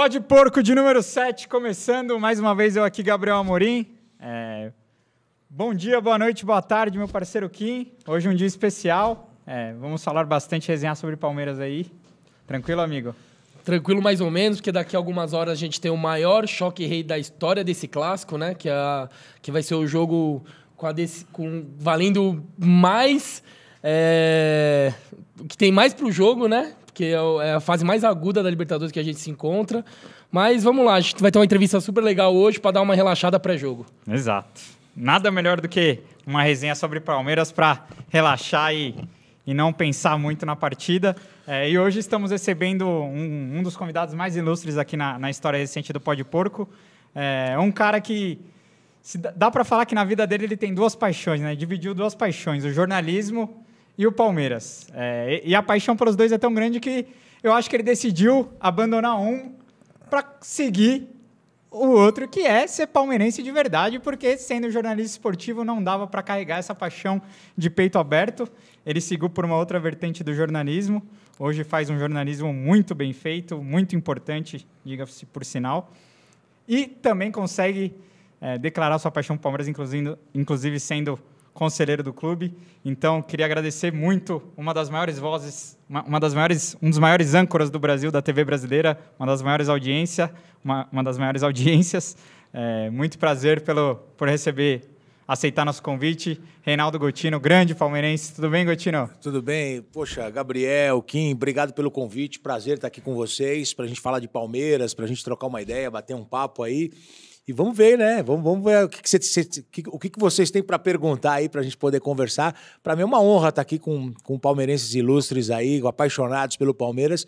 Pode Porco de número 7, começando mais uma vez eu aqui, Gabriel Amorim. É... Bom dia, boa noite, boa tarde, meu parceiro Kim. Hoje um dia especial. É, vamos falar bastante, resenhar sobre Palmeiras aí. Tranquilo, amigo? Tranquilo mais ou menos, porque daqui a algumas horas a gente tem o maior choque rei da história desse clássico, né? Que, é a, que vai ser o jogo com, a desse, com valendo mais... É, o que tem mais pro jogo, né? que é, é a fase mais aguda da Libertadores que a gente se encontra. Mas vamos lá, a gente vai ter uma entrevista super legal hoje para dar uma relaxada pré-jogo. Exato. Nada melhor do que uma resenha sobre Palmeiras para relaxar e, e não pensar muito na partida. É, e hoje estamos recebendo um, um, dos convidados mais ilustres aqui na, na história recente do Pó de Porco. É, um cara que dá para falar que na vida dele ele tem duas paixões, né? Dividiu duas paixões: o jornalismo e o Palmeiras. É, e a paixão pelos dois é tão grande que eu acho que ele decidiu abandonar um para seguir o outro, que é ser palmeirense de verdade, porque sendo jornalista esportivo não dava para carregar essa paixão de peito aberto. Ele seguiu por uma outra vertente do jornalismo. Hoje faz um jornalismo muito bem feito, muito importante, diga-se por sinal. E também consegue é, declarar sua paixão para o Palmeiras, inclusive, inclusive sendo conselheiro do clube. Então, queria agradecer muito uma das maiores vozes, uma, uma, das maiores, um dos maiores âncoras do Brasil da TV brasileira, uma das maiores audiências, uma, uma, das maiores audiências. É, muito prazer pelo por receber, aceitar nosso convite, Reinaldo Gotino, grande palmeirense. Tudo bem, Gotino? Tudo bem. Poxa, Gabriel, Kim, obrigado pelo convite. Prazer estar aqui com vocês para a gente falar de Palmeiras, para a gente trocar uma ideia, bater um papo aí. E vamos ver, né? Vamos, vamos ver o que, que, que o que vocês têm para perguntar aí para a gente poder conversar. Para mim é uma honra estar tá aqui com, com palmeirenses ilustres aí, apaixonados pelo Palmeiras.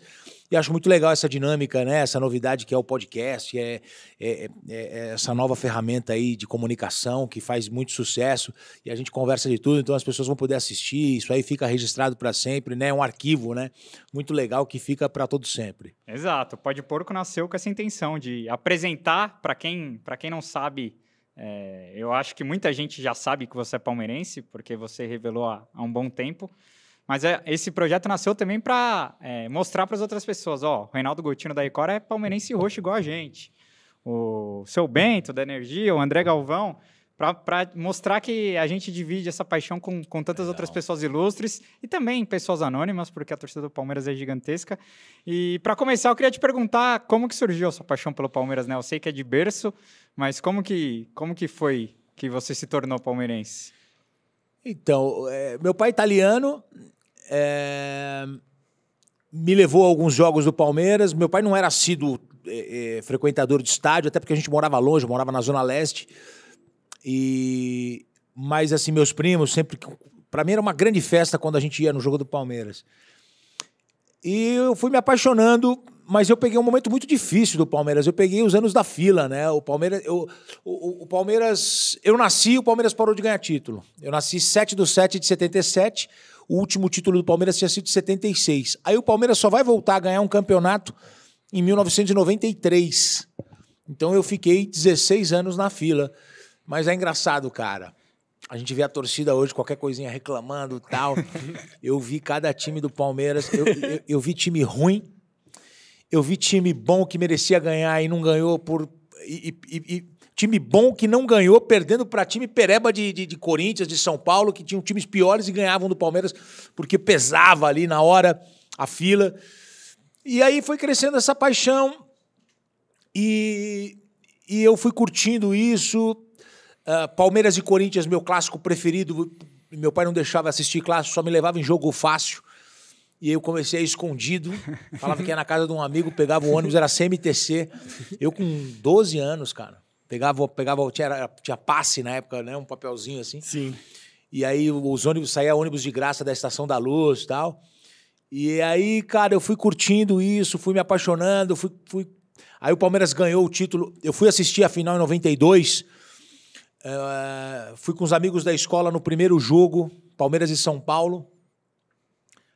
E acho muito legal essa dinâmica, né? Essa novidade que é o podcast, é, é, é, é, essa nova ferramenta aí de comunicação que faz muito sucesso e a gente conversa de tudo, então as pessoas vão poder assistir. Isso aí fica registrado para sempre, né? É um arquivo, né? Muito legal que fica para todo sempre. Exato. Pode Porco nasceu com essa intenção de apresentar para quem, quem não sabe. É, eu acho que muita gente já sabe que você é palmeirense, porque você revelou há, há um bom tempo. Mas é, esse projeto nasceu também para é, mostrar para as outras pessoas, ó, o Reinaldo Gotino da Record é palmeirense roxo igual a gente. O seu Bento da Energia, o André Galvão, para mostrar que a gente divide essa paixão com, com tantas outras pessoas ilustres e também pessoas anônimas, porque a torcida do Palmeiras é gigantesca. E para começar, eu queria te perguntar como que surgiu a sua paixão pelo Palmeiras, né? Eu sei que é de berço, mas como que, como que foi que você se tornou palmeirense? Então, é, meu pai italiano é, me levou a alguns jogos do Palmeiras. Meu pai não era sido é, é, frequentador de estádio, até porque a gente morava longe, morava na Zona Leste. E, mas, assim, meus primos sempre. Para mim era uma grande festa quando a gente ia no jogo do Palmeiras. E eu fui me apaixonando mas eu peguei um momento muito difícil do Palmeiras. Eu peguei os anos da fila, né? O Palmeiras, eu, o, o Palmeiras, eu nasci, o Palmeiras parou de ganhar título. Eu nasci 7 do 7 de 77. O último título do Palmeiras tinha sido de 76. Aí o Palmeiras só vai voltar a ganhar um campeonato em 1993. Então eu fiquei 16 anos na fila. Mas é engraçado, cara. A gente vê a torcida hoje, qualquer coisinha reclamando tal. Eu vi cada time do Palmeiras. eu, eu, eu vi time ruim eu vi time bom que merecia ganhar e não ganhou por. E, e, e, time bom que não ganhou, perdendo para time pereba de, de, de, Corinthians, de São Paulo, que tinham times piores e ganhavam do Palmeiras porque pesava ali na hora a fila. E aí foi crescendo essa paixão e, e eu fui curtindo isso. Uh, Palmeiras e Corinthians, meu clássico preferido. Meu pai não deixava assistir clássico, só me levava em jogo fácil. E eu comecei escondido, falava que ia na casa de um amigo, pegava o ônibus, era CMTC. Eu com 12 anos, cara, pegava, pegava tinha, tinha passe na época, né? Um papelzinho assim. Sim. E aí os ônibus, saía ônibus de graça da Estação da Luz e tal. E aí, cara, eu fui curtindo isso, fui me apaixonando, fui, fui... Aí o Palmeiras ganhou o título. Eu fui assistir a final em 92. Uh, eh, fui com os amigos da escola no primeiro jogo, Palmeiras e São Paulo.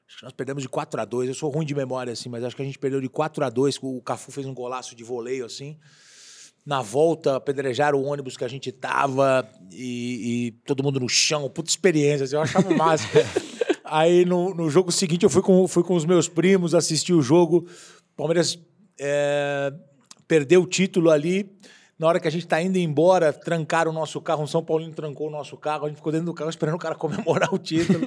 Acho que nós perdemos de 4 a 2 Eu sou ruim de memória, assim, mas acho que a gente perdeu de 4 a 2 O Cafu fez um golaço de voleio, assim. Na volta, apedrejaram o ônibus que a gente tava e, e todo mundo no chão. Puta experiência, assim, eu achava o máximo. Aí, no, no jogo seguinte, eu fui com, fui com os meus primos assistir o jogo. Palmeiras é, perdeu o título ali na hora que a gente está indo embora, trancaram o nosso carro, um São Paulino trancou o nosso carro, a gente ficou dentro do carro esperando o cara comemorar o título.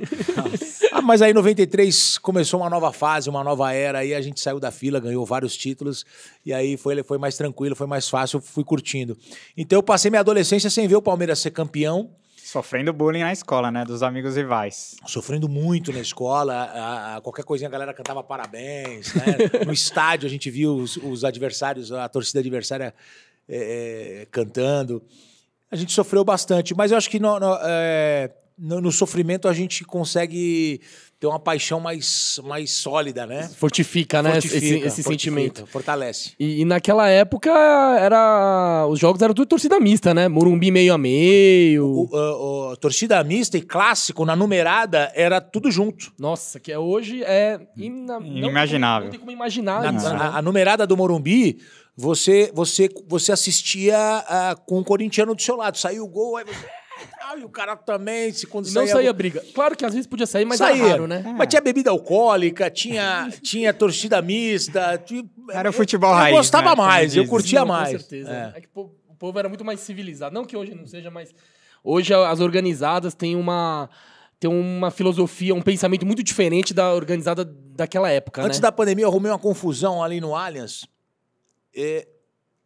ah, mas aí em 93 começou uma nova fase, uma nova era, aí a gente saiu da fila, ganhou vários títulos, e aí foi, foi mais tranquilo, foi mais fácil, fui curtindo. Então eu passei minha adolescência sem ver o Palmeiras ser campeão, Sofrendo bullying na escola, né? Dos amigos rivais. Sofrendo muito na escola. A, a, qualquer coisinha a galera cantava parabéns, né? No estádio a gente viu os, os adversários, a torcida adversária é, é, cantando. A gente sofreu bastante, mas eu acho que no, no, é, no, no sofrimento a gente consegue ter uma paixão mais, mais sólida, né? Fortifica, né? Fortifica, esse, esse fortifica, sentimento. Fortalece. E, e, naquela época era os jogos eram tudo torcida mista, né? Morumbi meio a meio. O, o, o, torcida mista e clássico na numerada era tudo junto. Nossa, que é hoje é ina... inimaginável. Não, não, tem como imaginar isso. Né? A, a numerada do Morumbi você você você assistia ah, com o corintiano do seu lado. Saiu o gol, aí você... Ah, e o cara também, se quando Não saía, saía briga. Claro que às vezes podia sair, mas saía. era raro, né? É. Mas tinha bebida alcoólica, tinha, tinha torcida mista. Tinha... Era o futebol eu, raiz. Eu gostava né? mais, eu curtia Sim, mais. Com certeza. É. é que o povo era muito mais civilizado. Não que hoje não seja, mas hoje as organizadas têm uma têm uma filosofia, um pensamento muito diferente da organizada daquela época. Antes né? da pandemia, eu arrumei uma confusão ali no Allianz. É,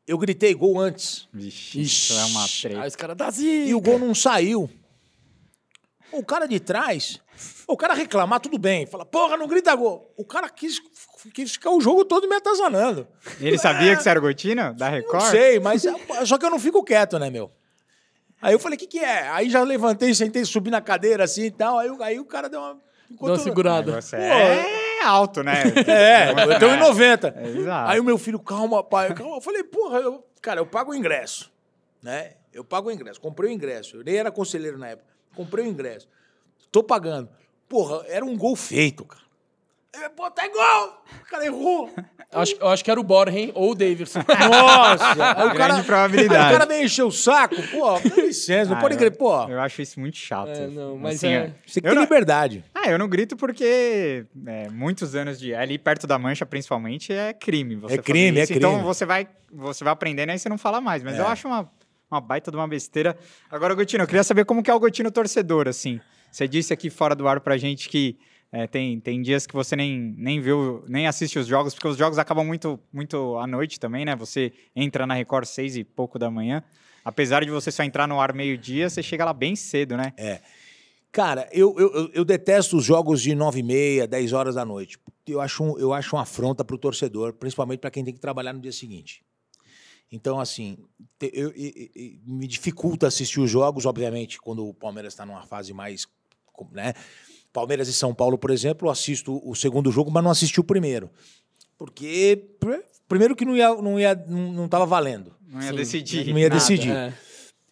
eu gritei gol antes. Vixe, isso é uma treta. os cara E o gol não saiu. O cara de trás, o cara reclamar, tudo bem. Fala, porra, não grita gol. O cara quis, quis ficar o jogo todo me atazanando. Ele sabia é, que você era gotina da Record? Não sei, mas é, só que eu não fico quieto, né, meu? Aí eu falei, o que, que é? Aí já levantei, sentei, subi na cadeira assim e tal. Aí, aí o cara deu uma. Deu uma segurada. É Pô, é alto, né? é, então, eu tenho 90. É. é, exato. Aí o meu filho, calma, pai, calma. Eu falei, porra, eu, cara, eu pago o ingresso, né? Eu pago o ingresso, comprei o ingresso. Eu nem era conselheiro na época. Comprei o ingresso. Tô pagando. Porra, era um gol feito, cara. Pô, tá igual! O cara errou! acho, eu acho que era o Borren ou o Davidson. Nossa! o cara, probabilidade. O cara meio encher o saco. Pô, dá licença, não ah, pode gritar, crer, pô. Eu acho isso muito chato. É, não, assim, mas assim, é... Você tem não... liberdade. Ah, eu não grito porque é, muitos anos de... Ali perto da mancha, principalmente, é crime. é crime, é então, crime. Então você vai, você vai aprendendo e você não fala mais. Mas é. eu acho uma, uma baita de uma besteira. Agora, Gotino, eu queria saber como que é o Gotino torcedor, assim. Você disse aqui fora do ar pra gente que... É, tem, tem dias que você nem, nem viu, nem assiste os jogos, porque os jogos acabam muito, muito à noite também, né? Você entra na Record seis e pouco da manhã. Apesar de você só entrar no ar meio-dia, você chega lá bem cedo, né? É. Cara, eu, eu, eu detesto os jogos de nove e meia, dez horas da noite. Eu acho, eu acho uma afronta para o torcedor, principalmente para quem tem que trabalhar no dia seguinte. Então, assim, eu, eu, eu, me dificulta assistir os jogos, obviamente, quando o Palmeiras está numa fase mais. Né? Palmeiras e São Paulo, por exemplo, eu assisto o segundo jogo, mas não assisti o primeiro. Porque, primeiro, que não ia, não ia, não estava valendo. Não ia Sim, decidir. Não ia nada, decidir. É.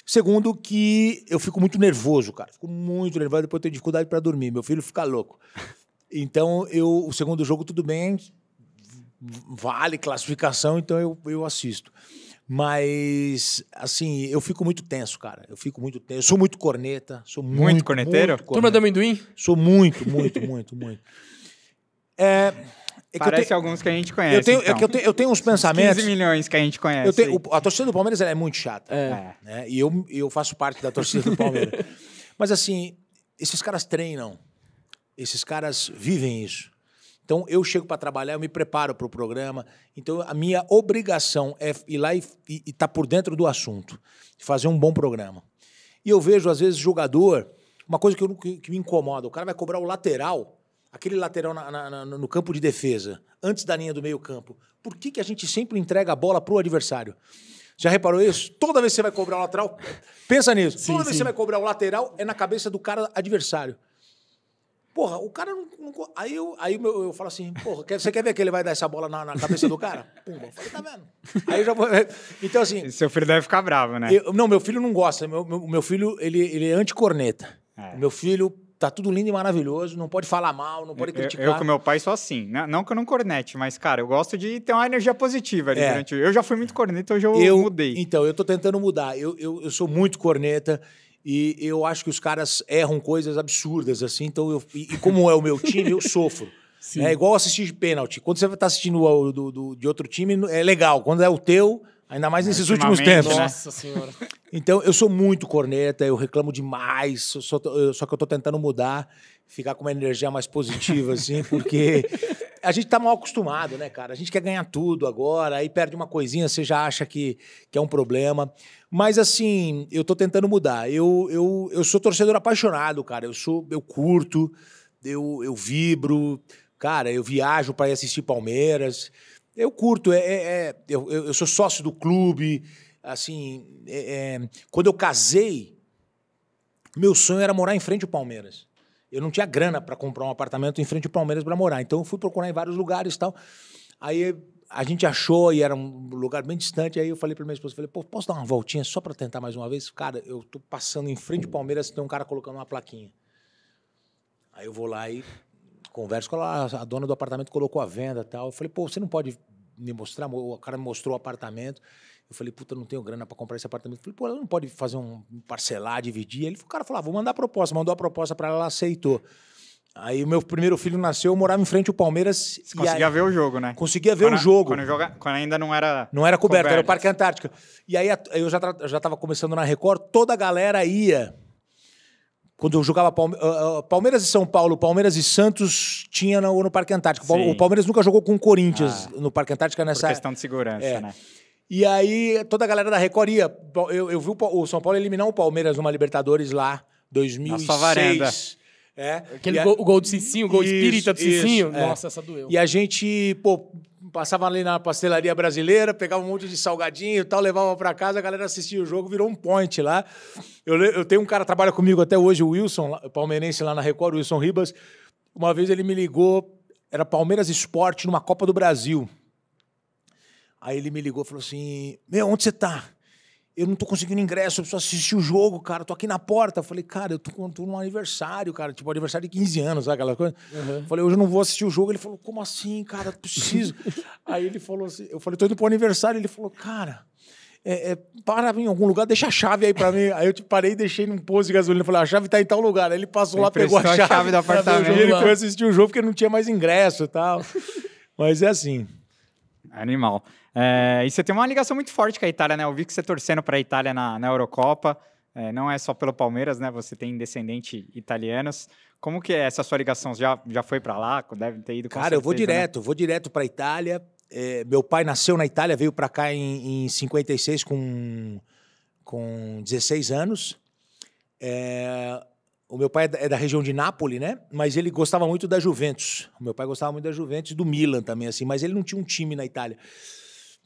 Segundo, que eu fico muito nervoso, cara. Fico muito nervoso, depois eu tenho dificuldade para dormir. Meu filho fica louco. Então, eu, o segundo jogo, tudo bem, vale classificação, então eu, eu assisto. Mas, assim, eu fico muito tenso, cara. Eu fico muito tenso. Eu sou muito corneta. Sou muito, muito corneteiro? Muito corneta. Turma do amendoim? Sou muito, muito, muito, muito. É, é Parece alguns que a gente conhece. Eu tenho, então. é eu, tenho, eu tenho, uns pensamentos. 15 milhões que a gente conhece. O, a torcida do Palmeiras é muito chata. É. Né? E eu, eu faço parte da torcida do Palmeiras. Mas, assim, esses caras treinam. Esses caras vivem isso. Então eu chego para trabalhar, eu me preparo para o programa. Então a minha obrigação é ir lá e estar tá por dentro do assunto, fazer um bom programa. E eu vejo, às vezes, jogador, uma coisa que, eu, que me incomoda: o cara vai cobrar o lateral, aquele lateral na, na, no campo de defesa, antes da linha do meio-campo. Por que, que a gente sempre entrega a bola para o adversário? Já reparou isso? Toda vez que você vai cobrar o lateral, pensa nisso. Sim, Toda vez que você vai cobrar o lateral, é na cabeça do cara adversário. Porra, o cara não. não aí eu, aí eu, eu falo assim, porra, quer, você quer ver que ele vai dar essa bola na, na cabeça do cara? Pumba. Eu falei, tá vendo? Aí eu já vou. Então, assim. E seu filho deve ficar bravo, né? Eu, não, meu filho não gosta. Meu, meu, meu filho, ele, ele é anticorneta. É. Meu filho tá tudo lindo e maravilhoso, não pode falar mal, não pode criticar. Eu, eu com meu pai sou assim. Não, né? não que eu não cornete, mas, cara, eu gosto de ter uma energia positiva ali é. durante. Eu já fui muito corneta, hoje eu, eu mudei. Então, eu tô tentando mudar. Eu, eu, eu sou muito corneta. E eu acho que os caras erram coisas absurdas, assim. Então, eu, e, e como é o meu time, eu sofro. Sim. É igual assistir de pênalti. Quando você está assistindo o do, do, de outro time, é legal. Quando é o teu, ainda mais nesses últimos tempos. Né? Nossa né? Senhora. Então, eu sou muito corneta, eu reclamo demais, só, só que eu estou tentando mudar, ficar com uma energia mais positiva, assim, porque a gente tá mal acostumado, né, cara? A gente quer ganhar tudo agora, aí perde uma coisinha, você já acha que, que é um problema. Mas assim, eu tô tentando mudar. Eu, eu, eu sou torcedor apaixonado, cara. Eu sou, eu curto, eu, eu vibro, cara, eu viajo para ir assistir Palmeiras. Eu curto, é, é, é eu, eu sou sócio do clube. Assim, é, é, quando eu casei, meu sonho era morar em frente ao Palmeiras eu não tinha grana para comprar um apartamento em frente ao Palmeiras para morar. Então eu fui procurar em vários lugares e tal. Aí a gente achou e era um lugar bem distante. Aí eu falei para minha esposa, falei, pô, posso dar uma voltinha só para tentar mais uma vez? Cara, eu tô passando em frente ao Palmeiras e tem um cara colocando uma plaquinha. Aí eu vou lá e converso com ela, ah, a dona do apartamento colocou a venda tal. Eu falei, pô, você não pode me mostrar? O cara me mostrou o apartamento. Eu falei, puta, não tenho grana para comprar esse apartamento. Eu falei, pô, ela não pode fazer um parcelar, dividir. Ele, o cara falou, ah, vou mandar a proposta. Mandou a proposta para ela, ela aceitou. Aí o meu primeiro filho nasceu, eu morava em frente ao Palmeiras. Você conseguia aí, ver o jogo, né? Conseguia ver quando, o jogo. Quando, joga, quando, ainda não era. Não era coberto, coberto, era o Parque Antártico. E aí eu já, já tava começando na Record, toda a galera ia. Quando eu jogava ah, ah, Palmeiras e São Paulo, Palmeiras e Santos tinha no, no Parque Antártico. Sim. O Palmeiras nunca jogou com o Corinthians ah, no Parque Antártico nessa. Por questão de segurança, é. né? E aí toda a galera da Record ia. Eu, eu vi o, o, São Paulo eliminar o Palmeiras numa Libertadores lá, 2006. Na sua varanda. É. Aquele a... gol, o gol do Cicinho, o gol isso, espírita do Cicinho. Isso, é. Nossa, é. essa doeu. E a gente, pô, passava ali na pastelaria brasileira, pegava um monte de salgadinho e tal, levava para casa, a galera assistia o jogo, virou um point lá. Eu, eu tenho um cara que trabalha comigo até hoje, o Wilson, palmeirense lá na Record, o Wilson Ribas. Uma vez ele me ligou, era Palmeiras Esporte numa Copa do Brasil. Aí ele me ligou e falou assim: Meu, onde você tá? Eu não tô conseguindo ingresso, eu preciso assistir o jogo, cara. Eu tô aqui na porta. Eu falei, cara, eu tô, com num aniversário, cara. Tipo, aniversário de 15 anos, sabe aquela coisa? Uhum. Falei, hoje eu não vou assistir o jogo. Ele falou, como assim, cara? Eu preciso. Aí ele falou assim: Eu falei, tô indo pro aniversário. Ele falou, cara. É, é, para em algum lugar, deixa a chave aí para mim. Aí eu te tipo, parei e deixei num posto de gasolina. Falei, a chave tá em tal lugar. Aí ele passou ele lá, pegou a chave, a chave do apartamento. e ele foi assistir o jogo porque não tinha mais ingresso e tal. Mas é assim. Animal. É, e você tem uma ligação muito forte com a Itália, né? Eu vi que você torcendo para a Itália na, na Eurocopa. É, não é só pelo Palmeiras, né? Você tem descendentes italianos. Como que é essa sua ligação? Já, já foi para lá? Deve ter ido com Cara, certeza, eu vou né? direto, né? vou direto para a Itália. É, meu pai nasceu na Itália, veio para cá em, em 56 com, com 16 anos. É, o meu pai é, é da região de Nápoles, né? Mas ele gostava muito da Juventus. O meu pai gostava muito da Juventus e do Milan também, assim. Mas ele não tinha um time na Itália.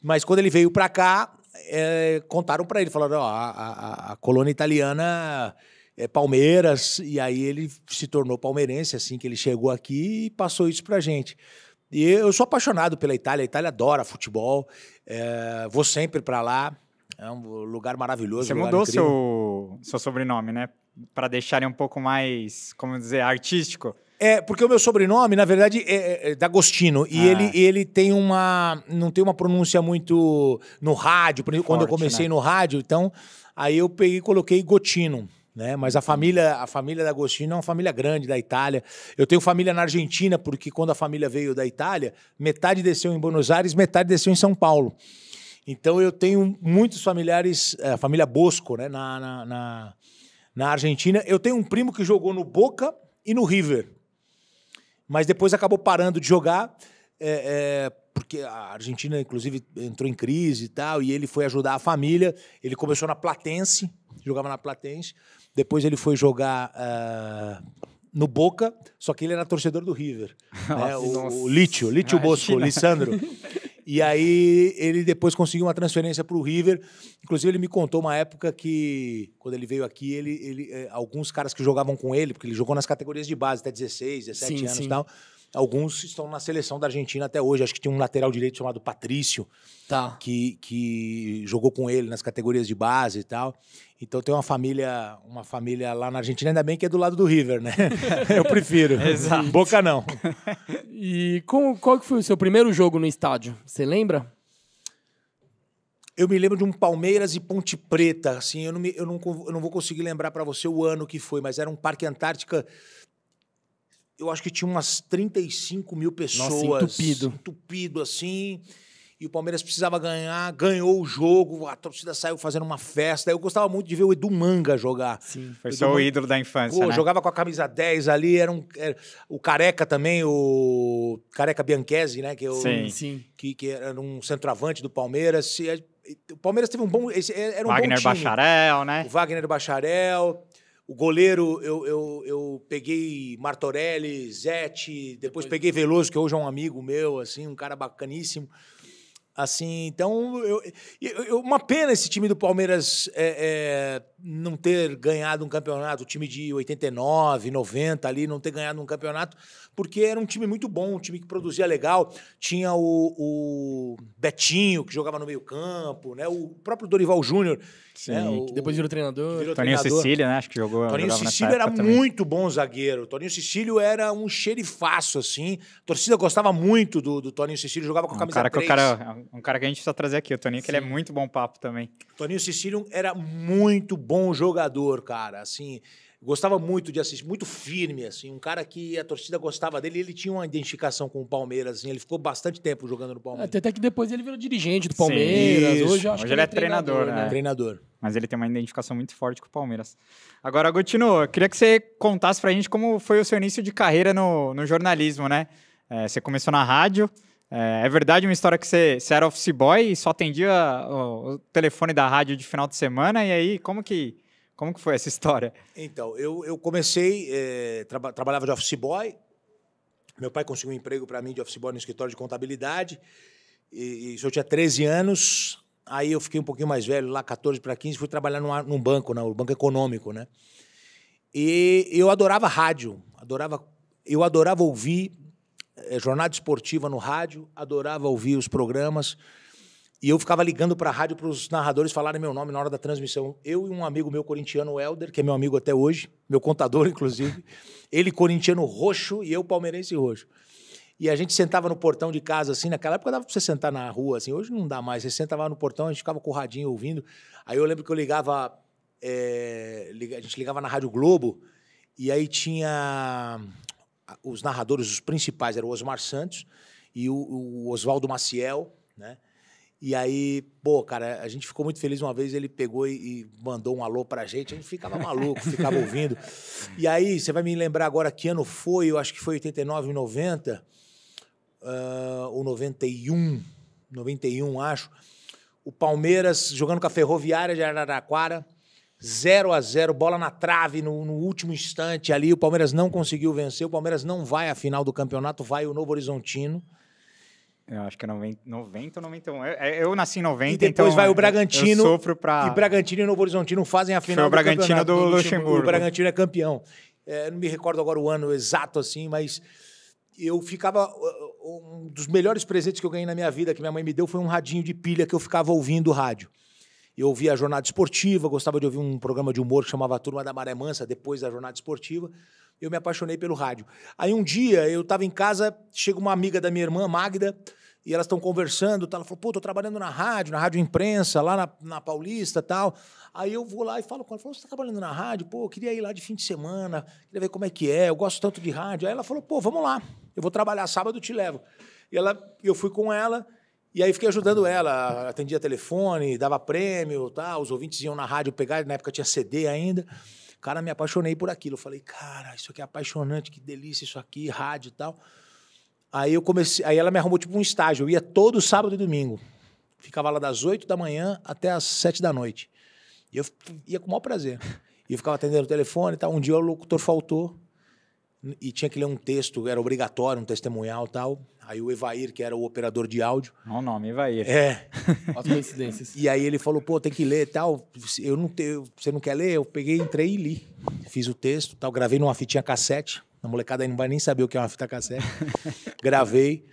Mas quando ele veio para cá, é, contaram para ele, falaram, ó, a, a, a, colônia italiana é Palmeiras, e aí ele se tornou palmeirense assim que ele chegou aqui e passou isso pra gente. E eu sou apaixonado pela Itália, a Itália adora futebol, é, vou sempre para lá, é um lugar maravilhoso. Você mudou seu, seu sobrenome, né? Para deixar um pouco mais, como dizer, artístico. É, porque o meu sobrenome, na verdade, é, é, é D'Agostino. E ah. ele, ele tem uma. não tem uma pronúncia muito no rádio. quando eu comecei né? no rádio, então. Aí eu peguei e coloquei Gotino. Né? Mas a família, a família da Agostino é uma família grande da Itália. Eu tenho família na Argentina, porque quando a família veio da Itália, metade desceu em Buenos Aires, metade desceu em São Paulo. Então eu tenho muitos familiares, eh, a família Bosco, né? Na na, na, na Argentina. Eu tenho um primo que jogou no Boca e no River mas depois acabou parando de jogar. É, é, porque a Argentina, inclusive, entrou em crise e tal, e ele foi ajudar a família. Ele começou na Platense, jogava na Platense. Depois ele foi jogar uh, no Boca, só que ele era torcedor do River. Né? Nossa, né? o, nossa. o Lítio, Lítio Bosco, Lissandro. E aí ele depois conseguiu uma transferência para o River. Inclusive, ele me contou uma época que, quando ele veio aqui, ele, ele, é, alguns caras que jogavam com ele, porque ele jogou nas categorias de base, até 16, 17 sim, anos sim. e tal Alguns estão na seleção da Argentina até hoje. Acho que tinha um lateral direito chamado Patrício, tá. que, que jogou com ele nas categorias de base e tal. Então tem uma família, uma família lá na Argentina, ainda bem que é do lado do River, né? Eu prefiro. Exato. Boca não. e como, qual que foi o seu primeiro jogo no estádio? Você lembra? Eu me lembro de um Palmeiras e Ponte Preta, assim, eu não, me, eu não, eu não vou conseguir lembrar para você o ano que foi, mas era um Parque Antártica eu acho que tinha umas 35 mil pessoas. Nossa, entupido. Entupido, assim. E o Palmeiras precisava ganhar, ganhou o jogo, a torcida saiu fazendo uma festa. Eu gostava muito de ver o Edu Manga jogar. Sim, foi Edu seu ídolo da infância. Pô, né? Jogava com a camisa 10 ali, era um. Era... o Careca também, o Careca Bianchese, né? Que é sim, sim. Que, que era um centroavante do Palmeiras. O Palmeiras teve um bom. Era um Wagner bom time. Bacharel, né? O Wagner Bacharel. O goleiro, eu, eu, eu peguei Martorelli, Zete, depois, depois peguei Veloso, que hoje é um amigo meu, assim, um cara bacaníssimo. Assim, então, eu, eu uma pena esse time do Palmeiras é, é, não ter ganhado um campeonato, o time de 89, 90 ali, não ter ganhado um campeonato, porque era um time muito bom, um time que produzia legal. Tinha o, o Betinho, que jogava no meio-campo, né? O próprio Dorival Júnior. Sim, né? o, que depois virou treinador. Virou Toninho treinador. Cecília, né? Acho que jogou. Toninho Cecília era também. muito bom zagueiro. Toninho Cecílio era um xerifaço, assim. A torcida gostava muito do, do Toninho Cecílio, jogava com a camisa cara 3. Que cara, um cara que a gente precisa trazer aqui, o Toninho, Sim. que ele é muito bom papo também. Toninho Cecílio era muito bom jogador, cara. Assim, gostava muito de assistir, muito firme, assim, um cara que a torcida gostava dele, ele tinha uma identificação com o Palmeiras, assim, ele ficou bastante tempo jogando no Palmeiras. Até, até que depois ele virou dirigente do Palmeiras, Sim, hoje acho hoje que ele é, é, treinador, treinador, né? né? Treinador. Mas ele tem uma identificação muito forte com o Palmeiras. Agora, Gutino, eu queria que você contasse pra gente como foi o seu início de carreira no, no jornalismo, né? É, você começou na rádio, é, é, verdade uma história que você, você, era office boy e só atendia o, o, telefone da rádio de final de semana, e aí como que, como que foi essa história? Então, eu, eu comecei, é, traba, trabalhava de office boy, meu pai conseguiu um emprego para mim de office boy no escritório de contabilidade, e, e eu tinha 13 anos, aí eu fiquei um pouquinho mais velho, lá 14 para 15, fui trabalhar numa, num banco, no né, banco econômico, né? E eu adorava rádio, adorava, eu adorava ouvir eh, jornada esportiva no rádio, adorava ouvir os programas. E eu ficava ligando para a rádio para os narradores falarem meu nome na hora da transmissão. Eu e um amigo meu corintiano, o Helder, que é meu amigo até hoje, meu contador, inclusive. Ele corintiano roxo e eu palmeirense roxo. E a gente sentava no portão de casa, assim, naquela época dava para você sentar na rua, assim, hoje não dá mais. Você sentava no portão, a gente ficava corradinho ouvindo. Aí eu lembro que eu ligava, é, a gente ligava na Rádio Globo, e aí tinha os narradores, os principais, eram o Osmar Santos e o, o Oswaldo Maciel, né? E aí, pô, cara, a gente ficou muito feliz uma vez, ele pegou e, e mandou um alô pra gente, a gente ficava maluco, ficava ouvindo. E aí, você vai me lembrar agora que ano foi, eu acho que foi 89, 90, uh, ou 91, 91, acho. O Palmeiras jogando com a Ferroviária de Araraquara, 0 a 0 bola na trave no, no, último instante ali. O Palmeiras não conseguiu vencer. O Palmeiras não vai à final do campeonato, vai o Novo Horizontino. Eu acho que é 90, 90 ou 91. Eu, é, é, eu nasci em 90, e depois então vai o Bragantino. Eu sofro pra... E Bragantino e Novo Horizontino fazem a final Foi o Bragantino do, do Luxemburgo. O Bragantino é campeão. É, não me recordo agora o ano exato assim, mas eu ficava. Uh, uh, um dos melhores presentes que eu ganhei na minha vida, que minha mãe me deu, foi um radinho de pilha que eu ficava ouvindo o rádio. Eu ouvia a jornada esportiva, gostava de ouvir um programa de humor que chamava a Turma da Maré Mansa, depois da jornada esportiva. Eu me apaixonei pelo rádio. Aí um dia eu estava em casa, chega uma amiga da minha irmã, Magda, e elas estão conversando, tá? ela falou, pô, tô trabalhando na rádio, na rádio imprensa, lá na, na Paulista tal. Aí eu vou lá e falo com ela, falou, você tá trabalhando na rádio? Pô, eu queria ir lá de fim de semana, queria ver como é que é, eu gosto tanto de rádio. Aí ela falou, pô, vamos lá, eu vou trabalhar sábado, te levo. E ela, eu fui com ela, e aí fiquei ajudando ela, atendia telefone, dava prêmio, tá? os ouvintes iam na rádio pegar, na época tinha CD ainda. Cara, me apaixonei por aquilo. falei, cara, isso aqui é apaixonante, que delícia isso aqui, rádio e tal. Aí eu comecei, aí ela me arrumou tipo um estágio, eu ia todo sábado e domingo. Ficava lá das 8 da manhã até as 7 da noite. E eu ia com o maior prazer. E eu ficava atendendo o telefone e tal. Um dia o locutor faltou e tinha que ler um texto, era obrigatório, um testemunhal tal. Aí o Evair, que era o operador de áudio. Olha o nome, Evair. É. As coincidências. E aí ele falou, pô, tem que ler tal. Eu não te, você não quer ler? Eu peguei, entrei e li. Fiz o texto tal, gravei numa fitinha cassete. A molecada aí não vai nem saber o que é uma fita cassete. Gravei.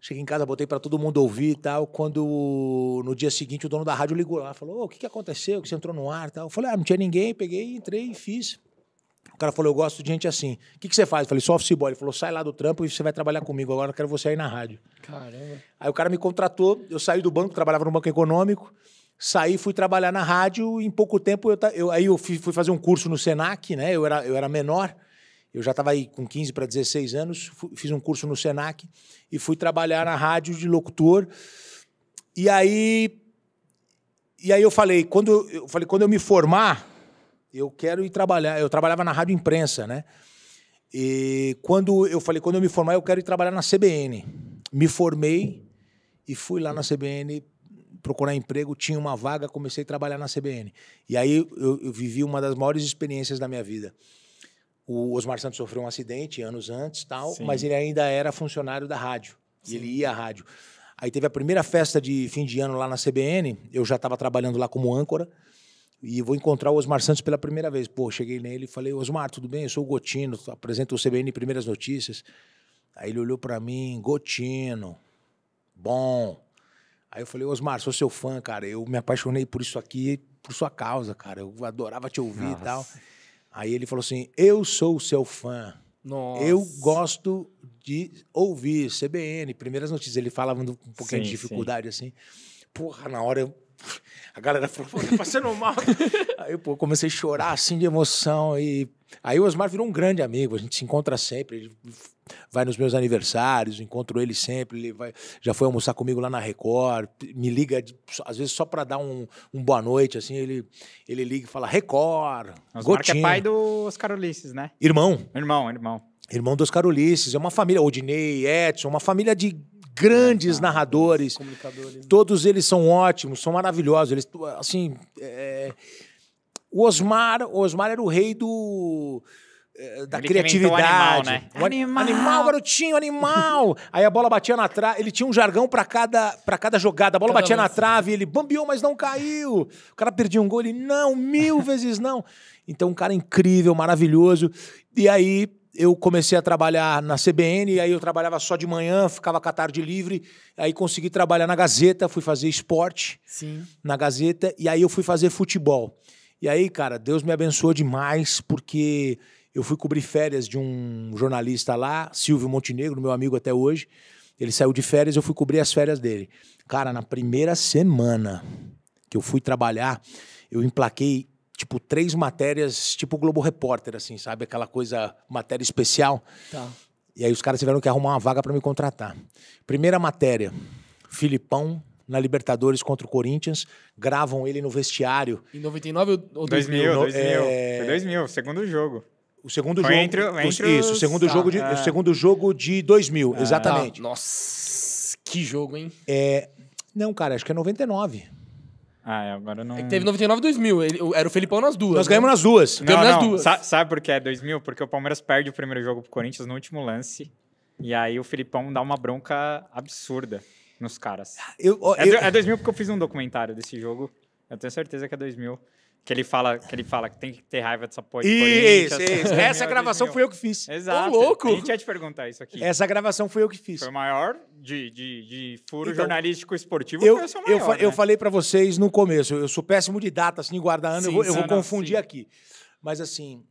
Cheguei em casa, botei para todo mundo ouvir e tal. Quando no dia seguinte o dono da rádio ligou lá, falou: o que, que aconteceu? Que você entrou no ar tal. Eu falei: ah, não tinha ninguém. Peguei, entrei e fiz. O cara falou, eu gosto de gente assim. O que, que você faz? Eu falei, sou office boy. Ele falou, sai lá do trampo e você vai trabalhar comigo. Agora eu quero você aí na rádio. Caramba. Aí o cara me contratou, eu saí do banco, trabalhava no banco econômico. Saí, fui trabalhar na rádio. Em pouco tempo, eu, eu aí eu fui, fui, fazer um curso no Senac, né? Eu era, eu era menor. Eu já estava aí com 15 para 16 anos. Fui, fiz um curso no Senac e fui trabalhar na rádio de locutor. E aí, e aí eu falei, quando eu, eu falei, quando eu me formar, eu quero ir trabalhar. Eu trabalhava na rádio imprensa, né? E quando eu falei, quando eu me formar, eu quero ir trabalhar na CBN. Me formei e fui lá na CBN procurar emprego, tinha uma vaga, comecei a trabalhar na CBN. E aí eu, eu vivi uma das maiores experiências da minha vida. O Osmar Santos sofreu um acidente anos antes, tal, Sim. mas ele ainda era funcionário da rádio. E ele ia à rádio. Aí teve a primeira festa de fim de ano lá na CBN, eu já estava trabalhando lá como âncora e vou encontrar o Osmar Santos pela primeira vez. Pô, cheguei nele e falei: Osmar, tudo bem? Eu sou o Gotino, apresento o CBN Primeiras Notícias. Aí ele olhou para mim: Gotino, bom. Aí eu falei: Osmar, sou seu fã, cara. Eu me apaixonei por isso aqui, por sua causa, cara. Eu adorava te ouvir Nossa. e tal. Aí ele falou assim: Eu sou o seu fã. Nossa. Eu gosto de ouvir CBN, primeiras notícias. Ele falava um pouquinho sim, de dificuldade sim. assim. Porra, na hora eu a galera falou, pô, tá passando mal. aí, pô, eu comecei a chorar assim de emoção. E aí o Osmar virou um grande amigo, a gente se encontra sempre. Ele vai nos meus aniversários, encontro ele sempre. Ele vai, já foi almoçar comigo lá na Record, me liga, às vezes só para dar um, um, boa noite, assim. Ele, ele liga e fala: Record, Osmar Gotinho. é pai do Oscar Ulisses, né? Irmão. Irmão, irmão. Irmão dos carolices é uma família, Odinei, Edson, uma família de grandes é, tá, narradores. Né? Todos eles são ótimos, são maravilhosos. Eles, assim, é... o Osmar, o Osmar era o rei do é, da ele criatividade. animal, né? o animal. animal, garotinho, animal. Aí a bola batia na trave, ele tinha um jargão para cada para cada jogada. A bola cada batia na trave, ele bambiou, mas não caiu. O cara perdia um gol, ele não, mil vezes não. Então um cara incrível, maravilhoso. E aí eu comecei a trabalhar na CBN, aí eu trabalhava só de manhã, ficava com a tarde livre, aí consegui trabalhar na Gazeta, fui fazer esporte Sim. na Gazeta, e aí eu fui fazer futebol. E aí, cara, Deus me abençoou demais, porque eu fui cobrir férias de um jornalista lá, Silvio Montenegro, meu amigo até hoje. Ele saiu de férias, eu fui cobrir as férias dele. Cara, na primeira semana que eu fui trabalhar, eu emplaquei tipo, três matérias, tipo Globo Repórter, assim, sabe? Aquela coisa, matéria especial. Tá. E aí os caras tiveram que arrumar uma vaga para me contratar. Primeira matéria, Filipão na Libertadores contra o Corinthians, gravam ele no vestiário. Em 99 ou 2000? 2000, 2000. É... Foi 2000, segundo jogo. O segundo Foi jogo. Entre, entre isso, tá, é. o segundo, jogo de, o segundo jogo de 2000, ah, exatamente. Tá. Nossa, que jogo, hein? É, não, cara, acho que é 99. Ah, é, agora não. É teve 99 e 2000. Ele, era o Felipão nas duas. Nós né? ganhamos nas duas. Não, ganhamos não. nas duas. Sa sabe por que é 2000? Porque o Palmeiras perde o primeiro jogo pro Corinthians no último lance. E aí o Felipão dá uma bronca absurda nos caras. Eu, é eu, é, é 2000 porque eu fiz um documentário desse jogo. Eu tenho certeza que é 2000. Que ele fala que ele fala que tem que ter raiva dessa porra de Isso, isso. Essa gravação fui eu que fiz. Exato. louco. A gente ia te perguntar isso aqui. Essa gravação fui eu que fiz. Foi o maior de, de, de furo então, jornalístico esportivo. Eu, foi o seu maior, eu, né? eu falei para vocês no começo, eu sou péssimo de data, assim, guardando eu vou, eu vou confundir sim. aqui. Mas assim,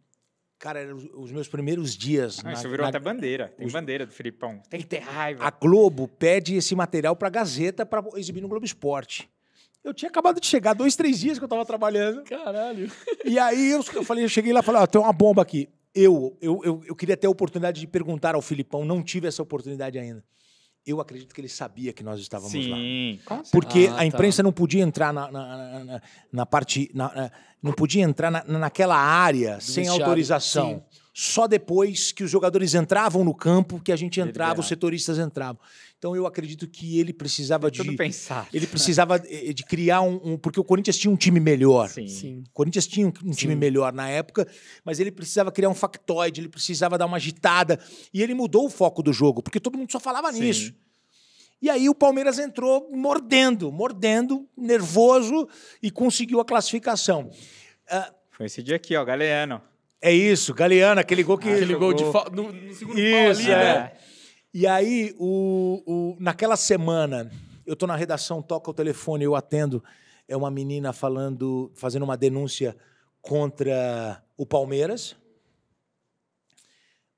Cara, eram os meus primeiros dias. Ah, na, isso virou na, até bandeira. Tem os, bandeira do Filipão. Tem que ter raiva. A Globo pede esse material para a Gazeta para exibir no Globo Esporte. Eu tinha acabado de chegar, dois, três dias que eu tava trabalhando. Caralho. E aí eu, eu falei, eu cheguei lá e falei, ó, ah, tem uma bomba aqui. Eu, eu, eu, eu queria ter a oportunidade de perguntar ao Filipão, não tive essa oportunidade ainda. Eu acredito que ele sabia que nós estávamos Sim. lá. Porque ah, a tá. imprensa não podia entrar na, na, na, na parte. não podia entrar naquela área Do sem vestiário. autorização. Sim. Só depois que os jogadores entravam no campo que a gente entrava, os setoristas entravam. Então eu acredito que ele precisava de. Tudo pensar. Ele precisava eh, eh, de criar um, um, Porque o Corinthians tinha um time melhor. Sim. Sim. O Corinthians tinha um, um time melhor na época, mas ele precisava criar um factoide, ele precisava dar uma agitada. E ele mudou o foco do jogo, porque todo mundo só falava Sim. nisso. E aí o Palmeiras entrou mordendo, mordendo, nervoso e conseguiu a classificação. Uh, Foi esse dia aqui, ó, Galeano. É isso, Galeano, aquele gol que. Ah, aquele gol de no, no segundo isso, pau ali, né? é. né? E aí, o, o, naquela semana, eu estou na redação, toca o telefone, eu atendo. É uma menina falando, fazendo uma denúncia contra o Palmeiras.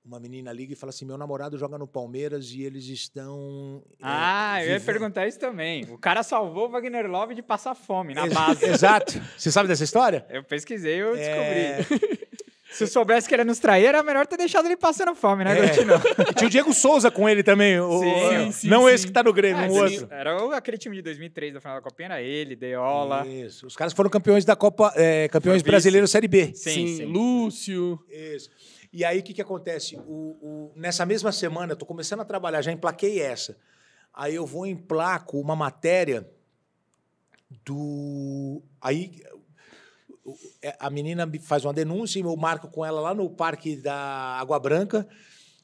Uma menina liga e fala assim: meu namorado joga no Palmeiras e eles estão. É, ah, é, eu ia perguntar isso também. O cara salvou o Wagner Love de passar fome na base. Exato. Você sabe dessa história? Eu pesquisei, eu descobri. É... Se soubesse que ele ia nos trair, era melhor ter deixado ele passando fome, né, é. Tinha o Diego Souza com ele também. O, sim, sim, não sim. esse que tá no Grêmio, é, um outro. Era aquele time de 2003 da final da Copinha, era ele, Deola. Isso. Os caras foram campeões da Copa, é, campeões brasileiros Série B. Sim, sim. Lúcio. Isso. E aí, o que, que acontece? O, o, nessa mesma semana, eu tô começando a trabalhar, já emplaquei essa. Aí eu vou em uma matéria do. Aí é, a menina faz uma denúncia e eu marco com ela lá no parque da Água Branca.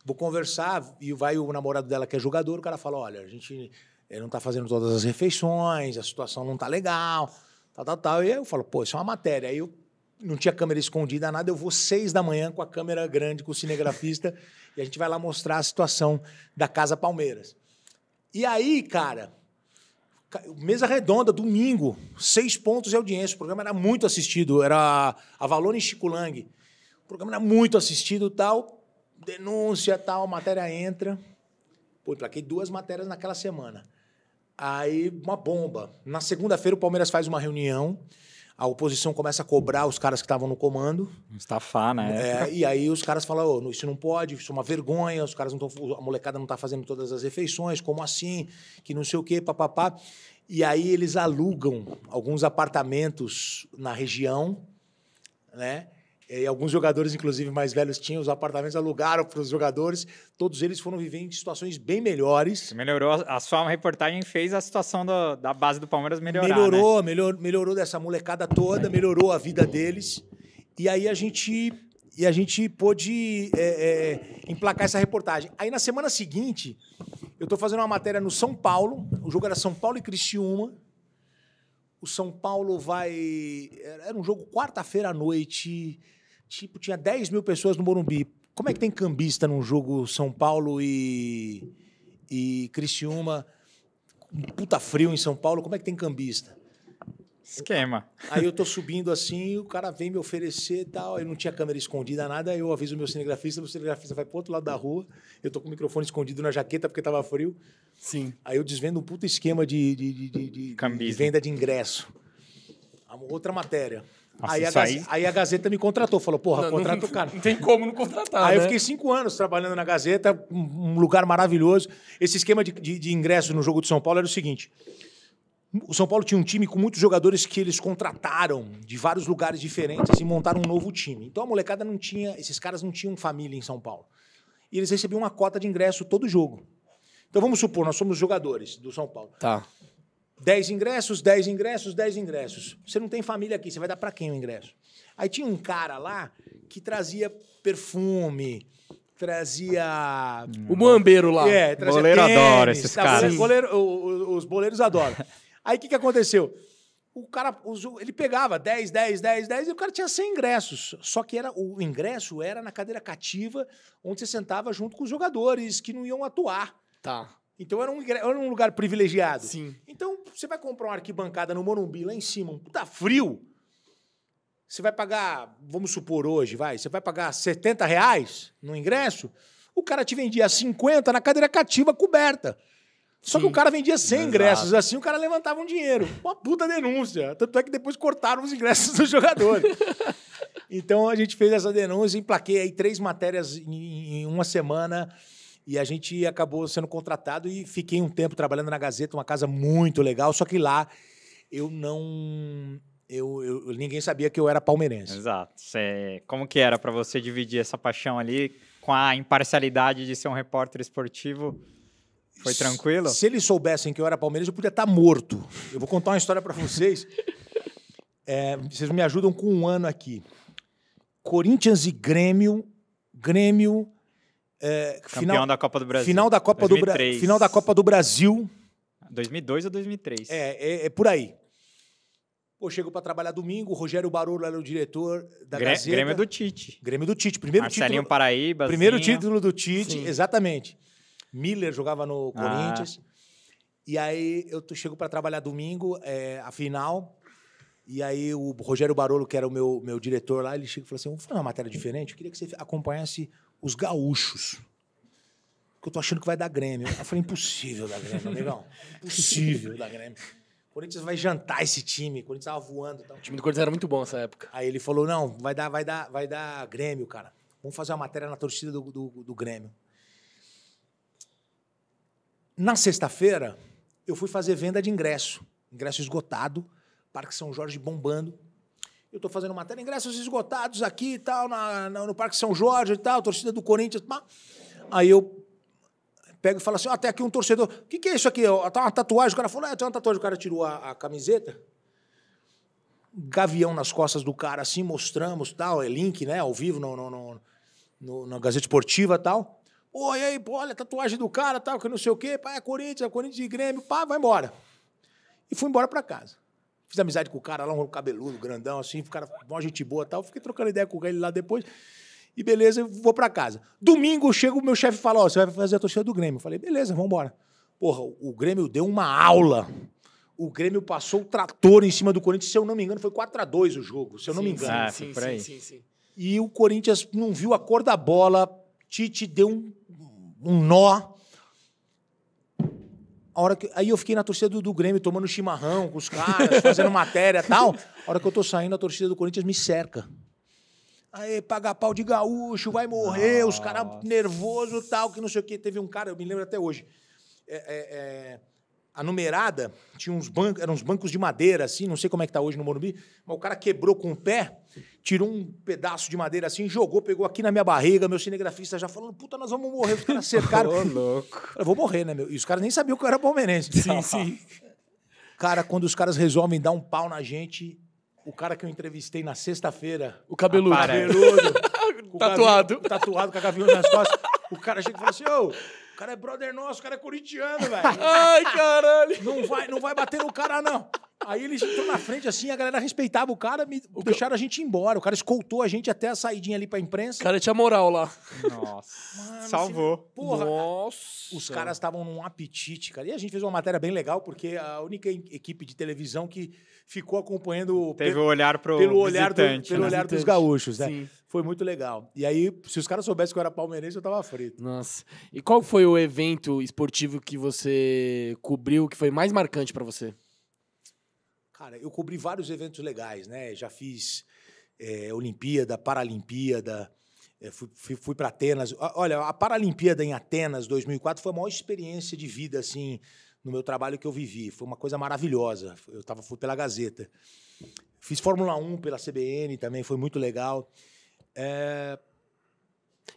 Vou conversar e vai o namorado dela, que é jogador, o cara fala: olha, a gente eh, não está fazendo todas as refeições, a situação não está legal, tal, tal, tal. E eu falo: pô, isso é uma matéria. Aí eu não tinha câmera escondida, nada. Eu vou seis da manhã com a câmera grande, com o cinegrafista, e a gente vai lá mostrar a situação da Casa Palmeiras. E aí, cara, Mesa redonda, domingo, seis pontos de audiência. O programa era muito assistido, era a Valor em Chiculang. O programa era muito assistido, tal, denúncia, tal, matéria entra. Pô, plaquei duas matérias naquela semana. Aí, uma bomba. Na segunda-feira, o Palmeiras faz uma reunião a oposição começa a cobrar os caras que estavam no comando. Estafar, né? É, e aí os caras falam: oh, isso não pode, isso é uma vergonha, os caras não A molecada não está fazendo todas as refeições, como assim? Que não sei o quê, papapá. E aí eles alugam alguns apartamentos na região, né? É, e alguns jogadores, inclusive mais velhos, tinham os apartamentos, alugaram para os jogadores. Todos eles foram viver em situações bem melhores. Melhorou, a sua reportagem fez a situação do, da base do Palmeiras melhorar. Melhorou, né? melhor, melhorou dessa molecada toda, melhorou a vida deles. E aí a gente, e a gente pôde é, é, emplacar essa reportagem. Aí na semana seguinte, eu estou fazendo uma matéria no São Paulo. O jogo era São Paulo e Criciúma. O São Paulo vai. Era um jogo quarta-feira à noite tipo, tinha 10 mil pessoas no Morumbi. Como é que tem cambista num jogo São Paulo e, e Criciúma? Um puta frio em São Paulo, como é que tem cambista? Esquema. Aí eu tô subindo assim, o cara vem me oferecer e tal. Eu não tinha câmera escondida, nada. Eu aviso o meu cinegrafista, o cinegrafista vai pro outro lado da rua. Eu tô com o microfone escondido na jaqueta porque tava frio. Sim. Aí eu desvendo um puta esquema de, de, de, de, de venda de ingresso. Outra matéria aí, a Gazeta, aí... a Gazeta, me contratou, falou, porra, contrata o cara. Não tem como não contratar. Aí né? eu fiquei cinco anos trabalhando na Gazeta, um lugar maravilhoso. Esse esquema de, de, de ingresso no jogo de São Paulo era o seguinte: o São Paulo tinha um time com muitos jogadores que eles contrataram de vários lugares diferentes e montaram um novo time. Então a molecada não tinha, esses caras não tinham família em São Paulo. E eles recebiam uma cota de ingresso todo jogo. Então vamos supor, nós somos jogadores do São Paulo. Tá. 10 ingressos, 10 ingressos, 10 ingressos. Você não tem família aqui, você vai dar para quem o ingresso? Aí tinha um cara lá que trazia perfume, trazia. O bombeiro lá. É, trazia. Boleiro tênis, adora esses tá, caras. Boleiro, o, o, os boleiros adoram. Aí o que, que aconteceu? O cara, ele pegava 10, 10, 10, 10 e o cara tinha 100 ingressos. Só que era o ingresso era na cadeira cativa, onde você sentava junto com os jogadores que não iam atuar. Tá. Então era um, era um lugar privilegiado. Sim. Então você vai comprar uma arquibancada no Morumbi, lá em cima, um puta frio. Você vai pagar, vamos supor hoje, vai, você vai pagar 70 reais no ingresso, o cara te vendia 50 na cadeira cativa coberta. Só Sim. que o cara vendia 100 Exato. ingressos, assim o cara levantava um dinheiro. Uma puta denúncia. Tanto é que depois cortaram os ingressos dos jogadores. então a gente fez essa denúncia, emplaquei aí três matérias em, em uma semana. E a gente acabou sendo contratado e fiquei um tempo trabalhando na Gazeta, uma casa muito legal, só que lá eu não. Eu, eu ninguém sabia que eu era palmeirense. Exato. Cê, como que era para você dividir essa paixão ali com a imparcialidade de ser um repórter esportivo? Foi tranquilo? Se, se eles soubessem que eu era palmeirense, eu podia estar tá morto. Eu vou contar uma história para vocês. É, vocês me ajudam com um ano aqui. Corinthians e Grêmio, Grêmio é, Campeão final, da Copa do Brasil. Final da Copa, 2003. do, final da Copa do Brasil. 2002 ou 2003. É, é, é por aí. Pô, chego para trabalhar domingo, o Rogério Barolo era o diretor da Gazeta. Grêmio do Tite. Grêmio do Tite, primeiro Marcelinho título. Paraíba. Primeiro título do Tite, Sim. exatamente. Miller jogava no ah. Corinthians. Ah. E aí eu chego para trabalhar domingo, é, a final. E aí o Rogério Barolo, que era o meu, meu diretor lá, ele chega e falou assim: vamos fazer uma matéria diferente? Eu queria que você acompanhasse os gaúchos. Porque eu tô achando que vai dar Grêmio. Eu falei, impossível dar Grêmio, amigão. Impossível dar Grêmio. O Corinthians vai jantar esse time. O Corinthians tava voando. O time do Corinthians era muito bom nessa época. Aí ele falou: não, vai dar, vai dar, vai dar Grêmio, cara. Vamos fazer uma matéria na torcida do, do, do Grêmio. Na sexta-feira, eu fui fazer venda de ingresso. Ingresso esgotado, Parque São Jorge bombando. Eu estou fazendo matéria, ingressos esgotados aqui e tal, na, na, no Parque São Jorge e tal, torcida do Corinthians. Pá. Aí eu pego e falo assim: ó, ah, tem aqui um torcedor. O que, que é isso aqui? Tá uma tatuagem. O cara falou: é, tem uma tatuagem. O cara tirou a, a camiseta gavião nas costas do cara, assim, mostramos, tal, é link, né, ao vivo no, no, no, no na Gazeta Esportiva, e tal. oi aí, pô, olha a tatuagem do cara, tal, que não sei o quê, pai, é Corinthians, é Corinthians de Grêmio, pá, vai embora. E fui embora para casa. Fiz amizade com o cara lá, um cabeludo, grandão, assim, o cara, uma gente boa tal. Fiquei trocando ideia com ele lá depois. E beleza, eu vou para casa. Domingo chega o meu chefe e fala: Ó, oh, você vai fazer a torcida do Grêmio. Eu falei: beleza, vamos embora. Porra, o Grêmio deu uma aula. O Grêmio passou o trator em cima do Corinthians, se eu não me engano, foi 4 a 2 o jogo, se eu não me engano. Ah, sim, sim, sim, sim. E o Corinthians não viu a cor da bola. Tite deu um, um nó hora que, aí eu fiquei na torcida do, do Grêmio, tomando chimarrão com os caras, fazendo matéria e tal. A hora que eu tô saindo, a torcida do Corinthians me cerca. Aí, paga pau de gaúcho, vai morrer, Nossa. os caras nervosos tal, que não sei o quê. Teve um cara, eu me lembro até hoje. É, é, é, a numerada tinha uns bancos, eram uns bancos de madeira, assim, não sei como é que tá hoje no Morumbi, mas o cara quebrou com o pé, tirou um pedaço de madeira assim, jogou, pegou aqui na minha barriga, meu cinegrafista já falando, puta, nós vamos morrer, os caras cercaram. Ô, louco. Eu vou morrer, né, meu? E os caras nem sabiam que eu era palmeirense. Sim, sim. Cara, quando os caras resolvem dar um pau na gente, o cara que eu entrevistei na sexta-feira. O cabeludo. Cabeludo. tatuado. tatuado com a gavião nas costas. O cara chega e fala assim: ô, cara é brother nosso, o cara é corintiano, velho. Ai, caralho. Não vai, não vai bater no cara, não. Aí eles entrou na frente assim, a galera respeitava o cara, me o deixaram ca... a gente embora. O cara escoltou a gente até a saidinha ali pra imprensa. O cara tinha moral lá. Nossa. Mano, Salvou. Assim, porra. Nossa. Os caras estavam num apetite, cara. E a gente fez uma matéria bem legal, porque a única equipe de televisão que ficou acompanhando. Teve o olhar pro pelo olhar do, né? Pelo olhar dos gaúchos, né? Sim. Foi muito legal. E aí, se os caras soubessem que eu era palmeirense, eu tava frito. Nossa. E qual foi o evento esportivo que você cobriu que foi mais marcante para você? Cara, eu cobri vários eventos legais, né? Já fiz é, Olimpíada, Paralimpíada, é, fui, fui, fui para Atenas. Olha, a Paralimpíada em Atenas 2004 foi a maior experiência de vida, assim, no meu trabalho que eu vivi. Foi uma coisa maravilhosa. Eu tava, fui pela Gazeta. Fiz Fórmula 1 pela CBN também, foi muito legal. É,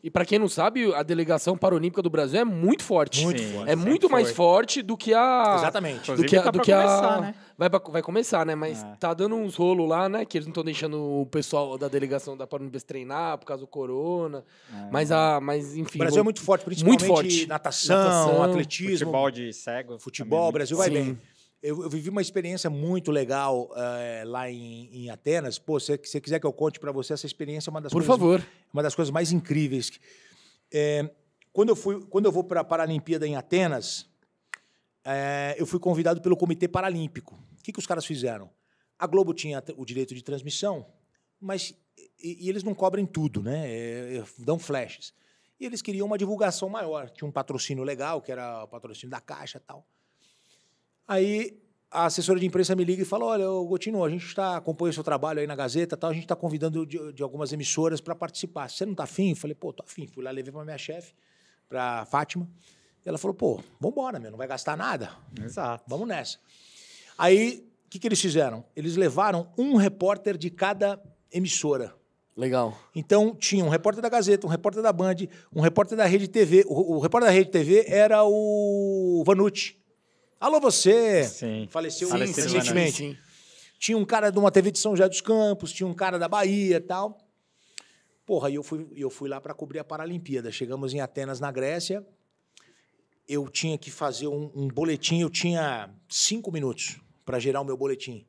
e para quem não sabe, a delegação paralímpica do Brasil é muito forte. Muito forte. É muito mais forte. forte do que a. Exatamente. Do que a, tá do que começar, a... Né? Vai, pra, vai começar, né? Mas ah. tá dando uns rolos lá, né? Que eles não estão deixando o pessoal da delegação da Paralímpicas treinar por causa do corona. É. mas, a, mas, enfim. O Brasil vou... é muito forte, principalmente muito forte. Natação, natação atletismo. Futebol de cego. Futebol, é o Brasil vai sim. bem. Eu, eu, vivi uma experiência muito legal é, lá em, em, Atenas. Pô, se você quiser que eu conte para você essa experiência, é uma das Por coisas, favor. uma das coisas mais incríveis. É, quando eu fui, quando eu vou para a Paralimpíada em Atenas, é, eu fui convidado pelo Comitê Paralímpico. O que, que os caras fizeram? A Globo tinha o direito de transmissão, mas e, e eles não cobrem tudo, né? dão flashes. E eles queriam uma divulgação maior. Tinha um patrocínio legal, que era o patrocínio da Caixa, tal. Aí a assessora de imprensa me liga e fala: Olha, Gotino, a gente está acompanha o seu trabalho aí na Gazeta, tal, a gente está convidando de, de, algumas emissoras para participar. Você não está afim? falei: Pô, tô afim. Fui lá, levei para minha chefe, para Fátima. E ela falou: Pô, vambora, meu, não vai gastar nada. Exato. Vamos nessa. Aí, o que, que eles fizeram? Eles levaram um repórter de cada emissora. Legal. Então, tinha um repórter da Gazeta, um repórter da Band, um repórter da Rede TV. O, o repórter da Rede TV era o Vanucci. Alô, você! Sim. Faleceu sim, recentemente. Sim. Tinha um cara de uma TV de São José dos Campos, tinha um cara da Bahia e tal. Porra, e eu fui, eu fui lá para cobrir a Paralimpíada. Chegamos em Atenas, na Grécia. Eu tinha que fazer um, um boletim, eu tinha cinco minutos para gerar o meu boletim.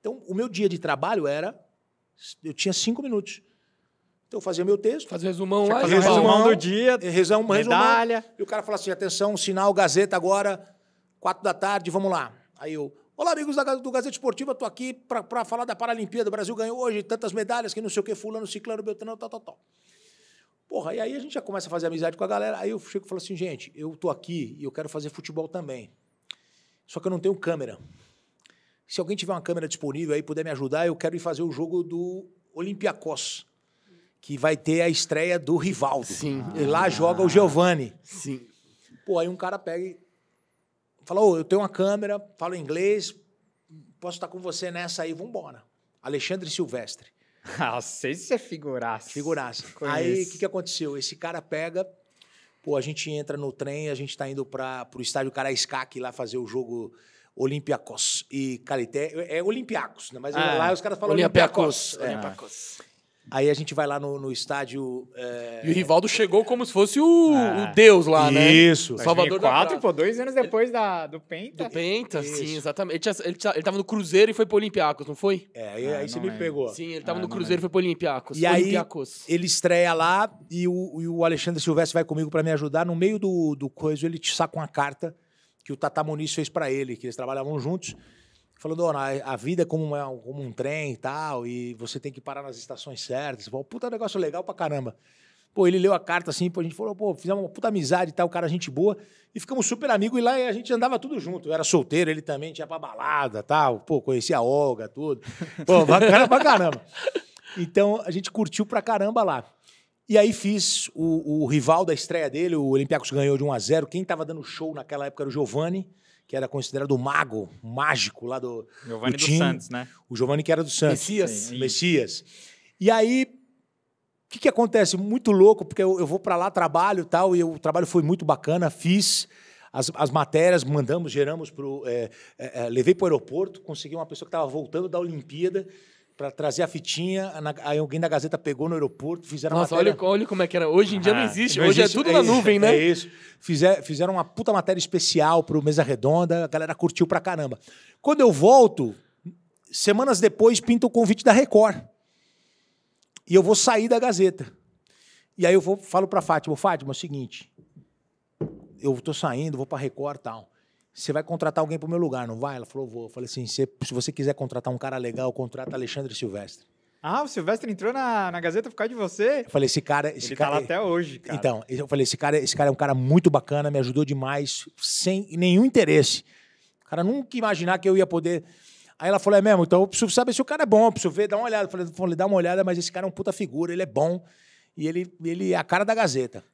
Então, o meu dia de trabalho era. Eu tinha cinco minutos. Então, eu fazia meu texto. Fazia resumão lá, resumão, resumão do dia. Resumão, medalha. Resumão, e o cara fala assim: atenção, sinal, Gazeta agora quatro da tarde, vamos lá. Aí eu, olá amigos do Gazeta Esportiva, estou aqui para falar da Paralimpíada, o Brasil ganhou hoje tantas medalhas, que não sei o que, fulano, ciclano, beltrano, tal, tal, tal. Porra, e aí a gente já começa a fazer amizade com a galera, aí eu chego e falo assim, gente, eu estou aqui e eu quero fazer futebol também, só que eu não tenho câmera. Se alguém tiver uma câmera disponível aí, puder me ajudar, eu quero ir fazer o jogo do Olympiacos que vai ter a estreia do Rivaldo. Sim. E lá ah, joga o Giovani. Sim. Pô, aí um cara pega e Falou, oh, eu tenho uma câmera, falo inglês, posso estar com você nessa aí, vambora. Alexandre Silvestre. Ah, sei se é figuraça. Figuraça. Conheço. Aí, o que, que aconteceu? Esse cara pega, pô, a gente entra no trem, a gente está indo para o estádio Caraiskac lá fazer o jogo Olympiacos e Calité. É Olympiacos, né? Mas ah, lá os caras falam Olympiacos. Olympiacos. É. é. Olympiacos. Aí a gente vai lá no, no estádio. É... E o Rivaldo chegou como se fosse o, ah, o Deus lá, isso. né? Isso. Salvador 2004, da... pô, dois anos depois da, do Penta. Do Penta, isso. sim, exatamente. Ele, ele, ele tava no Cruzeiro e foi pro Olympiacos, não foi? É, aí, ah, aí você me pegou. Sim, ele tava ah, no Cruzeiro e foi pro Olympiacos. E Olympiacos. aí ele estreia lá e o, e o Alexandre Silvestre vai comigo para me ajudar. No meio do, do coisa, ele te saca uma carta que o Tatamonis Muniz fez para ele, que eles trabalhavam juntos. Falou, dona, a vida é como, uma, como um trem e tal, e você tem que parar nas estações certas. Falou, puta negócio legal pra caramba. Pô, ele leu a carta assim, pô, a gente falou, pô, fizemos uma puta amizade e tal, o cara, gente boa, e ficamos super amigos, e lá a gente andava tudo junto. Eu era solteiro, ele também tinha pra balada tal, pô, conhecia a Olga, tudo. Pô, bacana pra caramba. Então a gente curtiu pra caramba lá. E aí fiz o, o rival da estreia dele, o Olympiacos ganhou de 1 a 0 Quem estava dando show naquela época era o Giovanni, que era considerado o mago, mágico lá do. Giovanni do, do Santos, né? O Giovanni que era do Santos. Messias. Sim, Messias. E aí, o que, que acontece? Muito louco, porque eu, eu vou para lá, trabalho tal, e o trabalho foi muito bacana, fiz. As, as matérias, mandamos, geramos para É, é, levei para o aeroporto, consegui uma pessoa que estava voltando da Olimpíada, para trazer a fitinha, aí alguém da Gazeta pegou no aeroporto, fizeram Nossa, matéria... olha, olha como é que era. Hoje em dia ah, não, existe. não existe, hoje é tudo é na isso, nuvem, né? É isso. Fizer, fizeram uma puta matéria especial pro Mesa Redonda, a galera curtiu pra caramba. Quando eu volto, semanas depois pinta o convite da Record. E eu vou sair da Gazeta. E aí eu vou, falo pra Fátima, Fátima, é o seguinte, eu tô saindo, vou pra Record e tal você vai contratar alguém para o meu lugar, não vai? Ela falou, vou. Eu falei assim, se, se você quiser contratar um cara legal, contrata Alexandre Silvestre. Ah, o Silvestre entrou na, na Gazeta por causa de você. Eu falei, esse cara. Esse Ele cara, tá lá até hoje, cara. Então, eu falei, esse cara, esse cara é um cara muito bacana, me ajudou demais, sem nenhum interesse. O cara nunca imaginar que eu ia poder. Aí ela falou, é mesmo, então eu preciso saber se o cara é bom, eu preciso ver, dá uma olhada. Eu falei, dá uma olhada, mas esse cara é um puta figura, ele é bom. E ele, ele é a cara da Gazeta.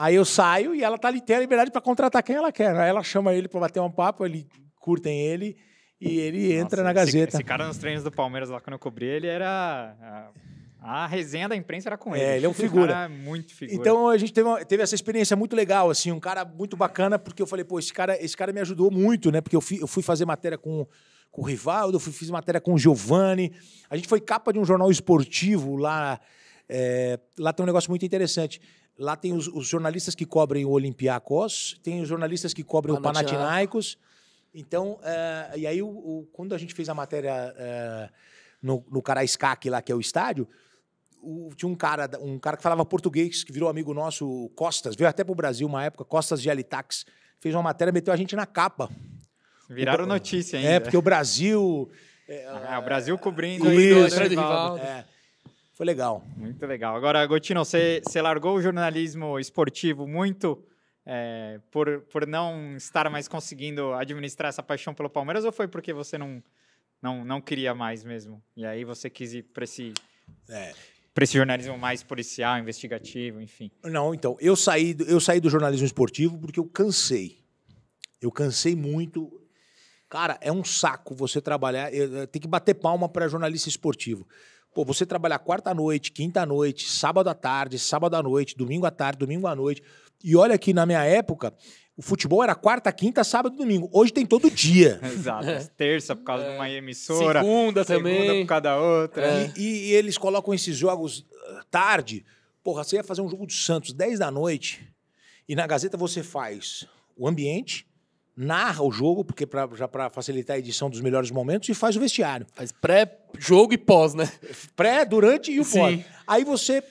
Aí eu saio e ela tá ali, tem a liberdade para contratar quem ela quer. Né? Aí ela chama ele para bater um papo, ele curtem ele e ele entra na Gazeta. Esse, cara nos treinos do Palmeiras lá quando eu cobri, ele era. A, a resenha da imprensa era com é, ele. É, ele é um figura. Cara, é muito figura. Então a gente teve, uma, teve essa experiência muito legal, assim, um cara muito bacana, porque eu falei, pô, esse cara, esse cara me ajudou muito, né? Porque eu fui, eu fui fazer matéria com, com o Rivaldo, eu fui, fiz matéria com o Giovanni. A gente foi capa de um jornal esportivo lá. É, lá tem um negócio muito interessante. Lá tem os, os, jornalistas que cobrem o Olympiacos, tem os jornalistas que cobrem o Panathinaikos. Então, uh, e aí, o, o, quando a gente fez a matéria uh, no, no Karaiskak, lá que é o estádio, o, tinha um cara, um cara que falava português, que virou amigo nosso, Costas, veio até pro Brasil uma época, Costas de Alitax, fez uma matéria, meteu a gente na capa. Viraram notícia é, ainda. É, porque o Brasil... É, ah, o Brasil cobrindo. Cobrindo, né? é, foi legal. Muito legal. Agora, Gotino, você, você largou o jornalismo esportivo muito é, por, por não estar mais conseguindo administrar essa paixão pelo Palmeiras ou foi porque você não, não, não queria mais mesmo? E aí você quis ir para esse, é. esse jornalismo mais policial, investigativo, enfim? Não, então, eu saí, eu saí do jornalismo esportivo porque eu cansei. Eu cansei muito. Cara, é um saco você trabalhar. Tem que bater palma para jornalista esportivo. Pô, você trabalhar quarta noite, quinta noite, sábado à tarde, sábado à noite, domingo à tarde, domingo à noite. E olha que na minha época, o futebol era quarta, quinta, sábado e domingo. Hoje tem todo dia. Exato. É. Terça por causa é. de uma é. emissora. Segunda, segunda também. Segunda por causa da outra. É. E, e, eles colocam esses jogos ah, tarde. Porra, você ia fazer um jogo do Santos 10 da noite e na Gazeta você faz o ambiente, narra o jogo, porque pra, já para facilitar a edição dos melhores momentos, e faz o vestiário. Faz pré-jogo e pós, né? Pré, durante e o pós. Aí você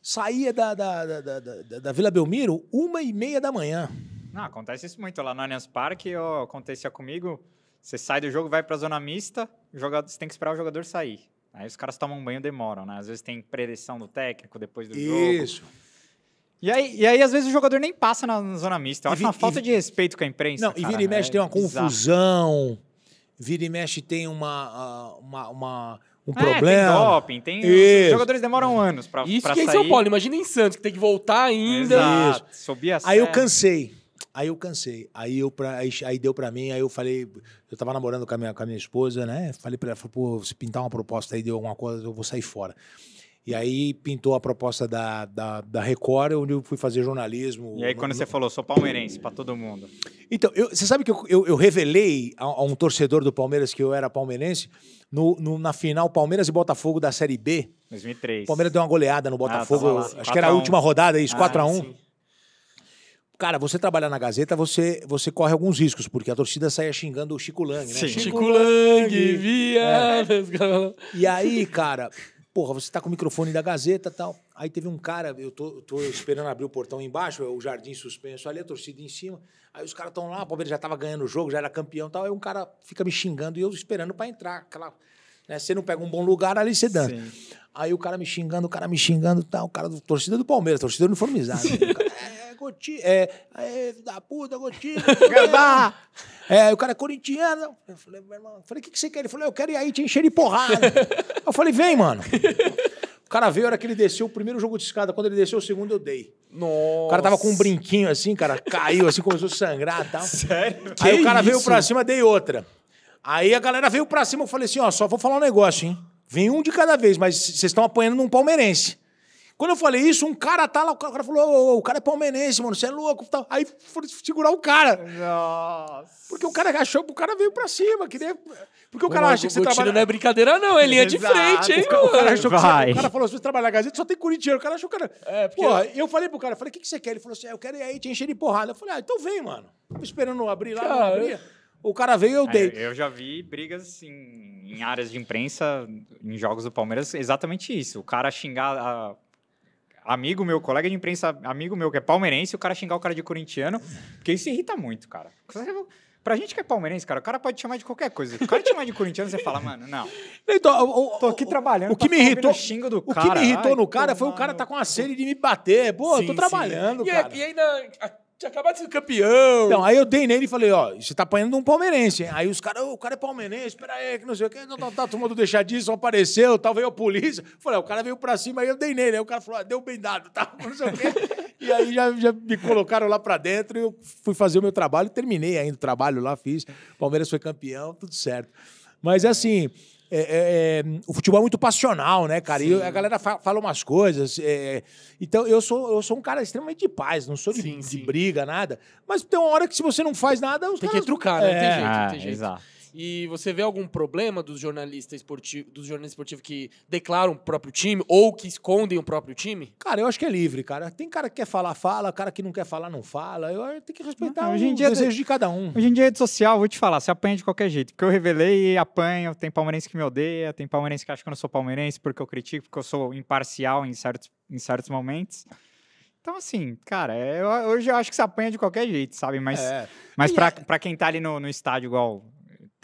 saía da, da, da, da, da Vila Belmiro uma e meia da manhã. Não, acontece isso muito lá no Allianz Parque, ó, acontecia comigo. Você sai do jogo, vai para a zona mista, jogador, você tem que esperar o jogador sair. Aí os caras tomam um banho e demoram, né? Às vezes tem preleção do técnico depois do isso. jogo. Isso. E aí, e aí, às vezes, o jogador nem passa na, zona mista. Eu acho vi, uma falta vi, de respeito com a imprensa. Não, cara, e vira e mexe é tem uma confusão. Vira e mexe tem uma, ah, uma, uma um é, problema. Tem doping, tem. Os jogadores demoram anos pra, Isso pra que sair. É Isso em São Paulo, imagina em Santos, que tem que voltar ainda. Exato. Isso. Aí eu cansei. Aí eu cansei. Aí, eu pra, aí, aí, deu pra mim, aí eu falei. Eu tava namorando com a minha, com a minha esposa, né? Falei pra ela, falei, pô, se pintar uma proposta aí, deu alguma coisa, eu vou sair fora. E aí pintou a proposta da, da, da Record, onde eu fui fazer jornalismo. E aí, no, quando no... você falou, sou palmeirense, para todo mundo. Então, eu, você sabe que eu, eu, eu revelei a, a, um torcedor do Palmeiras que eu era palmeirense no, no, na final Palmeiras e Botafogo da Série B. 2003. O Palmeiras deu uma goleada no ah, Botafogo, ah, acho que era a última rodada, isso, ah, 4x1. Cara, você trabalhar na Gazeta, você, você corre alguns riscos, porque a torcida saia xingando o Chico Lang, né? Sim. Chico, Chico Lang, via... É. E aí, cara, porra, você tá com o microfone da Gazeta tal. Aí teve um cara, eu tô, tô esperando abrir o portão embaixo, é o jardim suspenso ali, a torcida em cima. Aí os caras estão lá, o Palmeiras já tava ganhando o jogo, já era campeão tal. Aí um cara fica me xingando e eu esperando para entrar. Aquela, né, você não pega um bom lugar, ali você dança. Aí o cara me xingando, o cara me xingando tal. O cara do torcida do Palmeiras, torcida uniformizada. é, é, Goti, é, é, da puta, é. É, o cara é corintiano. Né? Eu falei, meu irmão, falei, o que, que você quer? Ele falou, eu quero ir aí te encher de porrada. eu falei, vem, mano. O cara veio, a hora que ele desceu o primeiro jogo de escada, quando ele desceu o segundo, eu dei. Nossa. O cara tava com um brinquinho assim, cara, caiu assim, começou a sangrar e tal. Sério? Aí o cara isso? veio pra cima, dei outra. Aí a galera veio pra cima, eu falei assim, ó, só vou falar um negócio, hein? Vem um de cada vez, mas vocês estão apanhando num palmeirense. Quando eu falei isso, um cara tá lá, o cara falou, ô, ô, o cara é palmeirense, mano, você é louco. Aí foram segurar o cara. Nossa. Porque o cara achou, o cara veio pra cima, que nem... Porque o cara acha que você trabalha... não é brincadeira não, ele ia de frente, hein, o, cara achou que você... O cara falou, se você trabalhar na Gazeta, só tem corintiano. O cara achou que era... É, porque... Porra, eu falei pro cara, falei, o que, que você quer? Ele falou assim, ah, eu quero ir aí te encher de porrada. Eu falei, ah, então vem, mano. Tô esperando abrir lá, cara... não é. O cara veio e eu é, dei. eu já vi brigas assim em áreas de imprensa, em jogos do Palmeiras, exatamente isso. O cara xingar a amigo meu, colega de imprensa, amigo meu que é palmeirense, o cara xingar o cara de corintiano, porque isso irrita muito, cara. Pra gente que é palmeirense, cara, o cara pode te chamar de qualquer coisa. O cara te chamar de corintiano, você fala, mano, não. Então, o, tô aqui trabalhando. Tá o que me irritou, xingo do cara. O que me irritou Ai, no cara foi mano, o cara tá com a sede de me bater. Pô, sim, eu tô trabalhando, sim. É cara. E, e ainda tinha acabado de ser campeão. Então, aí eu dei nele e falei, ó, você tá apanhando um palmeirense, hein? Aí os caras, o cara é palmeirense, peraí, que não sei o quê, não tá, tá mundo deixar disso, apareceu, tal, veio a polícia. Falei, ah, o cara veio pra cima, aí eu dei nele. Aí o cara falou, ah, deu bem dado, tá, não sei o quê. e aí já, já me colocaram lá pra dentro e eu fui fazer o meu trabalho, terminei ainda o trabalho lá, fiz. Palmeiras foi campeão, tudo certo. Mas, assim, é, é, é, o futebol é muito passional, né, cara? Sim. E a galera fala, fala umas coisas. É, então, eu sou, eu sou um cara extremamente de paz, não sou de, sim, de sim. briga, nada. Mas tem uma hora que se você não faz nada, os Tem caras... que trucar, né? Tem é. jeito, ah, tem jeito. Exato. E você vê algum problema dos jornalistas esportivos, dos jornalistas esportivos que declaram o próprio time ou que escondem o próprio time? Cara, eu acho que é livre, cara. Tem cara que quer falar, fala, cara que não quer falar, não fala. Eu tenho que respeitar não, hoje em dia, o desejo de cada um. Hoje em dia, é rede social, vou te falar, se apanha de qualquer jeito. Porque eu revelei e apanho, tem palmeirense que me odeia, tem palmeirense que acha que eu não sou palmeirense porque eu critico, porque eu sou imparcial em certos, em certos momentos. Então, assim, cara, eu, hoje eu acho que se apanha de qualquer jeito, sabe? Mas, é. mas pra, é pra quem tá ali no, no estádio, igual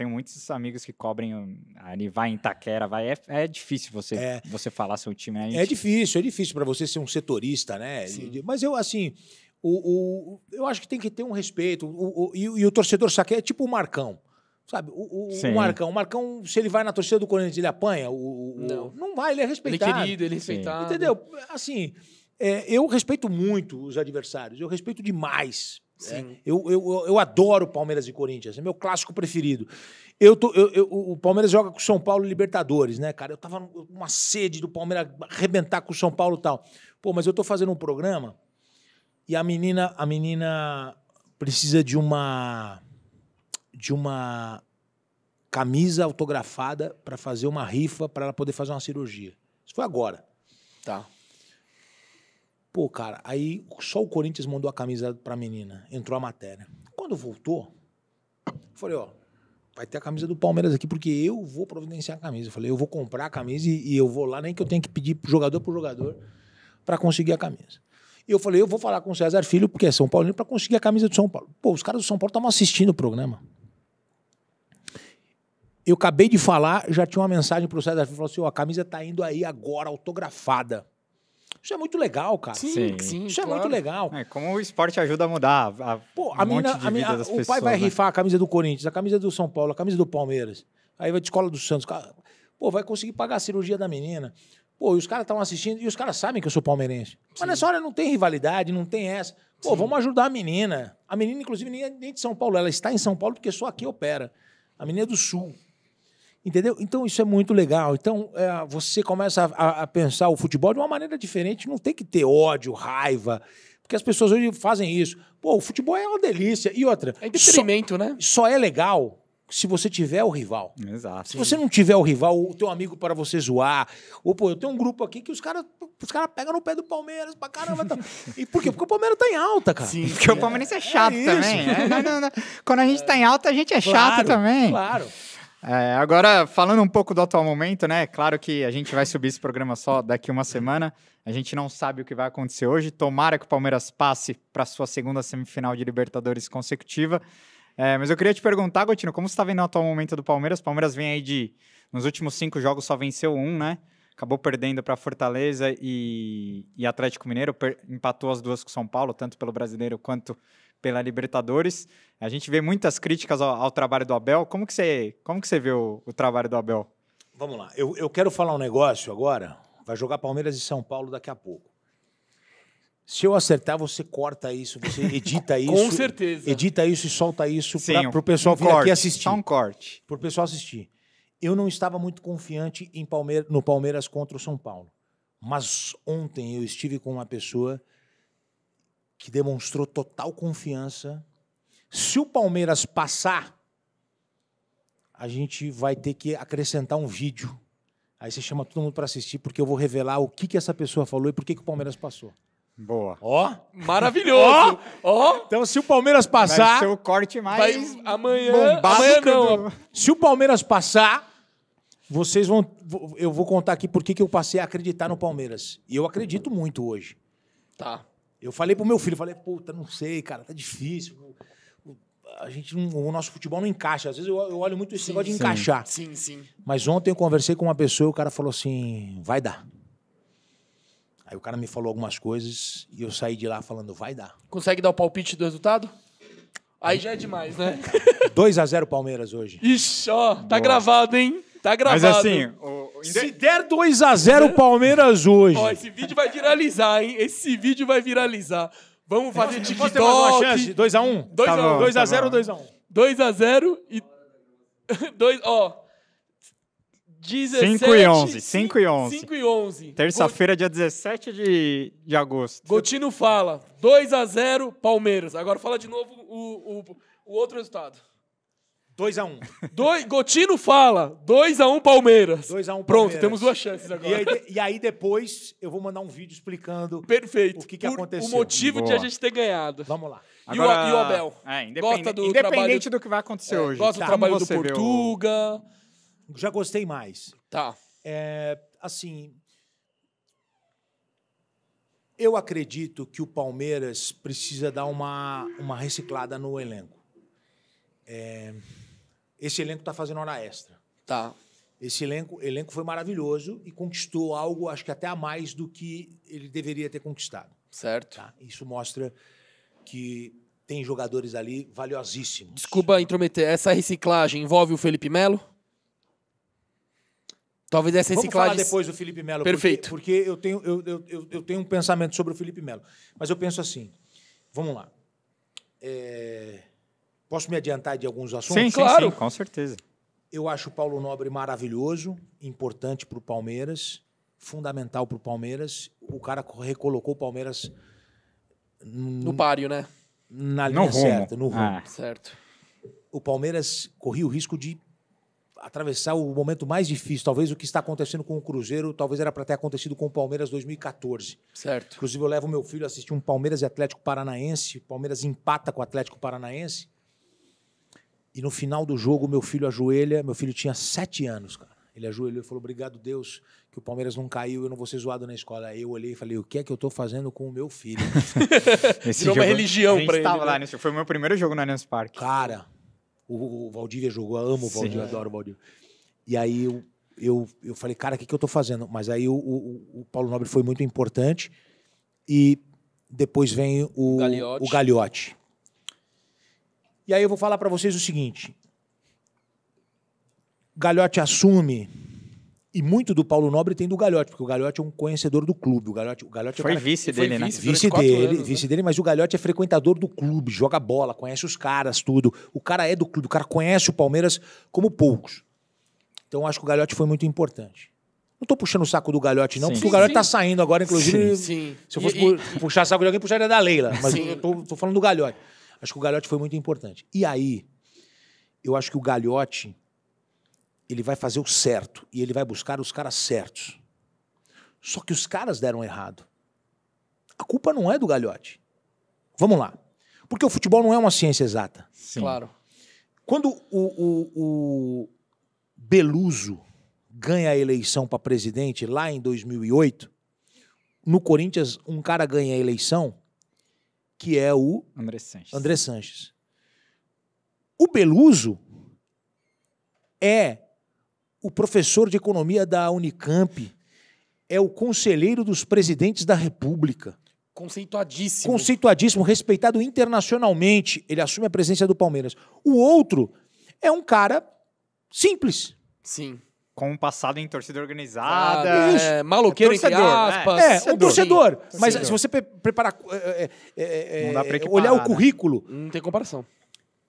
tenho muitos amigos que cobrem hum, ali, vai em Itaquera, vai. É, é difícil você, é, você falar seu time. Né? É gente... É difícil, é difícil para você ser um setorista, né? Sim. Mas eu, assim, o, o, eu acho que tem que ter um respeito. O, o e, e, o torcedor saque é tipo o Marcão. Sabe, o, o, Marcão. O Marcão, se ele vai na torcida do Corinthians, ele apanha? O, não. não vai, ele é respeitado. Ele é querido, ele é respeitado. Entendeu? Assim, é, eu respeito muito os adversários, eu respeito demais. Né? Sim. É, eu, eu, eu adoro Palmeiras e Corinthians, é meu clássico preferido. Eu tô, eu, eu, o Palmeiras joga com o São Paulo Libertadores, né, cara? Eu tava com uma sede do Palmeiras arrebentar com o São Paulo e tal. Pô, mas eu tô fazendo um programa e a menina, a menina precisa de uma de uma camisa autografada para fazer uma rifa para ela poder fazer uma cirurgia. Isso foi agora. Tá. Pô, cara, aí só o Corinthians mandou a camisa pra menina. Entrou a matéria. Quando voltou, falei, ó, vai ter a camisa do Palmeiras aqui, porque eu vou providenciar a camisa. Eu falei, eu vou comprar a camisa e, e eu vou lá, nem que eu tenha que pedir jogador por jogador para conseguir a camisa. E eu falei, eu vou falar com o César Filho, porque é São Paulino, para conseguir a camisa do São Paulo. Pô, os caras do São Paulo estavam assistindo o programa. Eu acabei de falar, já tinha uma mensagem pro César Filho, falou assim, ó, a camisa tá indo aí agora, autografada. Isso é muito legal, cara. Sim, sim. Isso claro. é muito legal. É, como o esporte ajuda a mudar a, Pô, a um mina, a mina, a, O pessoas, pai vai né? rifar a camisa do Corinthians, a camisa do São Paulo, a camisa do Palmeiras. Aí vai de escola do Santos. Pô, vai conseguir pagar a cirurgia da menina. Pô, e os caras estão assistindo e os caras sabem que eu sou palmeirense. Sim. Mas nessa hora não tem rivalidade, não tem essa. Pô, Sim. vamos ajudar a menina. A menina, inclusive, nem é, é de São Paulo. Ela está em São Paulo porque só aqui opera. A menina é do Sul. Entendeu? Então isso é muito legal. Então é, você começa a, a, pensar o futebol de uma maneira diferente. Não tem que ter ódio, raiva, porque as pessoas hoje fazem isso. Pô, o futebol é uma delícia. E outra. É detrimento, né? Só é legal se você tiver o rival. Exato. Se você não tiver o rival, o teu amigo para você zoar. Ou, pô, eu tenho um grupo aqui que os caras os cara pegam no pé do Palmeiras pra caramba. Tá... E por quê? Porque o Palmeiras tá em alta, cara. Sim, porque é. o Palmeiras é chato é também. É, não, não, não. Quando a gente tá em alta, a gente é claro, chato também. Claro. É, agora, falando um pouco do atual momento, né? Claro que a gente vai subir esse programa só daqui uma semana. A gente não sabe o que vai acontecer hoje. Tomara que o Palmeiras passe para sua segunda semifinal de Libertadores consecutiva. É, mas eu queria te perguntar, Gotino, como você está vendo o atual momento do Palmeiras? O Palmeiras vem aí de. Nos últimos cinco jogos só venceu um, né? Acabou perdendo para Fortaleza e, e Atlético Mineiro. Per, empatou as duas com São Paulo, tanto pelo brasileiro quanto pela Libertadores. A gente vê muitas críticas ao, ao trabalho do Abel. Como que você, como que você vê o, o trabalho do Abel? Vamos lá. Eu, eu quero falar um negócio agora. Vai jogar Palmeiras e São Paulo daqui a pouco. Se eu acertar, você corta isso, você edita isso. Com certeza. Edita isso e solta isso para o pessoal um vir corte, aqui assistir. um corte. Para o pessoal assistir. Eu não estava muito confiante em Palmeira, no Palmeiras contra o São Paulo. Mas ontem eu estive com uma pessoa que demonstrou total confiança. Se o Palmeiras passar, a gente vai ter que acrescentar um vídeo. Aí você chama todo mundo para assistir, porque eu vou revelar o que, que essa pessoa falou e por que, que o Palmeiras passou. Boa. Ó. Maravilhoso. Ó. Então, se o Palmeiras passar. Vai ser o corte mais. Vai, amanhã. Amanhã não. Se o Palmeiras passar, vocês vão. Eu vou contar aqui por que eu passei a acreditar no Palmeiras. E eu acredito muito hoje. Tá. Eu falei pro meu filho, falei, puta, não sei, cara, tá difícil. A gente o nosso futebol não encaixa. Às vezes eu, eu olho muito esse sim, negócio de sim. encaixar. Sim, sim. Mas ontem eu conversei com uma pessoa e o cara falou assim: vai dar. Aí o cara me falou algumas coisas e eu saí de lá falando, vai dar. Consegue dar o palpite do resultado? Aí já é demais, né? 2 a 0 Palmeiras hoje. Ixi, ó, tá Boa. gravado, hein? Tá gravado. Mas assim, o se der 2 x 0 Palmeiras hoje. Ó, esse vídeo vai viralizar, hein? Esse vídeo vai viralizar. Vamos fazer posso, TikTok. Posso ter mais uma chance? 2 x 1. 2 x 0 ou 2 x 1? 2 x 0 e 2, ó. 17, 5 e 11. 5 e 11. 5 e 11. Terça-feira, dia 17 de, de agosto. Gotino fala: 2 x 0 Palmeiras. Agora fala de novo o, o, o outro resultado. 2x1. Um. Gotino fala, 2x1 um Palmeiras. 2x1 um Pronto, temos duas chances agora. E aí, e aí, depois eu vou mandar um vídeo explicando Perfeito. o que, que Por, aconteceu. O motivo Boa. de a gente ter ganhado. Vamos lá. Agora, e, o, e o Abel? É, é independente do, independente trabalho, do que vai acontecer é, hoje. Gosta tá, do trabalho do Portuga. Viu? Já gostei mais. Tá. É, assim, eu acredito que o Palmeiras precisa dar uma, uma reciclada no elenco. É, esse elenco está fazendo hora extra. Tá. Esse elenco, elenco foi maravilhoso e conquistou algo, acho que até a mais do que ele deveria ter conquistado. Certo. Tá? Isso mostra que tem jogadores ali valiosíssimos. Desculpa intrometer, essa reciclagem envolve o Felipe Melo? Talvez essa reciclagem. Vamos falar depois do Felipe Melo. Perfeito. Porque, porque eu, tenho, eu, eu, eu, tenho um pensamento sobre o Felipe Melo. Mas eu penso assim: vamos lá. É... Posso me adiantar de alguns assuntos? Sim, claro. Sim, sim, com certeza. Eu acho o Paulo Nobre maravilhoso, importante para o Palmeiras, fundamental para o Palmeiras. O cara recolocou o Palmeiras... No páreo, né? Na linha no certa, no rumo. Ah. Certo. O Palmeiras corria o risco de atravessar o momento mais difícil, talvez o que está acontecendo com o Cruzeiro, talvez era para ter acontecido com o Palmeiras 2014. Certo. Inclusive eu levo meu filho a assistir um Palmeiras e Atlético Paranaense, o Palmeiras empata com o Atlético Paranaense. E no final do jogo, meu filho ajoelha. Meu filho tinha sete anos, cara. Ele ajoelhou e falou: Obrigado, Deus, que o Palmeiras não caiu, eu não vou ser zoado na escola. Aí eu olhei e falei: O que é que eu tô fazendo com o meu filho? Esse Virou jogo, uma religião pra ele. Tava né? lá nesse, foi o meu primeiro jogo no Allianz Parque. Cara, o, o Valdívia jogou, eu amo o Valdívia, adoro o Valdívia. E aí eu, eu, eu falei: Cara, o que, que eu tô fazendo? Mas aí o, o, o Paulo Nobre foi muito importante. E depois vem o Galiote. O e aí eu vou falar para vocês o seguinte: Galhote assume. E muito do Paulo Nobre tem do Galhote, porque o Galhote é um conhecedor do clube. O Galhote, o Galhote é foi é vice dele, né? Vice, dele, anos, vice né? dele, mas o Galhote é frequentador do clube, joga bola, conhece os caras, tudo. O cara é do clube, o cara conhece o Palmeiras como poucos. Então acho que o Galhote foi muito importante. Não estou puxando o saco do Galhote, não, sim. porque o Galhote está saindo agora, inclusive. Sim, sim. Se eu fosse e, e... puxar saco de alguém, puxaria da Leila. Mas sim. eu tô, tô falando do Galhote. Acho que o Galhote foi muito importante. E aí, eu acho que o Galhote ele vai fazer o certo e ele vai buscar os caras certos. Só que os caras deram errado. A culpa não é do Galhote. Vamos lá. Porque o futebol não é uma ciência exata. Sim. Claro. Quando o, o, o Beluso ganha a eleição para presidente lá em 2008, no Corinthians, um cara ganha a eleição que é o André Sanches. André Sanches. O Beluso é o professor de economia da Unicamp, é o conselheiro dos presidentes da República. Conceituadíssimo. Conceituadíssimo, respeitado internacionalmente. Ele assume a presença do Palmeiras. O outro é um cara simples. Sim com um passado em torcida organizada. Ah, é, maloqueiro, é, torcedor, entre aspas. É, um torcedor. Sim, mas se você preparar. É, é, é, é olhar o né? currículo. Não tem comparação.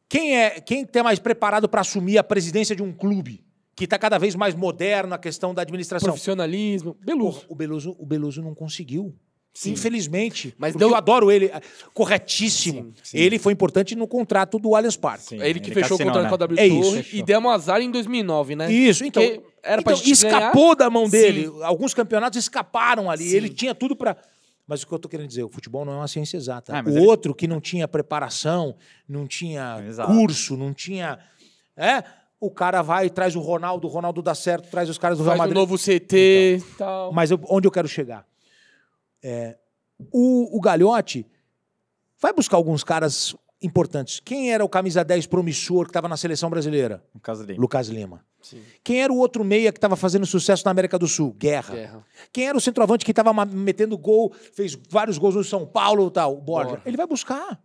Quem é quem está mais preparado para assumir a presidência de um clube? Que está cada vez mais moderno a questão da administração. Profissionalismo. Beluso. O, o Beluso, o Beluso não conseguiu. Sim. Infelizmente. Mas deu... eu adoro ele. Corretíssimo. Sim, sim. Ele foi importante no contrato do Allianz Parque. ele que ele fechou o contrato né? com a W é isso. e deu um azar em 2009, né? Isso, então era então, pra gente escapou ganhar. da mão dele. Sim. Alguns campeonatos escaparam ali. Sim. Ele tinha tudo para mas o que eu tô querendo dizer, o futebol não é uma ciência exata. Ah, o ele... outro que não tinha preparação, não tinha Exato. curso, não tinha. É? O cara vai e traz o Ronaldo, o Ronaldo dá certo, traz os caras do Real Madrid. Um novo CT então, tal. Mas eu, onde eu quero chegar? É, o, o Galhote vai buscar alguns caras importantes. Quem era o camisa 10 promissor que estava na seleção brasileira? Lucas Lima. Lucas Lima. Quem era o outro meia que estava fazendo sucesso na América do Sul? Guerra. Guerra. Quem era o centroavante que estava metendo gol, fez vários gols no São Paulo e tal? Borja. Ele vai buscar.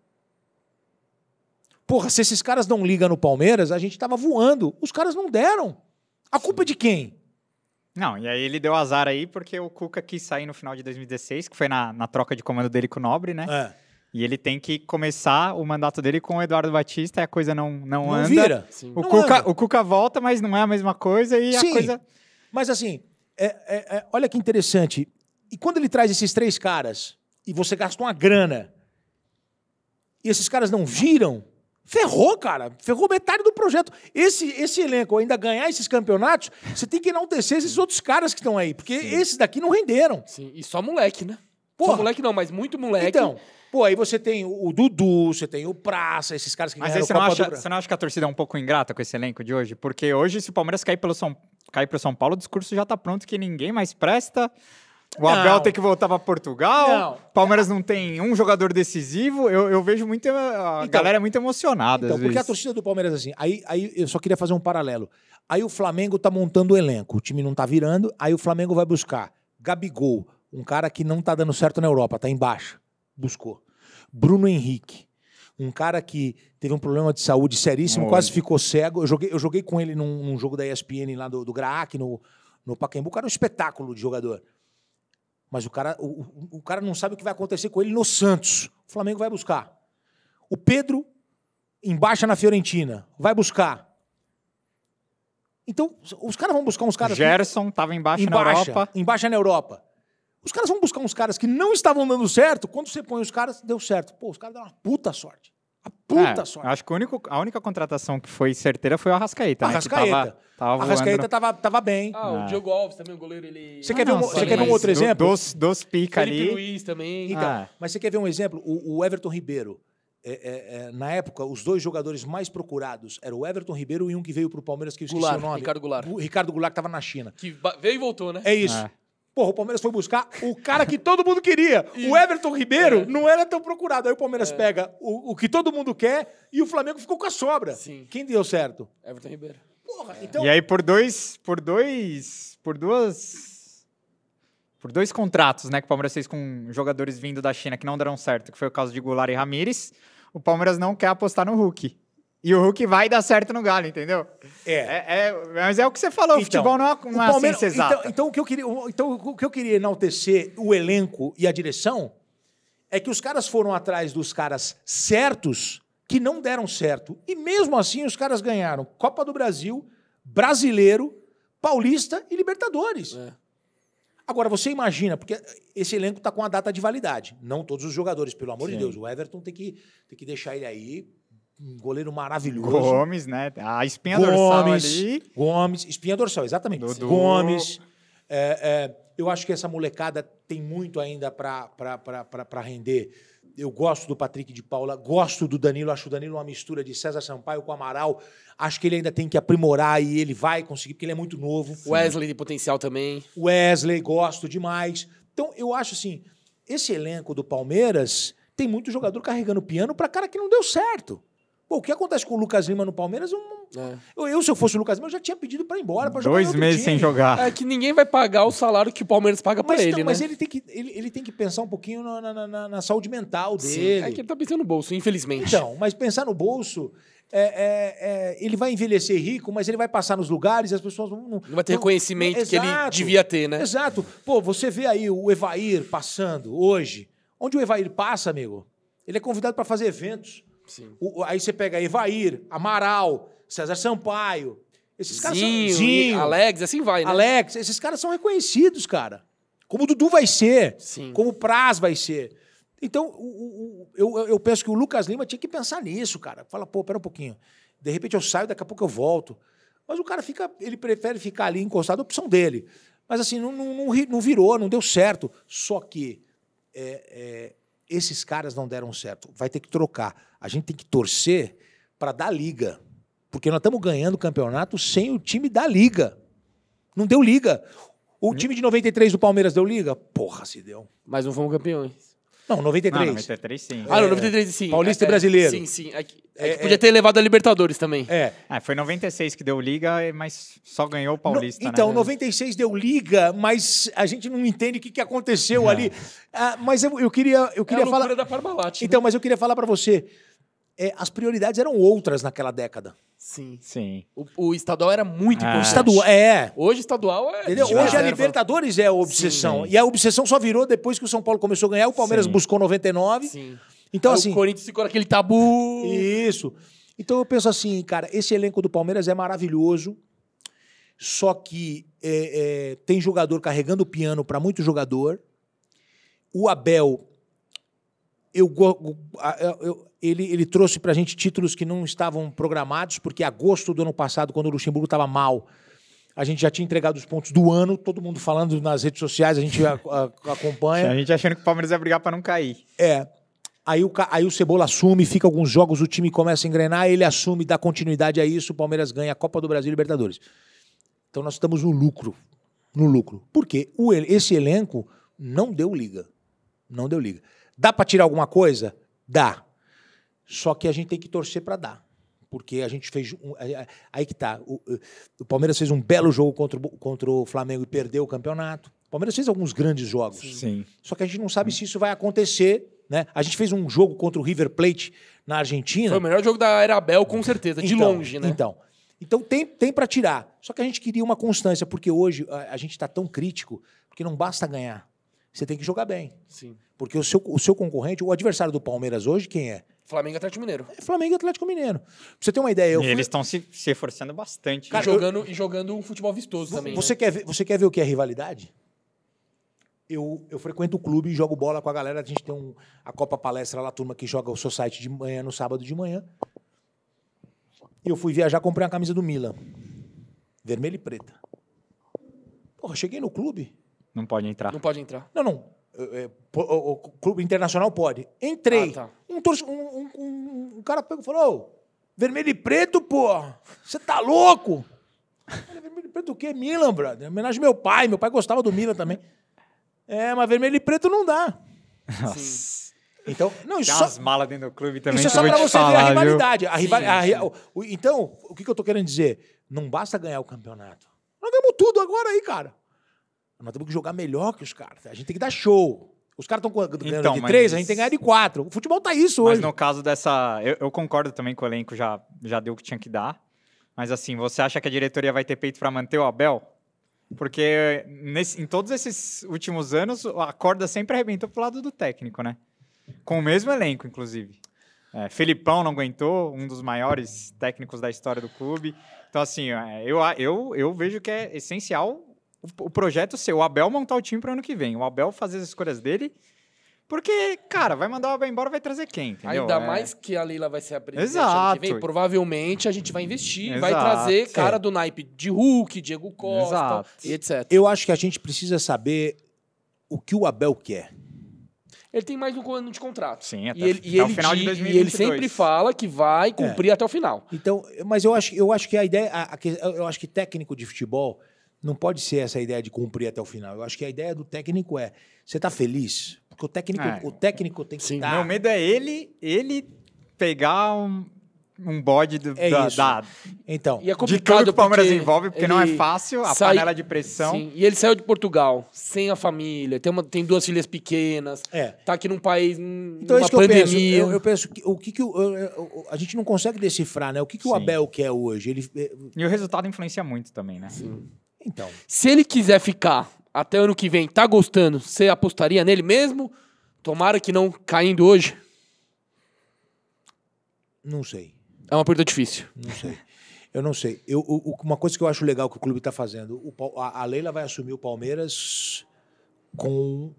Porra, se esses caras não ligam no Palmeiras, a gente estava voando. Os caras não deram. A culpa é de quem? Não, e aí ele deu azar aí porque o Cuca quis sair no final de 2016, que foi na, na troca de comando dele com o Nobre, né? É. E ele tem que começar o mandato dele com o Eduardo Batista e a coisa não, não, não anda. Vira. O, não Cuca, anda. o Cuca volta, mas não é a mesma coisa e Sim, a coisa. Mas assim, é, é, é, olha que interessante. E quando ele traz esses três caras e você gasta uma grana e esses caras não viram, ferrou, cara. Ferrou metade do projeto. Esse, esse elenco ainda ganhar esses campeonatos, você tem que enaltecer esses outros caras que estão aí, porque Sim. esses daqui não renderam. Sim, e só moleque, né? Porra. Só moleque não, mas muito moleque. Então, pô, aí você tem o Dudu, você tem o Praça, esses caras que mas ganharam aí você não, acha, do... você não acha que a torcida é um pouco ingrata com esse elenco de hoje? Porque hoje, se o Palmeiras cair pelo São, cair pro São Paulo, o discurso já tá pronto que ninguém mais presta. O não. Abel tem que voltar para Portugal. Não. Palmeiras não tem um jogador decisivo. Eu, eu vejo muita a então, galera é muito emocionada. Então, porque vezes. a torcida do Palmeiras assim. Aí, aí eu só queria fazer um paralelo. Aí o Flamengo tá montando o elenco, o time não tá virando. Aí o Flamengo vai buscar Gabigol, um cara que não está dando certo na Europa, está embaixo. Buscou. Bruno Henrique. Um cara que teve um problema de saúde seríssimo, quase ficou cego. Eu joguei, eu joguei com ele num, num jogo da ESPN lá do, do Graak, no, no Pacaembu. O cara é um espetáculo de jogador. Mas o cara, o, o cara não sabe o que vai acontecer com ele no Santos. O Flamengo vai buscar. O Pedro embaixo na Fiorentina. Vai buscar. Então, os caras vão buscar uns caras. Gerson estava embaixo, embaixo na Europa. Embaixo na Europa. Os caras vão buscar uns caras que não estavam dando certo. Quando você põe os caras, deu certo. Pô, os caras deram uma puta sorte. A puta é, sorte. Acho que único, a única contratação que foi certeira foi o Arrascaeta. Né? Arrascaeta. Né? Tava, tava Arrascaeta tava, tava bem. Ah, o é. Diogo Alves também, o goleiro, ele. Você ah, quer, não, ver, um, você quer ver um outro exemplo? Dos, dos pica Felipe ali. Luiz também. Então, ah. Mas você quer ver um exemplo? O, o Everton Ribeiro. É, é, é na época, os dois jogadores mais procurados eram o Everton Ribeiro e um que veio para o Palmeiras, que eu esqueci Goulart, o nome. Ricardo Goulart. O Ricardo Goulart que estava na China. Que veio e voltou, né? É isso. É. Porra, o Palmeiras foi buscar o cara que todo mundo queria. o Everton Ribeiro é. não era tão procurado. Aí o Palmeiras é. pega o, o, que todo mundo quer e o Flamengo ficou com a sobra. Sim. Quem deu certo? Everton Ribeiro. Porra, é. então... E aí por dois, por dois, por duas, por dois contratos, né, que o Palmeiras fez com jogadores vindo da China que não deram certo, que foi o caso de Goulart e Ramires, o Palmeiras não quer apostar no Hulk. E o Hulk vai dar certo no Galo, entendeu? É. é, é mas é o que você falou, então, o futebol não, é não é Palmeiras, assim então, então, o que eu queria, então, o que eu queria enaltecer o elenco e a direção é que os caras foram atrás dos caras certos que não deram certo. E mesmo assim os caras ganharam Copa do Brasil, Brasileiro, Paulista e Libertadores. É. Agora, você imagina, porque esse elenco está com a data de validade. Não todos os jogadores, pelo amor Sim. de Deus. O Everton tem que, tem que deixar ele aí um goleiro maravilhoso. Gomes, né? A ah, espinha Gomes, dorsal ali. Gomes, espinha dorsal, exatamente. Dudu. Gomes. É, é, eu acho que essa molecada tem muito ainda para render. Eu gosto do Patrick de Paula, gosto do Danilo, acho o Danilo uma mistura de César Sampaio com Amaral. Acho que ele ainda tem que aprimorar e ele vai conseguir, porque ele é muito novo. Wesley de potencial também. Wesley, gosto demais. Então, eu acho assim, esse elenco do Palmeiras tem muito jogador carregando piano para cara que não deu certo. Pô, o que acontece com o Lucas Lima no Palmeiras? Um... É. Eu, se eu fosse o Lucas Lima, eu já tinha pedido para ir embora. Pra Dois meses time. sem jogar. É que ninguém vai pagar o salário que o Palmeiras paga para ele, não, né? Mas ele tem, que, ele, ele tem que pensar um pouquinho na, na, na, na saúde mental Sim. dele. É que ele tá pensando no bolso, infelizmente. Então, mas pensar no bolso. É, é, é, ele vai envelhecer rico, mas ele vai passar nos lugares e as pessoas não. Não vai ter não, reconhecimento que ele devia ter, né? Exato. Pô, você vê aí o Evair passando hoje. Onde o Evair passa, amigo? Ele é convidado para fazer eventos. O, aí você pega Evair, Amaral, César Sampaio. Esses caras Zinho, são. Zinho, Alex, assim vai, né? Alex, esses caras são reconhecidos, cara. Como o Dudu vai ser, Sim. como o Praz vai ser. Então, o, o, eu, eu penso que o Lucas Lima tinha que pensar nisso, cara. Fala, pô, pera um pouquinho. De repente eu saio, daqui a pouco eu volto. Mas o cara fica, ele prefere ficar ali encostado, é opção dele. Mas assim, não, não, não, não virou, não deu certo. Só que é, é, esses caras não deram certo. Vai ter que trocar. A gente tem que torcer para dar liga. Porque nós estamos ganhando o campeonato sem o time da liga. Não deu liga. O hum? time de 93 do Palmeiras deu liga? Porra, se deu. Mas não fomos campeões. Não, 93. Não, 93 sim. Ah, não, 93 sim. Paulista é, e brasileiro. Sim, sim. É que, é, é que podia é. ter levado a Libertadores também. É. Ah, foi 96 que deu liga, mas só ganhou o Paulista. No, né? então, né? 96 deu liga, mas a gente não entende o que, que aconteceu é. ali. Ah, mas eu, eu, queria, eu queria é a falar. da Parmalat. Né? Então, né? mas eu queria falar para você é, as prioridades eram outras naquela década. Sim. Sim. O, o estadual era muito ah, importante. Estadual, é. Hoje estadual é. Entendeu? Hoje a Libertadores é a obsessão. Sim. E a obsessão só virou depois que o São Paulo começou a ganhar, o Palmeiras Sim. buscou 99. Sim. Então, Aí assim. O Corinthians ficou naquele tabu. Isso. Então eu penso assim, cara, esse elenco do Palmeiras é maravilhoso. Só que é, é, tem jogador carregando o piano para muito jogador. O Abel eu, eu, ele, ele trouxe para a gente títulos que não estavam programados, porque agosto do ano passado, quando o Luxemburgo estava mal, a gente já tinha entregado os pontos do ano, todo mundo falando nas redes sociais, a gente a, a, acompanha. A gente achando que o Palmeiras ia brigar para não cair. É. Aí o, aí o Cebola assume, fica alguns jogos, o time começa a engrenar, ele assume, dá continuidade a isso, o Palmeiras ganha a Copa do Brasil e Libertadores. Então nós estamos no lucro. No lucro. Por quê? O, esse elenco não deu liga. Não deu liga. Dá para tirar alguma coisa? Dá. Só que a gente tem que torcer para dar. Porque a gente fez. Um, é, é, aí que tá. O, eh, o, Palmeiras fez um belo jogo contra, o, contra o Flamengo e perdeu o campeonato. O Palmeiras fez alguns grandes jogos. Sim. Só que a gente não sabe se isso vai acontecer. Né? A gente fez um jogo contra o River Plate na Argentina. Foi o melhor jogo da Era com certeza, de então, longe, né? Então. Então tem, tem para tirar. Só que a gente queria uma constância, porque hoje a, eh, a gente está tão crítico, porque não basta ganhar você tem que jogar bem. Sim. Porque o seu, o seu concorrente, o adversário do Palmeiras hoje, quem é? Flamengo Atlético Mineiro. É Flamengo Atlético Mineiro. Pra você ter uma ideia. Eu fui... Eles estão se, se reforçando bastante. Cara, jogando, eu... E jogando um futebol vistoso também. Você, né? quer ver, você quer ver o que é rivalidade? Eu, eu frequento o clube e jogo bola com a galera. A gente tem um, a Copa Palestra lá, a turma que joga o Society de manhã, no sábado de manhã. E eu fui viajar, comprei uma camisa do Milan. Vermelha e preta. Porra, cheguei no clube, não pode entrar. Não pode entrar. Não, não. É, é, o, o, o clube internacional pode. Entrei. Ah, tá. um, torce, um, um, um, cara pegou e falou: vermelho e preto, pô, você tá louco? Falei, vermelho e preto o quê? Milan, brother. Homenagem ao meu pai. Meu pai gostava do Milan também. É, mas vermelho e preto não dá. Nossa. Então, não, isso Tem umas só... malas dentro do clube também. Isso é só pra você falar, ver a rivalidade. A rival... Sim, sim. A... Então, o que, eu tô querendo dizer? Não basta ganhar o campeonato. Nós ganhamos tudo agora aí, cara. Nós temos que jogar melhor que os caras. A gente tem que dar show. Os caras estão ganhando então, de três, a gente tem que ganhar de quatro. O futebol tá isso mas hoje. Mas no caso dessa. Eu, eu, concordo também que o elenco já, já deu o que tinha que dar. Mas assim, você acha que a diretoria vai ter peito para manter o Abel? Porque nesse, em todos esses últimos anos, a corda sempre arrebentou pro lado do técnico, né? Com o mesmo elenco, inclusive. É, Felipão não aguentou, um dos maiores técnicos da história do clube. Então, assim, é, eu, eu, eu vejo que é essencial o, projeto seu, o Abel montar o time para o ano que vem, o Abel fazer as escolhas dele. Porque, cara, vai mandar o Abel embora, vai trazer quem, entendeu? Ainda é. mais que a Leila vai ser a presidente Exato. Vem, provavelmente a gente vai investir, Exato. vai trazer é. cara do naipe de Hulk, Diego Costa e etc. Eu acho que a gente precisa saber o que o Abel quer. Ele tem mais um ano de contrato. Sim, até, e ele, e ele o final de 2022. E ele sempre fala que vai cumprir é. até o final. Então, mas eu acho, eu acho que a ideia... A, a, eu acho que técnico de futebol não pode ser essa ideia de cumprir até o final. Eu acho que a ideia do técnico é: você está feliz? Porque o técnico, é. o técnico tem que estar. Meu medo é ele, ele pegar um, um bode do, é da, da, então e é de tudo que o Palmeiras envolve porque não é fácil a sai, panela de pressão sim, e ele saiu de Portugal sem a família tem uma, tem duas filhas pequenas é. tá aqui num país então é isso que pandemia. eu penso eu, eu, penso que o que, que eu, eu, a gente não consegue decifrar né o que, que o Abel quer hoje ele é, e o resultado influencia muito também né sim. Então. Se ele quiser ficar até ano que vem, tá gostando, você apostaria nele mesmo? Tomara que não caindo hoje? Não sei. É uma pergunta difícil. Não sei. Eu não sei. Eu, uma coisa que eu acho legal que o clube está fazendo, o, a, a, Leila vai assumir o Palmeiras com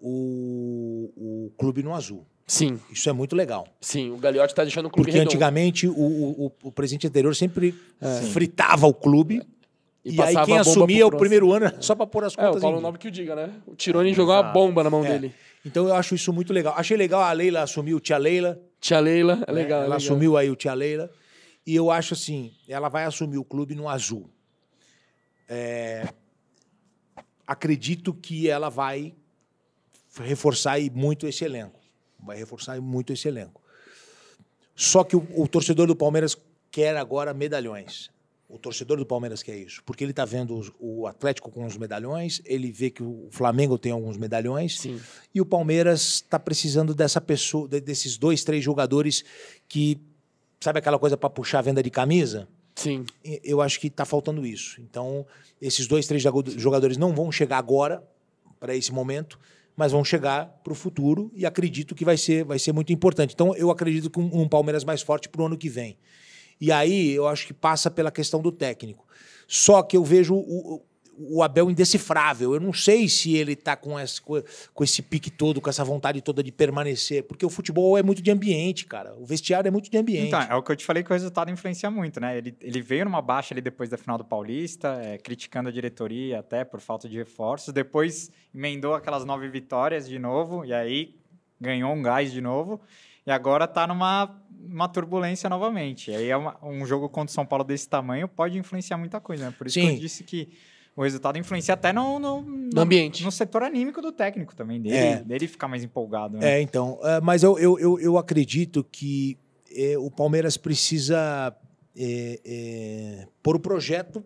o, o clube no azul. Sim. Isso é muito legal. Sim, o Gagliotti está deixando o clube Porque redondo. antigamente o, o, o, presidente anterior sempre é. fritava o clube e, e aí quem assumia o primeiro ano só para pôr as é, contas. É, o Paulo em... Nobre que o diga, né? O Tirone jogou uma bomba na mão é. dele. Então eu acho isso muito legal. Achei legal a Leila assumir o Tia Leila. Tia Leila, é, é legal. Né? Ela legal. assumiu aí o Tia Leila. E eu acho assim, ela vai assumir o clube no azul. É... Acredito que ela vai reforçar muito esse elenco. Vai reforçar muito esse elenco. Só que o, o torcedor do Palmeiras quer agora medalhões o torcedor do Palmeiras quer isso, porque ele está vendo os, o Atlético com os medalhões, ele vê que o Flamengo tem alguns medalhões, Sim. e o Palmeiras está precisando dessa pessoa, desses dois, três jogadores que sabe aquela coisa para puxar a venda de camisa. Sim. Eu acho que está faltando isso. Então esses dois, três jogadores não vão chegar agora para esse momento, mas vão chegar para o futuro e acredito que vai ser, vai ser muito importante. Então eu acredito que um, um Palmeiras mais forte para o ano que vem. E aí eu acho que passa pela questão do técnico. Só que eu vejo o, o Abel indecifrável. Eu não sei se ele está com esse, com esse pique todo, com essa vontade toda de permanecer, porque o futebol é muito de ambiente, cara. O vestiário é muito de ambiente. Então, é o que eu te falei que o resultado influencia muito, né? Ele, ele veio numa baixa ali depois da final do Paulista, é, criticando a diretoria até por falta de reforços. Depois emendou aquelas nove vitórias de novo, e aí ganhou um gás de novo. E agora está numa uma turbulência novamente. E aí é uma, um jogo contra o São Paulo desse tamanho pode influenciar muita coisa, né? Por isso Sim. que eu disse que o resultado influencia até no, no, no, no ambiente. No setor anímico do técnico também, dele, é. dele ficar mais empolgado. Né? É, então. É, mas eu, eu, eu, eu acredito que é, o Palmeiras precisa é, é, pôr o projeto.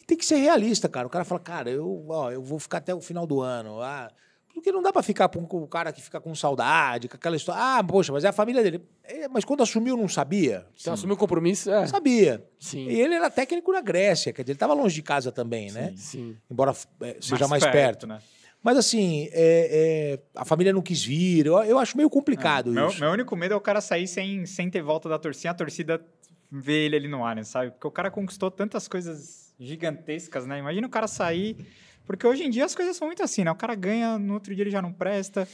E tem que ser realista, cara. O cara fala, cara, eu, ó, eu vou ficar até o final do ano. Ah, porque não dá para ficar com o cara que fica com saudade, com aquela história. Ah, poxa, mas é a família dele. É, mas quando assumiu, não sabia? Então, assumiu o compromisso? É. Sabia. Sim. E ele era técnico na Grécia, quer dizer, ele estava longe de casa também, né? Sim. Embora é, seja mais, mais perto. perto. né? Mas assim, é, é a família não quis vir. Eu, eu acho meio complicado é, isso. Meu, meu, único medo é o cara sair sem, sem ter volta da torcida, a torcida ver ele ali no ar, né, sabe? Porque o cara conquistou tantas coisas gigantescas, né? Imagina o cara sair porque hoje em dia as coisas são muito assim, né? O cara ganha, no outro dia ele já não presta.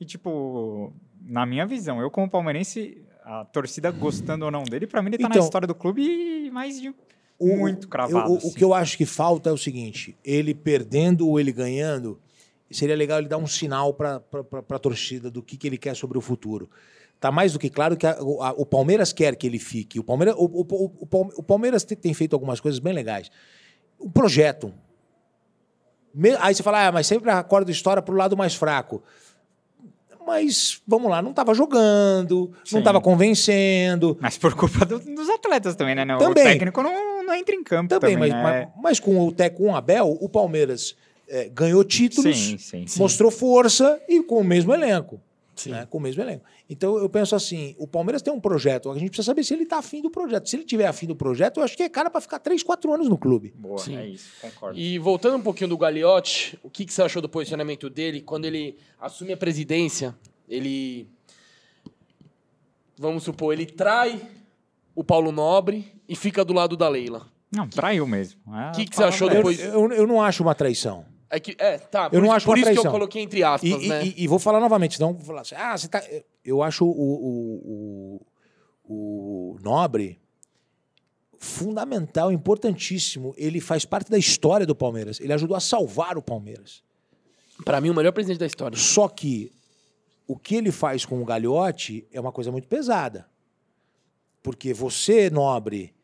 E, tipo, na minha visão, eu como palmeirense, a torcida gostando ou não dele, para mim ele tá então, na história do clube mais de o, muito cravado. Eu, o, assim. o que eu acho que falta é o seguinte: ele perdendo ou ele ganhando, seria legal ele dar um sinal para a torcida do que, que ele quer sobre o futuro. Tá mais do que claro que a, a, o Palmeiras quer que ele fique. O Palmeiras, o, o, o Palmeiras tem, tem feito algumas coisas bem legais. o projeto, Aí você fala, ah, mas sempre acorda a história para o lado mais fraco. Mas, vamos lá, não estava jogando, Sim. não estava convencendo. Mas por culpa do, dos atletas também, né? também. O técnico não, não entra em campo também. também mas, né? mas, mas, com o Tec, com o Abel, o Palmeiras é, ganhou títulos, sim, sim, sim. mostrou força e com o mesmo elenco né, com o mesmo elenco. Então eu penso assim: o Palmeiras tem um projeto, a gente precisa saber se ele está afim do projeto. Se ele tiver afim do projeto, eu acho que é cara para ficar 3, 4 anos no clube. Boa, Sim. é isso, concordo. E voltando um pouquinho do Gagliotti, o que, que você achou do posicionamento dele quando ele assume a presidência? Ele. Vamos supor, ele trai o Paulo Nobre e fica do lado da Leila. Não, traiu mesmo. O é, que, ah, que você achou depois? Eu, eu, eu não acho uma traição. É que, é, tá. Eu por não isso, acho por uma isso traição. que eu coloquei entre aspas, e, né? E, e, e vou falar novamente, não vou falar assim, ah, você tá... Eu acho o, o, o, o Nobre fundamental, importantíssimo. Ele faz parte da história do Palmeiras. Ele ajudou a salvar o Palmeiras. Para mim, o melhor presidente da história. Só que o que ele faz com o Galiote é uma coisa muito pesada. Porque você, nobre,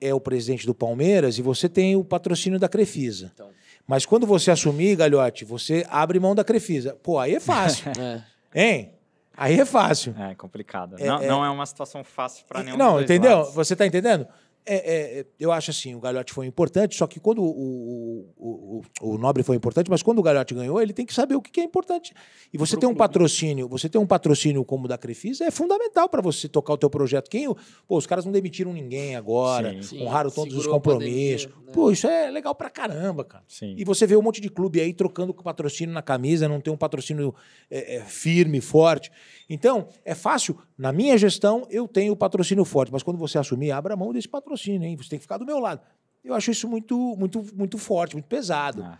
é o presidente do Palmeiras e você tem o patrocínio da Crefisa. Então. Mas quando você assumir, Galhote, você abre mão da Crefisa. Pô, aí é fácil. é. Hein? Aí é fácil. É complicado. É, não, é... não, é... uma situação fácil para nenhum Não, entendeu? Lados. Você está entendendo? É, é, é, eu acho assim, o Galhote foi importante, só que quando o, o, o, o, Nobre foi importante, mas quando o Galhote ganhou, ele tem que saber o que é importante. E você tem um patrocínio, você tem um patrocínio como o da Crefisa, é fundamental para você tocar o teu projeto. Quem, pô, os caras não demitiram ninguém agora, sim, honraram sim, todos os compromissos. Pandemia, né? Pô, isso é legal pra caramba, cara. Sim. E você vê um monte de clube aí trocando patrocínio na camisa, não tem um patrocínio é, é firme, forte. Então, é fácil na minha gestão, eu tenho patrocínio forte, mas quando você assumir, abra mão desse patrocínio, hein? Você tem que ficar do meu lado. Eu acho isso muito, muito, muito forte, muito pesado. Ah.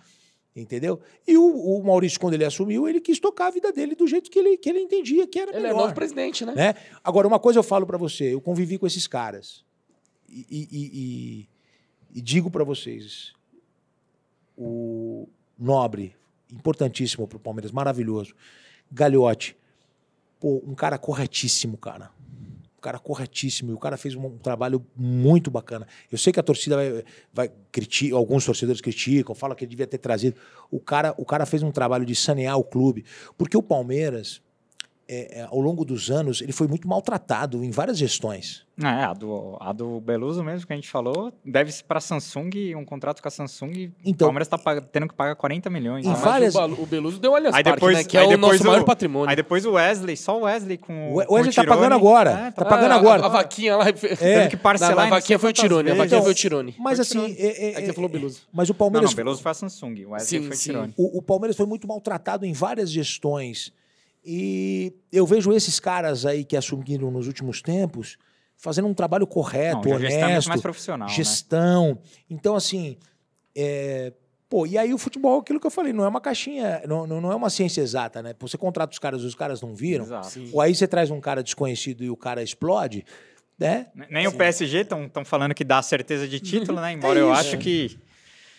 Entendeu? E o, o, Maurício, quando ele assumiu, ele quis tocar a vida dele do jeito que ele, que ele entendia que era ele é melhor. Ele é novo presidente, né? né? Agora, uma coisa eu falo para você: eu convivi com esses caras. E, e, e, e digo para vocês: o Nobre, importantíssimo para o Palmeiras, maravilhoso. Galhote, Pô, um cara corretíssimo, cara. Um cara corretíssimo. E o cara fez um, um trabalho muito bacana. Eu sei que a torcida vai, vai criticar, alguns torcedores criticam, falam que ele devia ter trazido. O cara, o cara fez um trabalho de sanear o clube. Porque o Palmeiras é, é, ao longo dos anos, ele foi muito maltratado em várias gestões. É, a do, a do Beluso mesmo que a gente falou, deve-se para a Samsung, um contrato com a Samsung, então, o Palmeiras está tendo que pagar 40 milhões. Em né? várias... o, Beluso deu olhada. aí depois, né, que é o nosso o, maior patrimônio. Aí depois o Wesley, só o Wesley com o Wesley está o pagando agora, é, tá, pagando ah, agora. A, a, vaquinha lá, é. teve que é. parcelar. Não, a vaquinha foi o então, Tirone, a vaquinha foi o assim, Tirone. Mas assim... É, é, você falou é, Beluso. Mas o Palmeiras... Não, não, Beluso foi a Samsung, o Wesley sim, foi o Tirone. O, o Palmeiras foi muito maltratado em várias gestões e eu vejo esses caras aí que assumiram nos últimos tempos fazendo um trabalho correto, Não, honesto, gestão mais profissional, né? gestão. Né? Então assim, é... Pô, e aí o futebol, é aquilo que eu falei, não é uma caixinha, não, não, é uma ciência exata, né? Você contrata os caras, os caras não viram. Exato. Ou aí você traz um cara desconhecido e o cara explode, né? Nem o PSG estão falando que dá certeza de título, uhum. né? Embora é eu acho que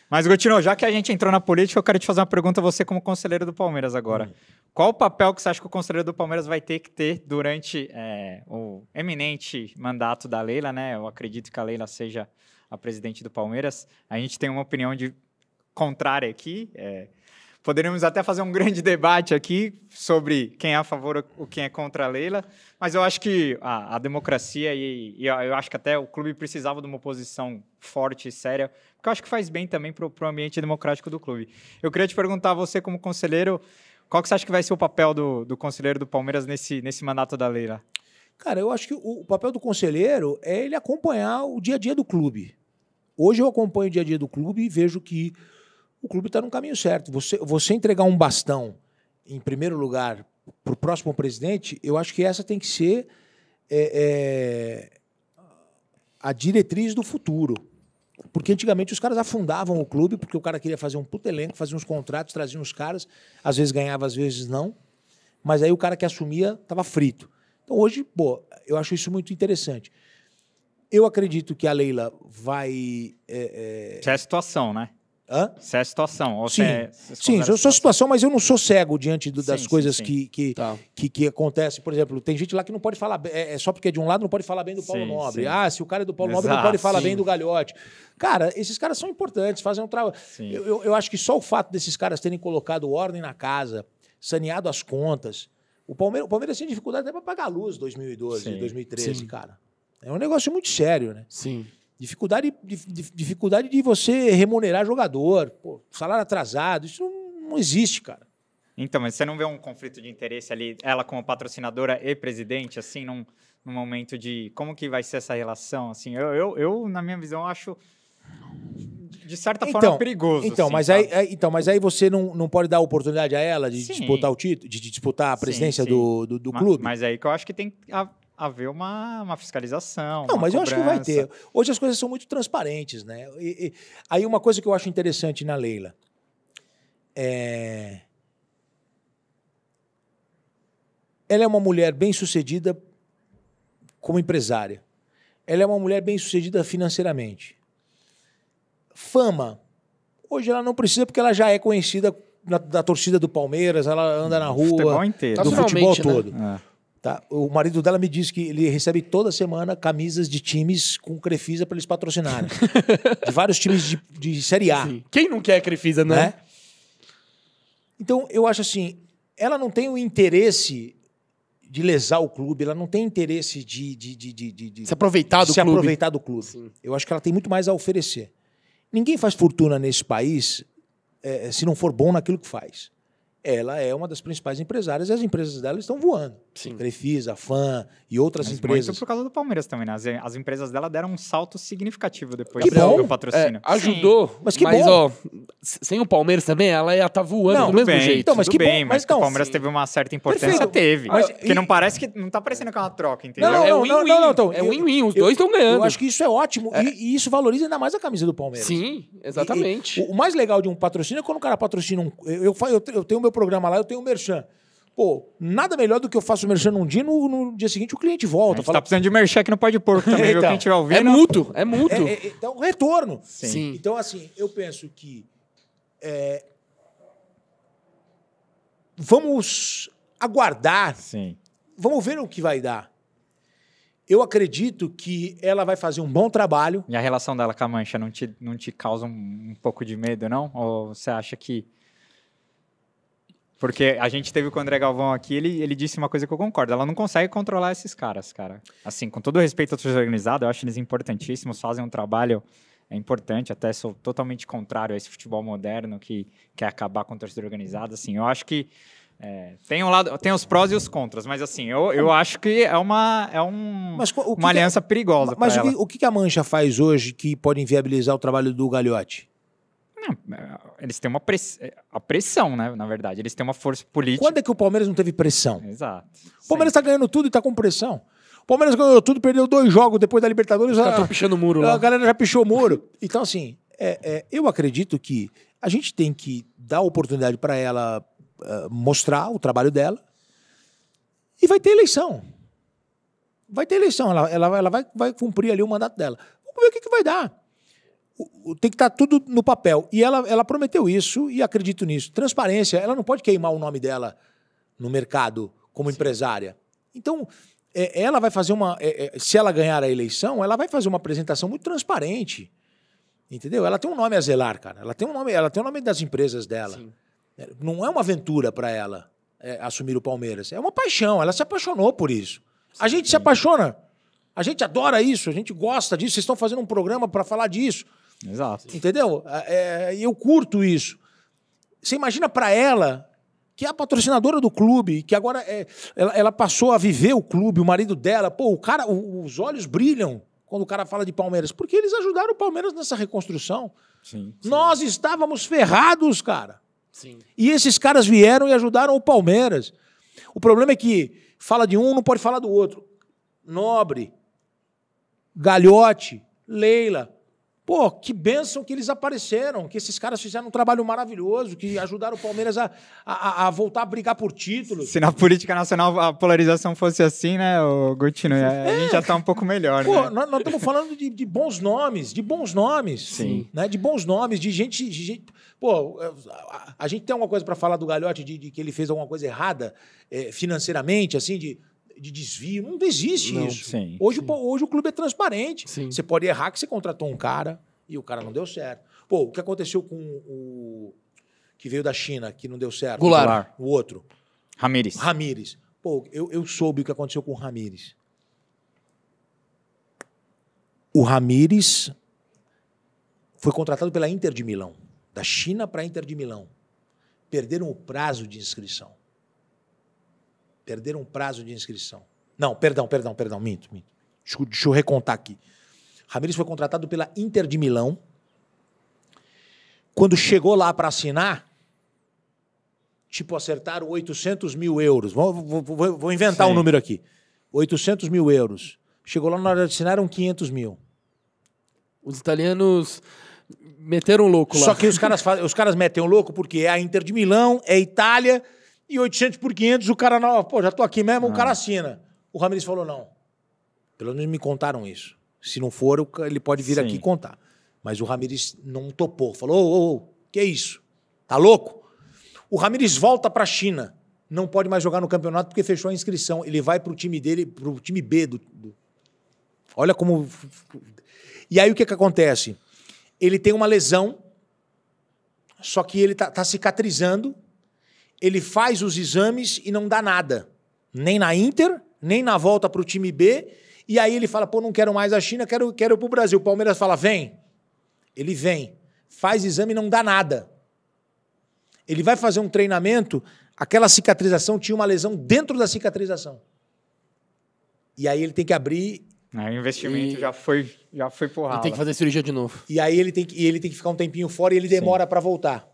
mas, Gutino, já que a gente entrou na política, eu quero te fazer uma pergunta, você como conselheiro do Palmeiras agora. Hum. Qual o papel que você acha que o conselheiro do Palmeiras vai ter que ter durante é, o eminente mandato da Leila, né? Eu acredito que a Leila seja a presidente do Palmeiras. A gente tem uma opinião de contrária aqui. É, Poderíamos até fazer um grande debate aqui sobre quem é a favor ou quem é contra a Leila, mas eu acho que a, a democracia e, e, eu acho que até o clube precisava de uma posição forte e séria, porque eu acho que faz bem também para o ambiente democrático do clube. Eu queria te perguntar, você como conselheiro, qual que você acha que vai ser o papel do, do conselheiro do Palmeiras nesse, nesse mandato da Leila? Cara, eu acho que o papel do conselheiro é ele acompanhar o dia a dia do clube. Hoje eu acompanho o dia a dia do clube e vejo que o clube está no caminho certo. Você, você entregar um bastão, em primeiro lugar, para o próximo presidente, eu acho que essa tem que ser é, é, a diretriz do futuro. Porque antigamente os caras afundavam o clube, porque o cara queria fazer um puto elenco, fazia uns contratos, trazia uns caras, às vezes ganhava, às vezes não. Mas aí o cara que assumia estava frito. Então hoje, pô, eu acho isso muito interessante. Eu acredito que a Leila vai. É, é... Essa é a situação, né? Hã? Se é a situação. Ou Sim, é, Sim eu sou a situação, mas eu não sou cego diante do, das sim, coisas sim, sim. Que, que, tá. que, que, acontecem. Por exemplo, tem gente lá que não pode falar, é, é só porque é de um lado, não pode falar bem do Paulo Nobre. Ah, se o cara é do Paulo Exato, Nobre, não pode falar bem do Galhote. Cara, esses caras são importantes, fazem um trabalho. Eu, eu, eu acho que só o fato desses caras terem colocado ordem na casa, saneado as contas. O Palmeiras, o Palmeiras dificuldade até para pagar a luz em 2012, 2013, cara. É um negócio muito sério, né? Sim. Dificuldade de, dificuldade de você remunerar jogador, pô, salário atrasado, isso não, existe, cara. Então, mas você não vê um conflito de interesse ali, ela como patrocinadora e presidente, assim, num, num momento de como que vai ser essa relação, assim? Eu, eu, eu na minha visão, acho de certa então, forma perigoso. Então, assim, mas aí, aí, é, então, mas aí você não, não pode dar oportunidade a ela de sim. disputar o título, de, de disputar a presidência sim, sim. Do, do, do, clube? Mas, mas aí que eu acho que tem a haver uma, uma fiscalização. Não, uma mas cobrança. eu acho que vai ter. Hoje as coisas são muito transparentes, né? E, e, aí uma coisa que eu acho interessante na Leila é. Ela é uma mulher bem sucedida como empresária. Ela é uma mulher bem sucedida financeiramente. Fama. Hoje ela não precisa porque ela já é conhecida na, da torcida do Palmeiras, ela anda na rua, futebol inteiro. do futebol né? todo. Né? É. Tá? O marido dela me disse que ele recebe toda semana camisas de times com Crefisa para eles patrocinarem. de vários times de, de Série A. Sim. Quem não quer Crefisa, né? né? Então, eu acho assim, ela não tem o interesse de lesar o clube, ela não tem interesse de, de, de, de, de se aproveitar do se clube. Aproveitar do clube. Sim. Eu acho que ela tem muito mais a oferecer. Ninguém faz fortuna nesse país é, é se não for bom naquilo que faz. Ela é uma das principais empresárias e as empresas dela estão voando. Sim. Crefisa, Fã e outras Mas empresas. Muito por causa do Palmeiras também, né? As, as empresas dela deram um salto significativo depois que bom. do patrocínio. É, ajudou, Sim. mas que mas, bom. Ó, sem o Palmeiras também, ela ia estar tá voando não, do mesmo bem, jeito. Então, mas que bem, bom. Mas, então, o Palmeiras Sim. teve uma certa importância, Perfeito. teve. Mas, porque e... não parece que não tá parecendo que é uma troca, entendeu? Não, é win-win. Não, não, então, é win-win, os dois estão ganhando. Eu acho que isso é ótimo é. E, e, isso valoriza ainda mais a camisa do Palmeiras. Sim, exatamente. E, o, o, mais legal de um patrocínio é quando o cara patrocina um... Eu, eu, eu, eu tenho o meu programa lá, eu tenho o Merchan. Pô, nada melhor do que eu faço o merchan num dia no, no dia seguinte o cliente volta. A gente fala... tá precisando de merchan aqui no Pode Porco também, então, quem tiver ouvindo. É mútuo, é, é mútuo. É, é, então, retorno. Sim. Sim. Então, assim, eu penso que é... vamos aguardar, Sim. vamos ver o que vai dar. Eu acredito que ela vai fazer um bom trabalho. E a relação dela com a Mancha não te, não te causa um, um pouco de medo, não? Ou você acha que porque a gente teve com o André Galvão aqui, ele, ele disse uma coisa que eu concordo. Ela não consegue controlar esses caras, cara. Assim, com todo respeito à torcida organizada, eu acho eles importantíssimos, fazem um trabalho é importante, até sou totalmente contrário a esse futebol moderno que quer acabar com a torcida organizada. Assim, eu acho que é, tem um lado, tem os prós e os contras, mas assim, eu, eu acho que é uma é um, mas, uma é aliança perigosa. Mas o que, o que a Mancha faz hoje que pode inviabilizar o trabalho do Gagliotti? Não, é, eles têm uma press... É, a pressão, né? Na verdade, eles têm uma força política. Quando é que o Palmeiras não teve pressão? Exato. O Palmeiras está ganhando tudo e está com pressão. O Palmeiras ganhou tudo, perdeu dois jogos depois da Libertadores. Já estão pichando o muro lá. A galera já pichou o muro. Então, assim, é, é, eu acredito que a gente tem que dar oportunidade para ela é, mostrar o trabalho dela. E vai ter eleição. Vai ter eleição. Ela, ela, ela vai, vai cumprir ali o mandato dela. Vamos ver o que, que vai dar tem que estar tá tudo no papel. E ela, ela prometeu isso e acredito nisso. Transparência, ela não pode queimar o nome dela no mercado como Sim. empresária. Então, é, ela vai fazer uma. É, é, se ela ganhar a eleição, ela vai fazer uma apresentação muito transparente. Entendeu? Ela tem um nome a zelar, cara. Ela tem um nome, ela tem o um nome das empresas dela. Sim. É, não é uma aventura para ela é, assumir o Palmeiras. É uma paixão. Ela se apaixonou por isso. Sim. A gente se apaixona. A gente adora isso. A gente gosta disso. Vocês estão fazendo um programa para falar disso. Exato. Entendeu? É, é eu curto isso. Você imagina para ela, que é a patrocinadora do clube, que agora é, ela, ela, passou a viver o clube, o marido dela. Pô, o cara, o, os olhos brilham quando o cara fala de Palmeiras, porque eles ajudaram o Palmeiras nessa reconstrução. Sim, sim. Nós estávamos ferrados, cara. Sim. E esses caras vieram e ajudaram o Palmeiras. O problema é que fala de um, não pode falar do outro. Nobre, Galhote, Leila, Pô, que bênção que eles apareceram, que esses caras fizeram um trabalho maravilhoso, que ajudaram o Palmeiras a, a, a voltar a brigar por títulos. Se na política nacional a polarização fosse assim, né, o Gutino, é, a gente já está um pouco melhor, Pô, né? nós, nós, estamos falando de, de, bons nomes, de bons nomes. Sim. Né, de bons nomes, de gente. De gente pô, é, a, a, gente tem alguma coisa para falar do Galhote, de, de, que ele fez alguma coisa errada é, financeiramente, assim, de de desvio. Não existe não, isso. Sim, hoje, sim. hoje o clube é transparente. Sim. Você pode errar que você contratou um cara e o cara não deu certo. Pô, o que aconteceu com o que veio da China, que não deu certo? Goulart. O outro. Ramires. Ramires. Pô, eu, eu soube o que aconteceu com o Ramires. O Ramires foi contratado pela Inter de Milão. Da China para a Inter de Milão. Perderam o prazo de inscrição. Perderam o prazo de inscrição. Não, perdão, perdão, perdão, minto, minto. Deixa, deixa eu recontar aqui. Ramires foi contratado pela Inter de Milão. Quando chegou lá para assinar, tipo, acertaram 800 mil euros. Vou, vou, vou, inventar Sim. um número aqui. 800 mil euros. Chegou lá na hora de assinar, eram 500 mil. Os italianos meteram louco lá. Só que os caras, os caras metem louco porque é a Inter de Milão, é Itália e 800 por 500, o cara, não, pô, já tô aqui mesmo, ah. o cara assina. O Ramirez falou, não. Pelo menos me contaram isso. Se não for, ele pode vir Sim. aqui contar. Mas o Ramirez não topou. Falou, ô, ô, ô, que é isso? Tá louco? O Ramirez volta para a China. Não pode mais jogar no campeonato porque fechou a inscrição. Ele vai pro time dele, pro time B do, do... Olha como. E aí o que, que acontece? Ele tem uma lesão, só que ele tá, tá cicatrizando ele faz os exames e não dá nada. Nem na Inter, nem na volta para o time B. E aí ele fala: pô, não quero mais a China, quero, quero para o Brasil. O Palmeiras fala: vem. Ele vem, faz exame e não dá nada. Ele vai fazer um treinamento, aquela cicatrização tinha uma lesão dentro da cicatrização. E aí ele tem que abrir. Né, o investimento e... já foi já foi porrada. Tem que fazer cirurgia de novo. E aí ele tem que, ele tem que ficar um tempinho fora e ele demora para voltar.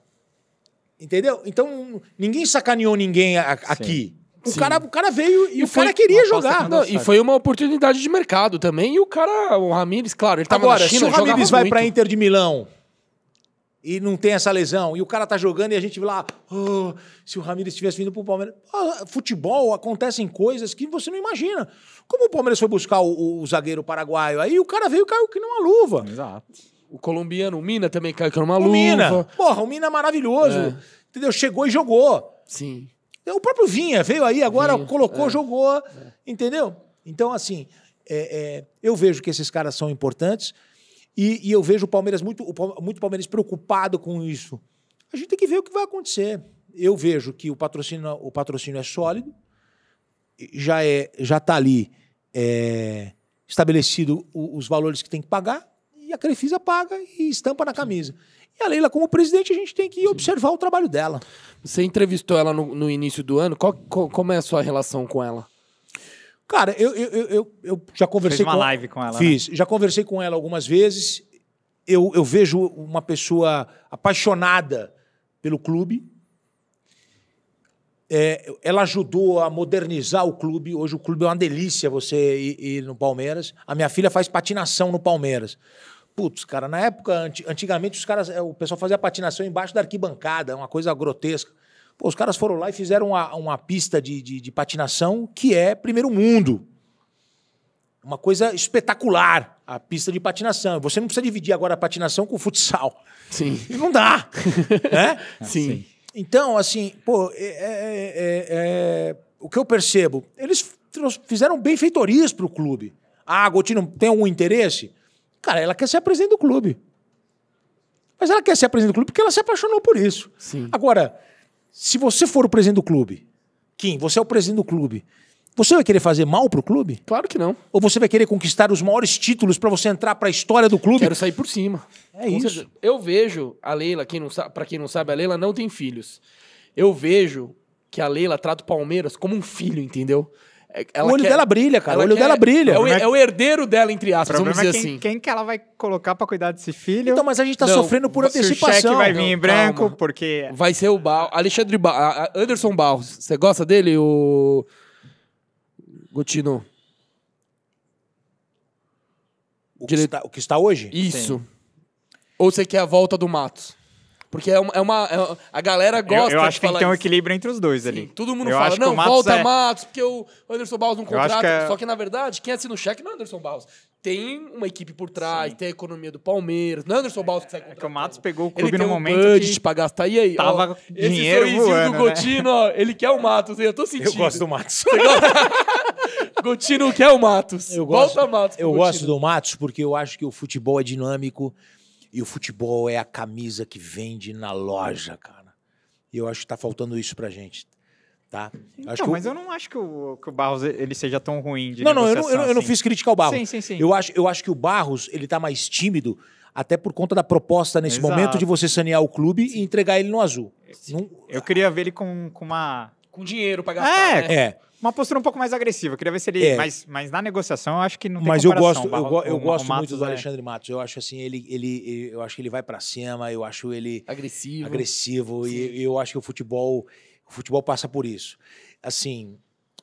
Entendeu? Então, ninguém sacaneou ninguém aqui. O cara, o cara veio e, e o cara queria jogar. não, e foi uma oportunidade de mercado também. E o cara, o Ramires, claro, ele tava Agora, China, se o Ramires vai para Inter de Milão e não tem essa lesão, e o cara tá jogando e a gente lá, oh, se o Ramires tivesse vindo pro Palmeiras. Oh, futebol, acontecem coisas que você não imagina. Como o Palmeiras foi buscar o, o, o zagueiro paraguaio, aí o cara veio e caiu que numa luva. Exato. O colombiano, o Mina também caiu numa luva. O Mina, porra, o Mina é maravilhoso. É. Entendeu? Chegou e jogou. Sim. É, o próprio Vinha veio aí, agora Vinha, colocou, é, jogou. É. Entendeu? Então, assim, é, é, eu vejo que esses caras são importantes e, e eu vejo o Palmeiras muito, o, muito Palmeiras preocupado com isso. A gente tem que ver o que vai acontecer. Eu vejo que o patrocínio, o patrocínio é sólido, já é já está ali estabelecido os valores que tem que pagar e a Crefisa paga e estampa na camisa. E a Leila, como presidente, a gente tem que observar o trabalho dela. Você entrevistou ela no, no início do ano. Qual, qual, como é a sua relação com ela? Cara, eu, eu, eu, eu já conversei Fiz uma com live com ela. Né? Fiz. Né? Já conversei com ela algumas vezes. Eu, eu vejo uma pessoa apaixonada pelo clube. É, ela ajudou a modernizar o clube. Hoje o clube é uma delícia você ir, ir no Palmeiras. A minha filha faz patinação no Palmeiras. Putz, cara, na época, antigamente, os caras, é, o pessoal fazia patinação embaixo da arquibancada, é uma coisa grotesca. Pô, os caras foram lá e fizeram uma, uma pista de, de, de, patinação que é primeiro mundo. Uma coisa espetacular, a pista de patinação. Você não precisa dividir agora a patinação com o futsal. Sim. Não dá. né? sim. sim. Então, assim, pô, é, é, é, é o que eu percebo, eles fizeram benfeitorias para o clube. Ah, Gotino, tem algum interesse? Cara, ela quer ser a presidente do clube. Mas ela quer ser a presidente do clube porque ela se apaixonou por isso. Sim. Agora, se você for o presidente do clube, Kim, você é o presidente do clube, você vai querer fazer mal pro clube? Claro que não. Ou você vai querer conquistar os maiores títulos para você entrar para a história do clube? Quero sair por cima. É Com isso. Certeza. Eu vejo a Leila, para quem não sabe, a Leila não tem filhos. Eu vejo que a Leila trata o Palmeiras como um filho, entendeu? É, ela o olho quer... dela brilha, cara. o olho quer... dela brilha. É o, é, é o, herdeiro dela, entre aspas, vamos é dizer é quem, assim. Quem que ela vai colocar pra cuidar desse filho? Então, mas a gente tá não, sofrendo por antecipação. O cheque vai vir em branco, Calma. porque. Vai ser o ba... Alexandre ba... Anderson Barros. Você gosta dele, o. Gutino O, Dire... que está, o que está hoje? Isso. Sim. Ou você quer a volta do Matos? Porque é uma. É uma é, a galera gosta eu, eu acho de que tem que ter um equilíbrio entre os dois Sim, ali. Todo mundo eu fala, não, volta é... Matos, porque o Anderson Barros não contrata. Que é... Só que, na verdade, quem assina o cheque não é Anderson Barros. Tem uma equipe por trás, Sim. tem a economia do Palmeiras. Não é Anderson Barros que sai É, é que o Matos pegou o clube no um momento. Budget que pra gastar. E aí? Tava ó, dinheiro esse voando, do né? Gotino, né? ó, ele quer o Matos. Eu tô sentindo. Eu gosto do Matos. Gotino quer o Matos. Eu gosto, Volta Matos. Eu gosto do Matos porque eu acho que o futebol é dinâmico. E o futebol é a camisa que vende na loja, cara. E eu acho que está faltando isso pra gente. Tá? Então, eu mas eu... não acho que o, que o Barros ele seja tão ruim de Não, não, eu não, eu, assim. não fiz crítica ao Barros. Sim, sim, sim. Eu acho, eu acho que o Barros ele tá mais tímido até por conta da proposta nesse Exato. momento de você sanear o clube e entregar ele no azul. Não... Eu queria ver ele com, com uma... Com dinheiro pra gastar, é, né? É. Uma postura um pouco mais agressiva. Queria ver se ele. É. Mas, mas na negociação eu acho que não tem Mas eu gosto, eu, go, eu gosto muito do é Alexandre Matos. Eu acho assim, ele, ele, eu acho que ele vai para cima, eu acho ele. Agressivo. Agressivo. Sim. E eu acho que o futebol. O futebol passa por isso. Assim.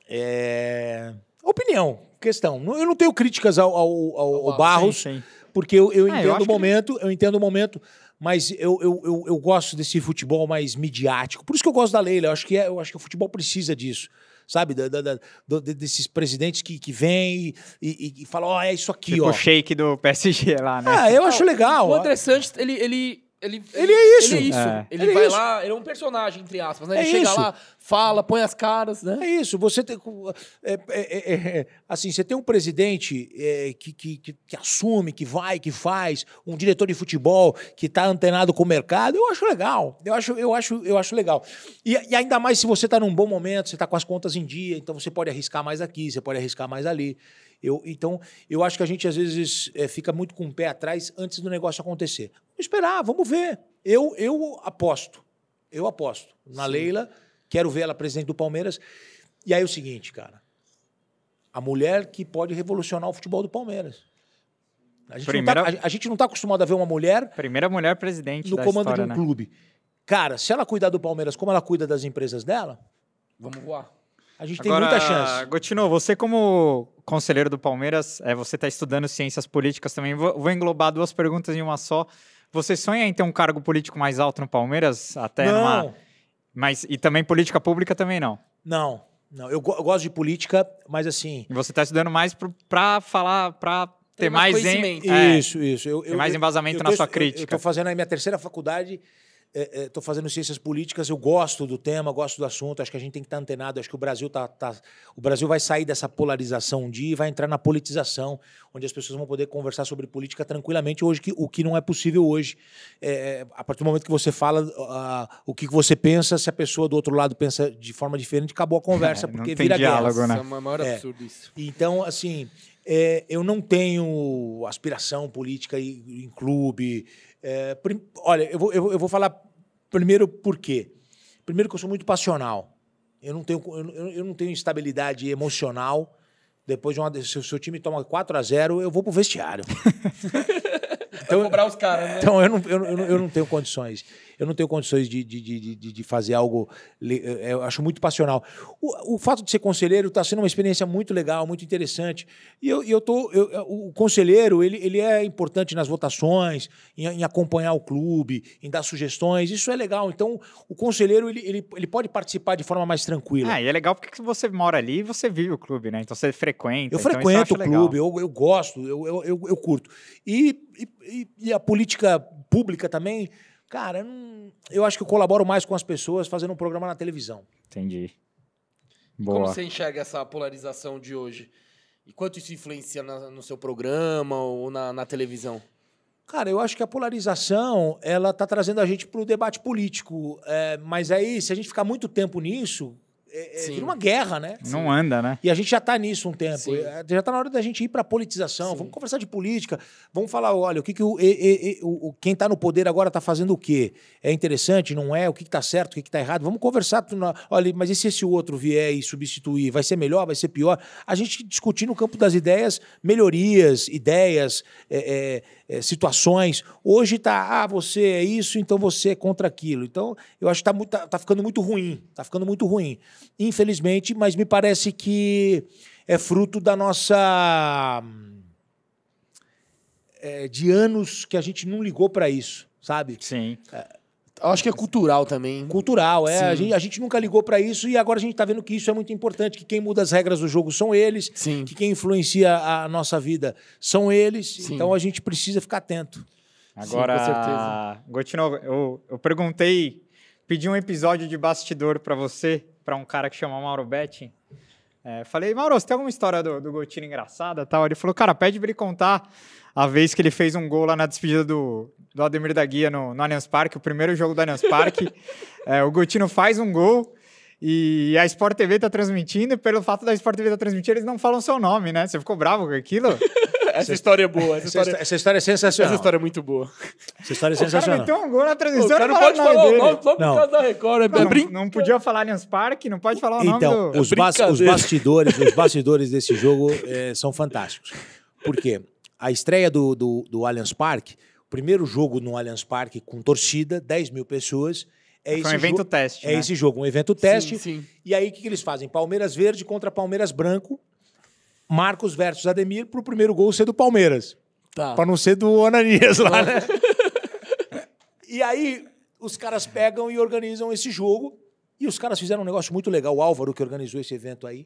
É... Opinião, questão. Eu não tenho críticas ao, ao, ao, ao Barros, sim, sim. porque eu, eu ah, entendo eu o momento, ele... eu entendo o momento mas eu, eu, eu, eu, gosto desse futebol mais midiático. Por isso que eu gosto da Leila. Eu acho que, é, eu acho que o futebol precisa disso sabe? Da, da, da, desses presidentes que, que vêm e, e, e falam, ó, oh, é isso aqui, tipo ó. o shake do PSG lá, né? Ah, eu acho legal. O André Santos, ele, ele ele, ele, ele, é isso. Ele é isso. É. Ele, ele, é vai é isso. lá, ele é um personagem, entre aspas, né? Ele é chega isso. lá, fala, põe as caras, né? É isso. Você tem. É, é, é, assim, você tem um presidente que, que, que, assume, que vai, que faz, um diretor de futebol que está antenado com o mercado. Eu acho legal. Eu acho, eu acho, eu acho legal. E, e ainda mais se você está num bom momento, você está com as contas em dia, então você pode arriscar mais aqui, você pode arriscar mais ali. Eu, então, eu acho que a gente às vezes é, fica muito com o pé atrás antes do negócio acontecer. Vamos esperar, vamos ver. Eu, eu aposto, eu aposto na Sim. Leila, quero ver ela presidente do Palmeiras. E aí é o seguinte, cara, a mulher que pode revolucionar o futebol do Palmeiras. A gente, tá Primeira... não, está a, gente não tá acostumado a ver uma mulher. Primeira mulher presidente. No comando história, de um né? clube. Cara, se ela cuidar do Palmeiras como ela cuida das empresas dela. Vamos voar. A gente Agora, tem muita chance. Gotino, você como conselheiro do Palmeiras, é, você está estudando ciências políticas também. Vou, vou, englobar duas perguntas em uma só. Você sonha em ter um cargo político mais alto no Palmeiras? Até não. Numa... Mas, e também política pública também não? Não, não. Eu, eu gosto de política, mas assim... você está estudando mais para falar, para ter mais, mais em... é, isso, isso. Eu, eu mais eu, na sua crítica. Eu estou fazendo a minha terceira faculdade estou é, é, fazendo ciências políticas, eu gosto do tema, gosto do assunto, acho que a gente tem que estar tá antenado, acho que o Brasil tá, tá, o Brasil vai sair dessa polarização um dia e vai entrar na politização, onde as pessoas vão poder conversar sobre política tranquilamente hoje, que, o que não é possível hoje. É, é a partir do momento que você fala uh, o que você pensa, se a pessoa do outro lado pensa de forma diferente, acabou a conversa, é, porque não tem vira diálogo, guerra. Né? É um é. absurdo isso. Então, assim, é, eu não tenho aspiração política em, em clube. É, prim, olha, eu vou, eu, eu vou falar primeiro por quê. Primeiro que eu sou muito passional. Eu não tenho, eu, eu não tenho estabilidade emocional. Depois de uma. Se o seu time toma 4 a 0 eu vou pro vestiário. então, cobrar os caras, né? Então eu não, eu, eu, eu não tenho condições eu não tenho condições de, de, de, de, de fazer algo. Eh, eh, eu acho muito passional. O, o fato de ser conselheiro está sendo uma experiência muito legal, muito interessante. E eu, eu tô. Eu, eh, o conselheiro ele, ele é importante nas votações, em, em, acompanhar o clube, em dar sugestões. Isso é legal. Então, o conselheiro ele, ele, ele pode participar de forma mais tranquila. Ah, e é legal porque você mora ali e você vive o clube, né? Então você frequenta. Eu então frequento eu o clube, eu, eu, gosto, eu, eu, eu, curto. E, e, e a política pública também Cara, eu, não... eu acho que eu colaboro mais com as pessoas fazendo um programa na televisão. Entendi. Boa. Como você enxerga essa polarização de hoje? E quanto isso influencia na, no seu programa ou na, na, televisão? Cara, eu acho que a polarização ela está trazendo a gente para o debate político. É, mas aí, se a gente ficar muito tempo nisso, é, é vira uma guerra, né? Não Sim. anda, né? E a gente já está nisso um tempo. Sim. É, já está na hora da gente ir para politização. Vamos conversar de política. Vamos falar, olha, o que, que o, e, e, o quem está no poder agora está fazendo o quê? É interessante? Não é? O que está certo? O que está errado? Vamos conversar. Olha, mas e se esse outro vier e substituir? Vai ser melhor? Vai ser pior? A gente discutir no campo das ideias melhorias, ideias, é, é, é, situações. Hoje está, ah, você é isso, então você é contra aquilo. Então, eu acho que está tá, tá ficando muito ruim, está ficando muito ruim, infelizmente, mas me parece que é fruto da nossa. É, de anos que a gente não ligou para isso, sabe? Sim. É, Acho que é cultural também. Cultural, é. A gente, a gente, nunca ligou para isso e agora a gente está vendo que isso é muito importante, que quem muda as regras do jogo são eles, Sim. que quem influencia a nossa vida são eles. Sim. Então a gente precisa ficar atento. Agora, Sim, com certeza. Gotino, eu, eu perguntei, pedi um episódio de bastidor para você, para um cara que chama Mauro Betting. É, falei, Mauro, você tem alguma história do, do Gotino engraçada tal? Ele falou, cara, pede para ele contar a vez que ele fez um gol lá na despedida do, do Ademir da Guia no, no Allianz Parque, o primeiro jogo do Allianz Parque. é, o Gutino faz um gol e a Sport TV está transmitindo, e pelo fato da Sport TV estar tá transmitindo, eles não falam seu nome, né? Você ficou bravo com aquilo? essa história é boa. Essa história, é- essa história é sensacional. Essa história é muito boa. Essa história é sensacional. O cara meteu um gol na transmissão. O cara não pode falar o nome só por causa da Record. É não, brinca... não podia falar Allianz Parque, não pode falar o nome então, Os, os bastidores, os bastidores desse jogo é, são fantásticos. Por quê? a estreia do, do, do Allianz Parque, o primeiro jogo no Allianz Parque com torcida, 10 mil pessoas. É Foi esse um evento teste. É né? esse jogo, um evento teste. Sim, sim. E aí o que, que eles fazem? Palmeiras Verde contra Palmeiras Branco. Marcos versus Ademir para o primeiro gol ser do Palmeiras. Tá. Para não ser do Ananias lá, né? e aí os caras pegam e organizam esse jogo. E os caras fizeram um negócio muito legal. O Álvaro, que organizou esse evento aí,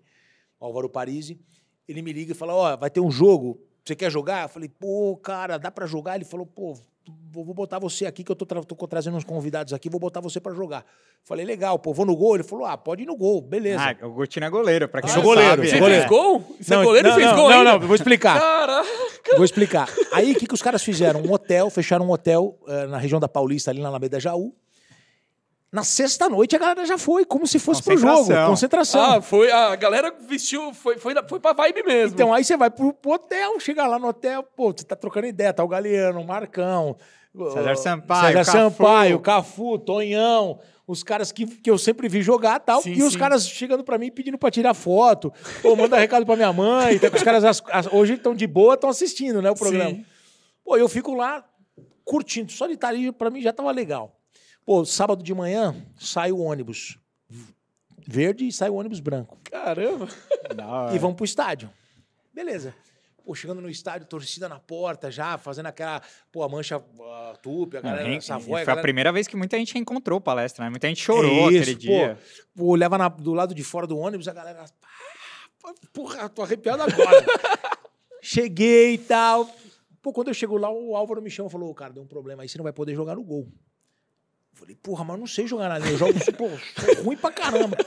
Álvaro Parisi, ele me liga e fala: Ó, oh, vai ter um jogo você quer jogar? Eu falei, pô, cara, dá para jogar? Ele falou, pô, vou, botar você aqui, que eu tô, tra tô trazendo uns convidados aqui, vou botar você para jogar. Falei, legal, pô, vou no gol? Ele falou, ah, pode ir no gol, beleza. Ah, o Gotina é goleiro, pra quem ah, sou goleiro. Sabe, é. você goleiro. fez gol? Você é não, é goleiro não, fez não, gol Não, ainda? não, vou explicar. Caraca. Vou explicar. Aí, o que, que os caras fizeram? Um hotel, fecharam um hotel uh, na região da Paulista, ali na Alameda Jaú. Na sexta noite a galera já foi, como se fosse pro jogo. Concentração. Ah, foi. A galera vestiu, foi, foi, foi pra vibe mesmo. Então aí você vai pro, pro hotel, chega lá no hotel, pô, você tá trocando ideia, tá o Galeano, o Marcão. César Sampaio. César Cafu. Sampaio, Cafu, Tonhão. Os caras que, que eu sempre vi jogar tal. Sim, e sim. os caras chegando para mim pedindo para tirar foto. ou manda recado para minha mãe. Então, os caras as, as, hoje estão de boa, estão assistindo, né, o programa. Sim. Pô, eu fico lá curtindo. Só de estar tá pra mim já tava legal. Pô, sábado de manhã sai o ônibus verde e sai o ônibus branco. Caramba! e vamos pro estádio. Beleza. Pô, chegando no estádio, torcida na porta já, fazendo aquela, pô, a mancha uh, a galera, essa voz. Foi a, galera... a, primeira vez que muita gente encontrou palestra, né? Muita gente chorou Isso, aquele pô, dia. Pô, olhava na, do lado de fora do ônibus, a galera, ah, porra, tô arrepiado agora. Cheguei e tal. Pô, quando eu chego lá, o Álvaro me chama e falou, cara, deu um problema aí, você não vai poder jogar no gol. Falei, porra, mas eu não sei jogar na linha. Eu jogo pô, ruim pra caramba.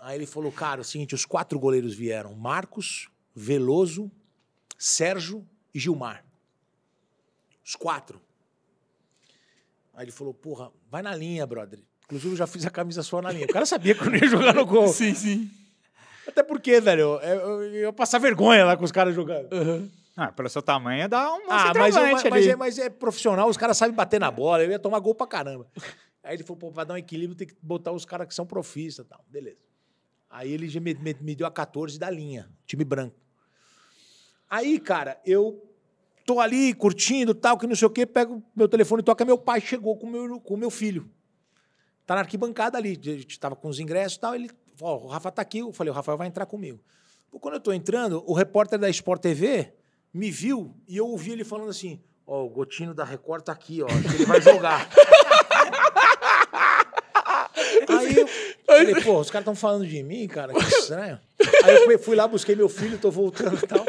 Aí ele falou, cara, é o seguinte, os quatro goleiros vieram. Marcos, Veloso, Sérgio e Gilmar. Os quatro. Aí ele falou, porra, vai na linha, brother. Inclusive, eu já fiz a camisa sua na linha. O cara sabia que eu não ia jogar no gol. Sim, sim. Até porque, velho, eu, ia passar vergonha lá com os caras jogando. Uhum. Ah, pelo seu tamanho dá um ah, mas, eu, mas, mas, é, mas é profissional, os caras sabem bater na bola, eu ia tomar gol pra caramba. Aí ele falou, pô, pra dar um equilíbrio tem que botar os caras que são profistas e tal. Beleza. Aí ele me, me, me, deu a 14 da linha, time branco. Aí, cara, eu tô ali curtindo tal, que não sei o quê, pego meu telefone, e toca, meu pai chegou com meu, o com meu filho. Tá na arquibancada ali, a gente tava com os ingressos e tal, ele, ó, o Rafa tá aqui, eu falei, o Rafael vai entrar comigo. quando eu tô entrando, o repórter da Sport TV me viu e eu ouvi ele falando assim: Ó, oh, o Gotinho da Record tá aqui, ó, ele vai jogar. Aí eu falei, pô, os caras estão falando de mim, cara, que estranho. Aí eu fui lá, busquei meu filho, tô voltando e tal.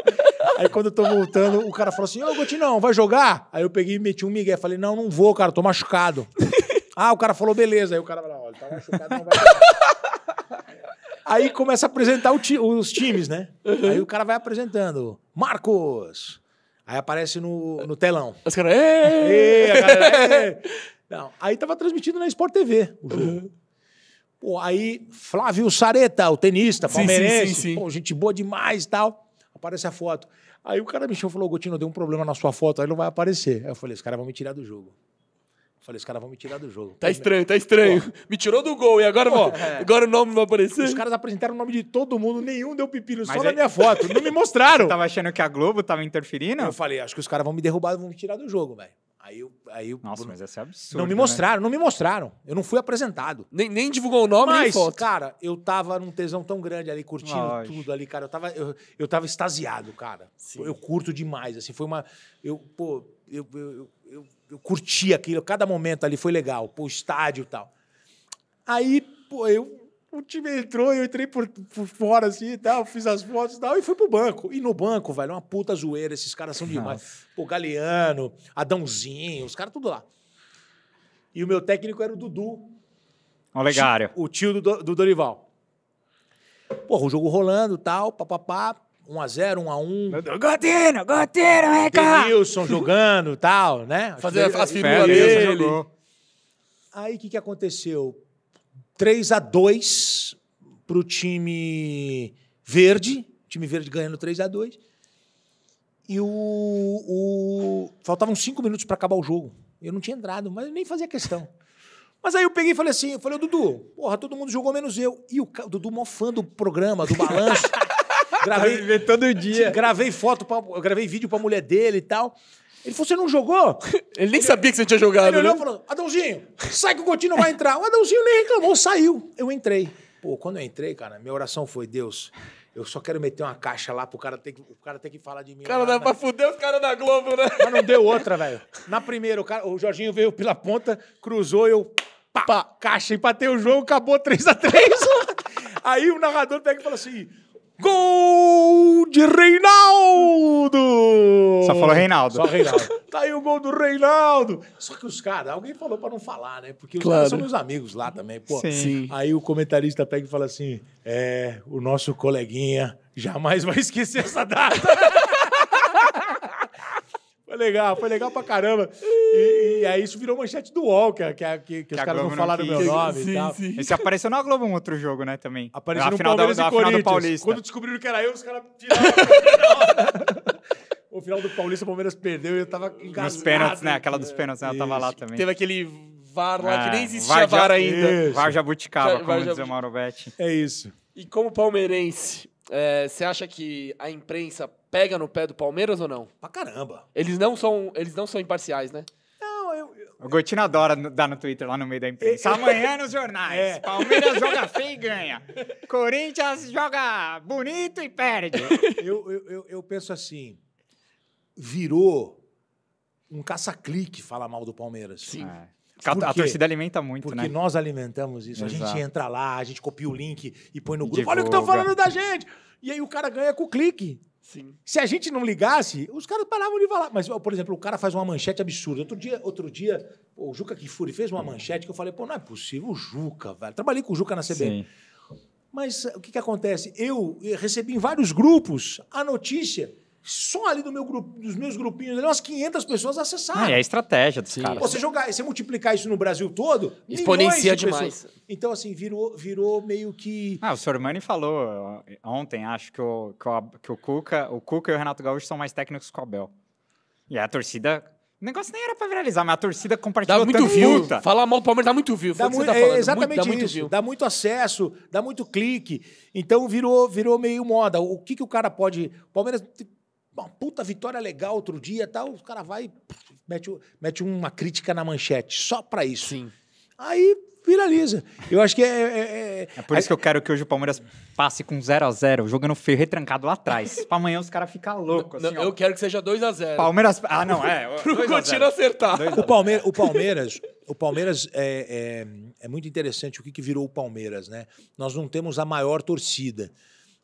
Aí quando eu tô voltando, o cara falou assim: Ô, oh, não vai jogar? Aí eu peguei e meti um migué. Falei: Não, não vou, cara, tô machucado. ah, o cara falou: Beleza. Aí o cara falou: Olha, tá machucado, não vai jogar. Aí começa a apresentar ti os times, né? Uhum. Aí o cara vai apresentando. Marcos! Aí aparece no, no telão. Os caras. Não, aí tava transmitido na Sport TV o jogo. Uhum. Pô, aí Flávio Sareta, o tenista, palmeirense, sim, sim, sim, sim. Pô, gente boa demais e tal. Aparece a foto. Aí o cara me chamou e falou: Gotino, deu um problema na sua foto, aí não vai aparecer. Aí eu falei: os caras vão me tirar do jogo. Falei, os caras vão me tirar do jogo. Tá estranho, tá estranho. Pô. Me tirou do gol e agora, ó, é. agora o nome não vai aparecer. Os caras apresentaram o nome de todo mundo, nenhum deu pepino, só na é- minha foto. Não me mostraram. Você tava achando que a Globo tava interferindo? Eu falei, acho que os caras vão me derrubar, vão me tirar do jogo, velho. Aí eu, aí eu, Nossa, mas essa é absurdo. Não me né? mostraram, né? não me mostraram. Eu não fui apresentado. Nem, nem divulgou o nome, mas, nem foto. cara, eu tava num tesão tão grande ali, curtindo tudo ali, cara. Eu tava, eu, eu tava extasiado, cara. Sim. Eu curto demais, assim. Foi uma... Eu, pô, eu, eu eu curti aquilo, cada momento ali foi legal, pô, estádio e tal. Aí, pô, eu o time entrou, eu entrei por, por fora assim e tal, fiz as fotos e tal, e fui pro banco. E no banco, velho, uma puta zoeira, esses caras são demais. Nossa. Pô, Galeano, Adãozinho, os caras tudo lá. E o meu técnico era o Dudu. Olegário. O tio do, do Dorival. Porra, o jogo rolando tal, papapá. 1x0, 1x1. Gordinho, Gordinho, vem cá! Wilson jogando e tal, né? Fazer as é figuras dele. Jogou. Aí o que, que aconteceu? 3x2 pro time verde. Time verde ganhando 3x2. E o, o. Faltavam 5 minutos para acabar o jogo. Eu não tinha entrado, mas eu nem fazia questão. Mas aí eu peguei e falei assim: eu falei, Dudu, porra, todo mundo jogou menos eu. E o Dudu, mó fã do programa, do balanço. Gravei todo tá dia. Gravei foto, pra, gravei vídeo pra mulher dele e tal. Ele falou, você não jogou? Ele nem sabia que você tinha jogado. Ele olhou né? e falou, Adãozinho, sai que o Coutinho não vai entrar. O Adãozinho nem reclamou, saiu. Eu entrei. Pô, quando eu entrei, cara, minha oração foi, Deus, eu só quero meter uma caixa lá pro cara ter que, o cara ter que falar de mim. Cara, dá né? pra fuder os caras da Globo, né? Mas não deu outra, velho. Na primeira, o, cara, o Jorginho veio pela ponta, cruzou, eu... Pá, pá. Caixa, empatei o jogo, acabou 3x3. Aí o narrador pega e fala assim... Gol de Reinaldo! Só falou Reinaldo. Só Reinaldo. tá aí o gol do Reinaldo. Só que os caras, alguém falou para não falar, né? Porque claro. os caras são meus amigos lá também. Pô, Sim. Sim. Aí o comentarista pega e fala assim: é, o nosso coleguinha jamais vai esquecer essa data. Foi legal, foi legal pra caramba. E, e aí isso virou manchete do Walker, que, é, é, que, que, que os caras não falaram não meu nome sim, e tal. Sim. Esse apareceu na Globo um outro jogo, né, também. Apareceu na no final Palmeiras da, e Corinthians. Final Paulista. Quando descobriram que era eu, os caras tiraram O final do Paulista, o Palmeiras perdeu e eu tava engasgado. Nos pênaltis, né? Aquela dos pênaltis, né, ela tava lá também. Teve aquele VAR lá, é, que nem existia VAR, VAR ainda. Isso. VAR Jabuticaba, como VAR dizia o Mauro Betti. É isso. E como palmeirense, é, você é, acha que a imprensa pega no pé do Palmeiras ou não? Pra caramba. Eles não são, eles não são imparciais, né? Não, eu. eu... O Gotina adora dar no Twitter lá no meio da imprensa. É. Amanhã é nos jornais. É. Palmeiras joga feio e ganha. Corinthians joga bonito e perde. Eu, eu, eu, eu penso assim: virou um caça-clique falar mal do Palmeiras. Sim. É. a torcida alimenta muito, porque né? Porque nós alimentamos isso. Exato. A gente entra lá, a gente copia o link e põe no grupo. Divulga. Olha o que estão falando da gente! E aí o cara ganha com o clique. Sim. Se a gente não ligasse, os caras paravam de falar. Mas, por exemplo, o cara faz uma manchete absurda. Outro dia, outro dia o Juca Kifuri fez uma manchete que eu falei, pô, não é possível, o Juca, velho. Trabalhei com o Juca na CB Mas o que, que acontece? Eu recebi em vários grupos a notícia só ali do meu grupo, dos meus grupinhos, umas 500 pessoas acessaram. Ah, é a estratégia dos caras. Você jogar, você multiplicar isso no Brasil todo, exponencia de demais. Pessoas. Então, assim, virou, virou meio que. Ah, o Mani falou ontem, acho que o, que o, que o Cuca, o Cuca e o Renato Gaúcho são mais técnicos que o Abel. E a torcida o negócio nem era pra viralizar, mas a torcida compartilhou dá muito view. Puta. Falar mal do Palmeiras dá muito view. Dá muito, tá é exatamente dá muito isso. View. Dá muito acesso, dá muito clique. Então virou, virou meio moda. O que, que o cara pode... O Palmeiras uma puta vitória legal outro dia tal. Os caras vai mete, mete uma crítica na manchete, só pra isso. Sim. Aí viraliza. Eu acho que é. É, é... é por isso é que eu quero que hoje o Palmeiras passe com 0 a 0 jogando feio retrancado lá atrás. pra amanhã os caras ficam loucos. Assim, eu quero que seja 2 a 0 Palmeiras. Ah, não, é. pro Coutinho acertar. O, Palmeira, o Palmeiras. O Palmeiras é, é, é muito interessante o que, que virou o Palmeiras, né? Nós não temos a maior torcida,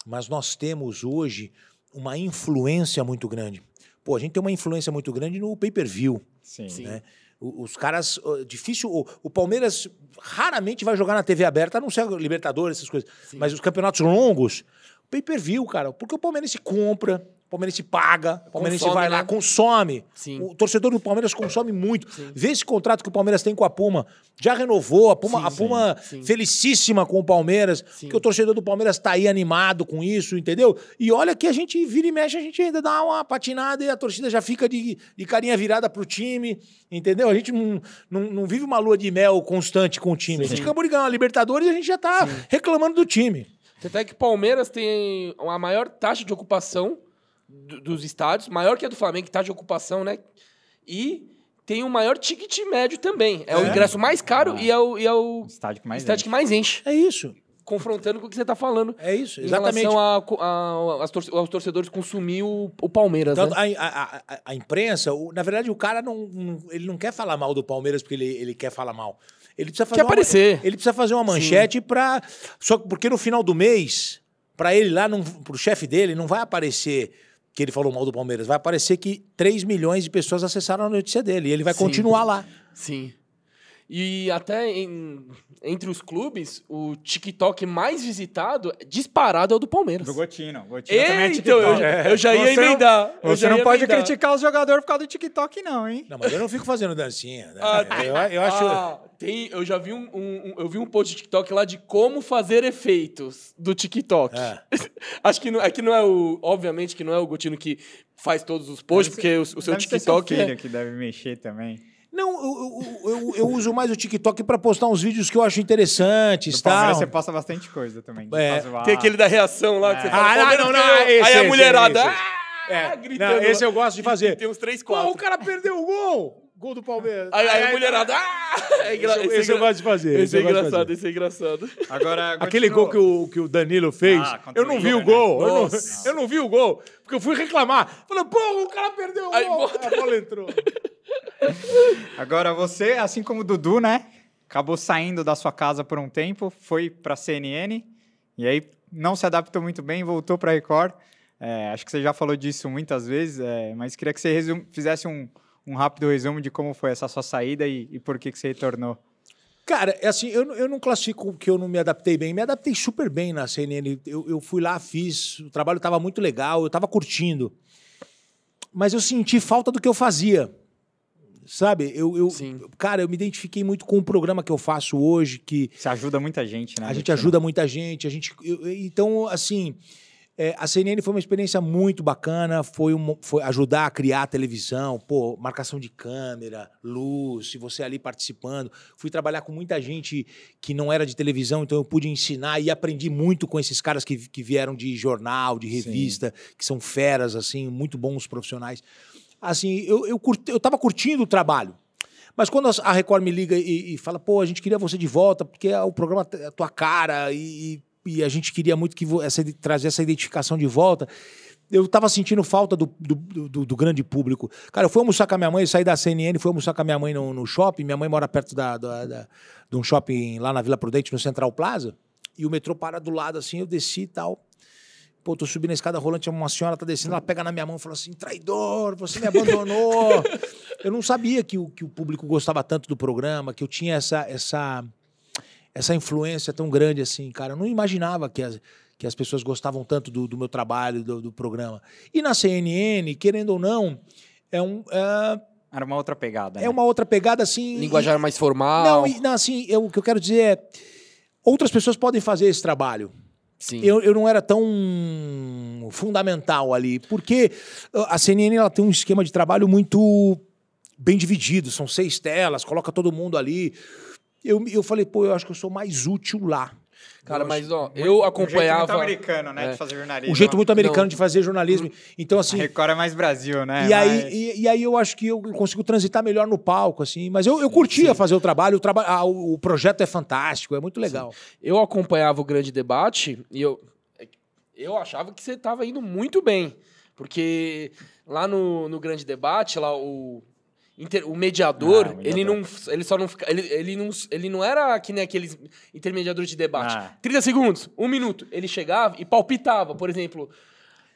mas nós temos hoje uma influência muito grande. Pô, a gente tem uma influência muito grande no pay-per-view. Sim. Né? Os caras. Difícil. O, o, Palmeiras raramente vai jogar na TV aberta, a não ser Libertadores, essas coisas. Sim. Mas os campeonatos longos, pay-per-view, cara. Porque o Palmeiras se compra, Palmeiras paga, o Palmeiras consome, vai lá, consome. Sim. O torcedor do Palmeiras consome muito. Sim. Vê esse contrato que o Palmeiras tem com a Puma. Já renovou, a Puma, sim, a Puma felicíssima com o Palmeiras, sim. que o torcedor do Palmeiras está aí animado com isso, entendeu? E olha que a gente vira e mexe, a gente ainda dá uma patinada e a torcida já fica de, de carinha virada pro time, entendeu? A gente não, não, não vive uma lua de mel constante com o time. A gente acabou de ganhar Libertadores e a gente já está reclamando do time. Até que Palmeiras tem a maior taxa de ocupação dos estádios, maior que a do Flamengo, que está de ocupação, né? E tem o maior ticket médio também. É, é? o ingresso mais caro ah. e é o, e é o estádio, que mais, estádio que mais enche. É isso. Confrontando com o que você está falando. É isso, exatamente. Em relação a, a, aos, torcedores, aos torcedores consumir o, o Palmeiras. Então, né? a, a, a, imprensa, o, na verdade, o cara não, ele não quer falar mal do Palmeiras porque ele, ele quer falar mal. Ele precisa fazer quer uma, aparecer. Ele precisa fazer uma manchete para. Só porque no final do mês, para ele lá, para o chefe dele, não vai aparecer que ele falou mal do Palmeiras, vai aparecer que 3 milhões de pessoas acessaram a notícia dele. E ele vai Sim. continuar lá. Sim. E até em, entre os clubes, o TikTok mais visitado, disparado, é o do Palmeiras. Do Gotino. Gotino também é TikTok. Então, eu, eu é. já ia você emendar. você não pode emendar. criticar os jogadores por causa do TikTok, não, hein? Não, mas eu não fico fazendo dancinha. Né? Ah, eu, eu, acho... Ah, tem, eu já vi um, um, eu vi um post de TikTok lá de como fazer efeitos do TikTok. É. acho que não, é que não é o... Obviamente que não é o Gotino que faz todos os posts, deve porque ser, o, o seu TikTok... Seu é filho é... que deve mexer também. Não, eu, eu, eu, eu uso mais o TikTok para postar uns vídeos que eu acho interessantes, tá? Você posta bastante coisa também. É. Tem aquele da reação lá que você é. fala. Ah, não, não, não. Aí esse, a mulherada. Esse, esse. Ah, é. gritando. Não, esse eu gosto de fazer. Tem uns três, quatro. Pô, o cara perdeu o gol! Gol do Palmeiras. Aí, aí a mulherada. Tá. Ah! É engra... Esse, esse, é eu gosto de fazer. Esse, é engraçado, esse é engraçado. Agora, Aquele gol que o, que o Danilo fez, ah, eu não vi o né? gol. Né? Eu, não, eu não vi o gol, porque eu fui reclamar. Falei, pô, o cara perdeu o gol. A bola entrou. Agora, você, assim como o Dudu, né? Acabou saindo da sua casa por um tempo, foi para CNN, e aí não se adaptou muito bem, voltou para Record. É, acho que você já falou disso muitas vezes, é, mas queria que você fizesse um, um rápido resumo de como foi essa sua saída e, e por que, que você retornou. Cara, é assim, eu, eu não classifico que eu não me adaptei bem. Me adaptei super bem na CNN. Eu, eu fui lá, fiz, o trabalho estava muito legal, eu estava curtindo. Mas eu senti falta do que eu fazia. Sabe? Eu, eu Sim. Cara, eu me identifiquei muito com o programa que eu faço hoje. que Você ajuda muita gente, né? A gente ajuda muita gente. A gente eu, então, assim, é, a CNN foi uma experiência muito bacana, foi, um, foi ajudar a criar a televisão, pô, marcação de câmera, luz, se você ali participando. Fui trabalhar com muita gente que não era de televisão, então eu pude ensinar e aprendi muito com esses caras que, que vieram de jornal, de revista, Sim. que são feras, assim, muito bons profissionais. Assim, eu, eu, curti, eu tava curtindo o trabalho. Mas quando a Record me liga e, e, fala, pô, a gente queria você de volta, porque é o programa é a tua cara e, e e a gente queria muito que essa, trazer essa identificação de volta. Eu estava sentindo falta do do, do, do, grande público. Cara, eu fui almoçar com a minha mãe, saí da CNN, fui almoçar com a minha mãe no, no shopping. Minha mãe mora perto da, da, da, de um shopping lá na Vila Prudente, no Central Plaza. E o metrô para do lado, assim, eu desci e tal. Pô, tô subindo a escada rolante, uma senhora tá descendo, ela pega na minha mão e fala assim: traidor, você me abandonou. eu não sabia que o, que o público gostava tanto do programa, que eu tinha essa, essa essa influência tão grande assim, cara. Eu não imaginava que as, que as pessoas gostavam tanto do, do meu trabalho, do, do, programa. E na CNN, querendo ou não, é um. É... Era uma outra pegada. É né? uma outra pegada, assim. Linguajar e... mais formal. Não, e, não assim, eu, o que eu quero dizer é. Outras pessoas podem fazer esse trabalho. Sim. Eu, eu não era tão fundamental ali, porque ah, a CNN ela tem um esquema de trabalho muito bem dividido, são seis telas, coloca todo mundo ali eu, eu falei, pô, eu acho que eu sou mais útil lá. Cara, mas ó, eu acompanhava. o jeito muito americano, né? É. De fazer jornalismo. O jeito muito americano Não. de fazer jornalismo. Uhum. Então, assim. A Record é mais Brasil, né? E, mas... aí, e, e, aí eu acho que eu consigo transitar melhor no palco, assim. Mas eu, eu curtia Sim. fazer o trabalho, o, traba... Ah, o, projeto é fantástico, é muito legal. Sim. Eu acompanhava o grande debate e eu, eu achava que você estava indo muito bem. Porque lá no, no grande debate, lá o Inter, o, mediador, ah, mediador, ele não. Ele só não fica. Ele, ele, não, ele não era que nem aqueles intermediadores de debate. Ah. 30 segundos, um minuto. Ele chegava e palpitava, por exemplo.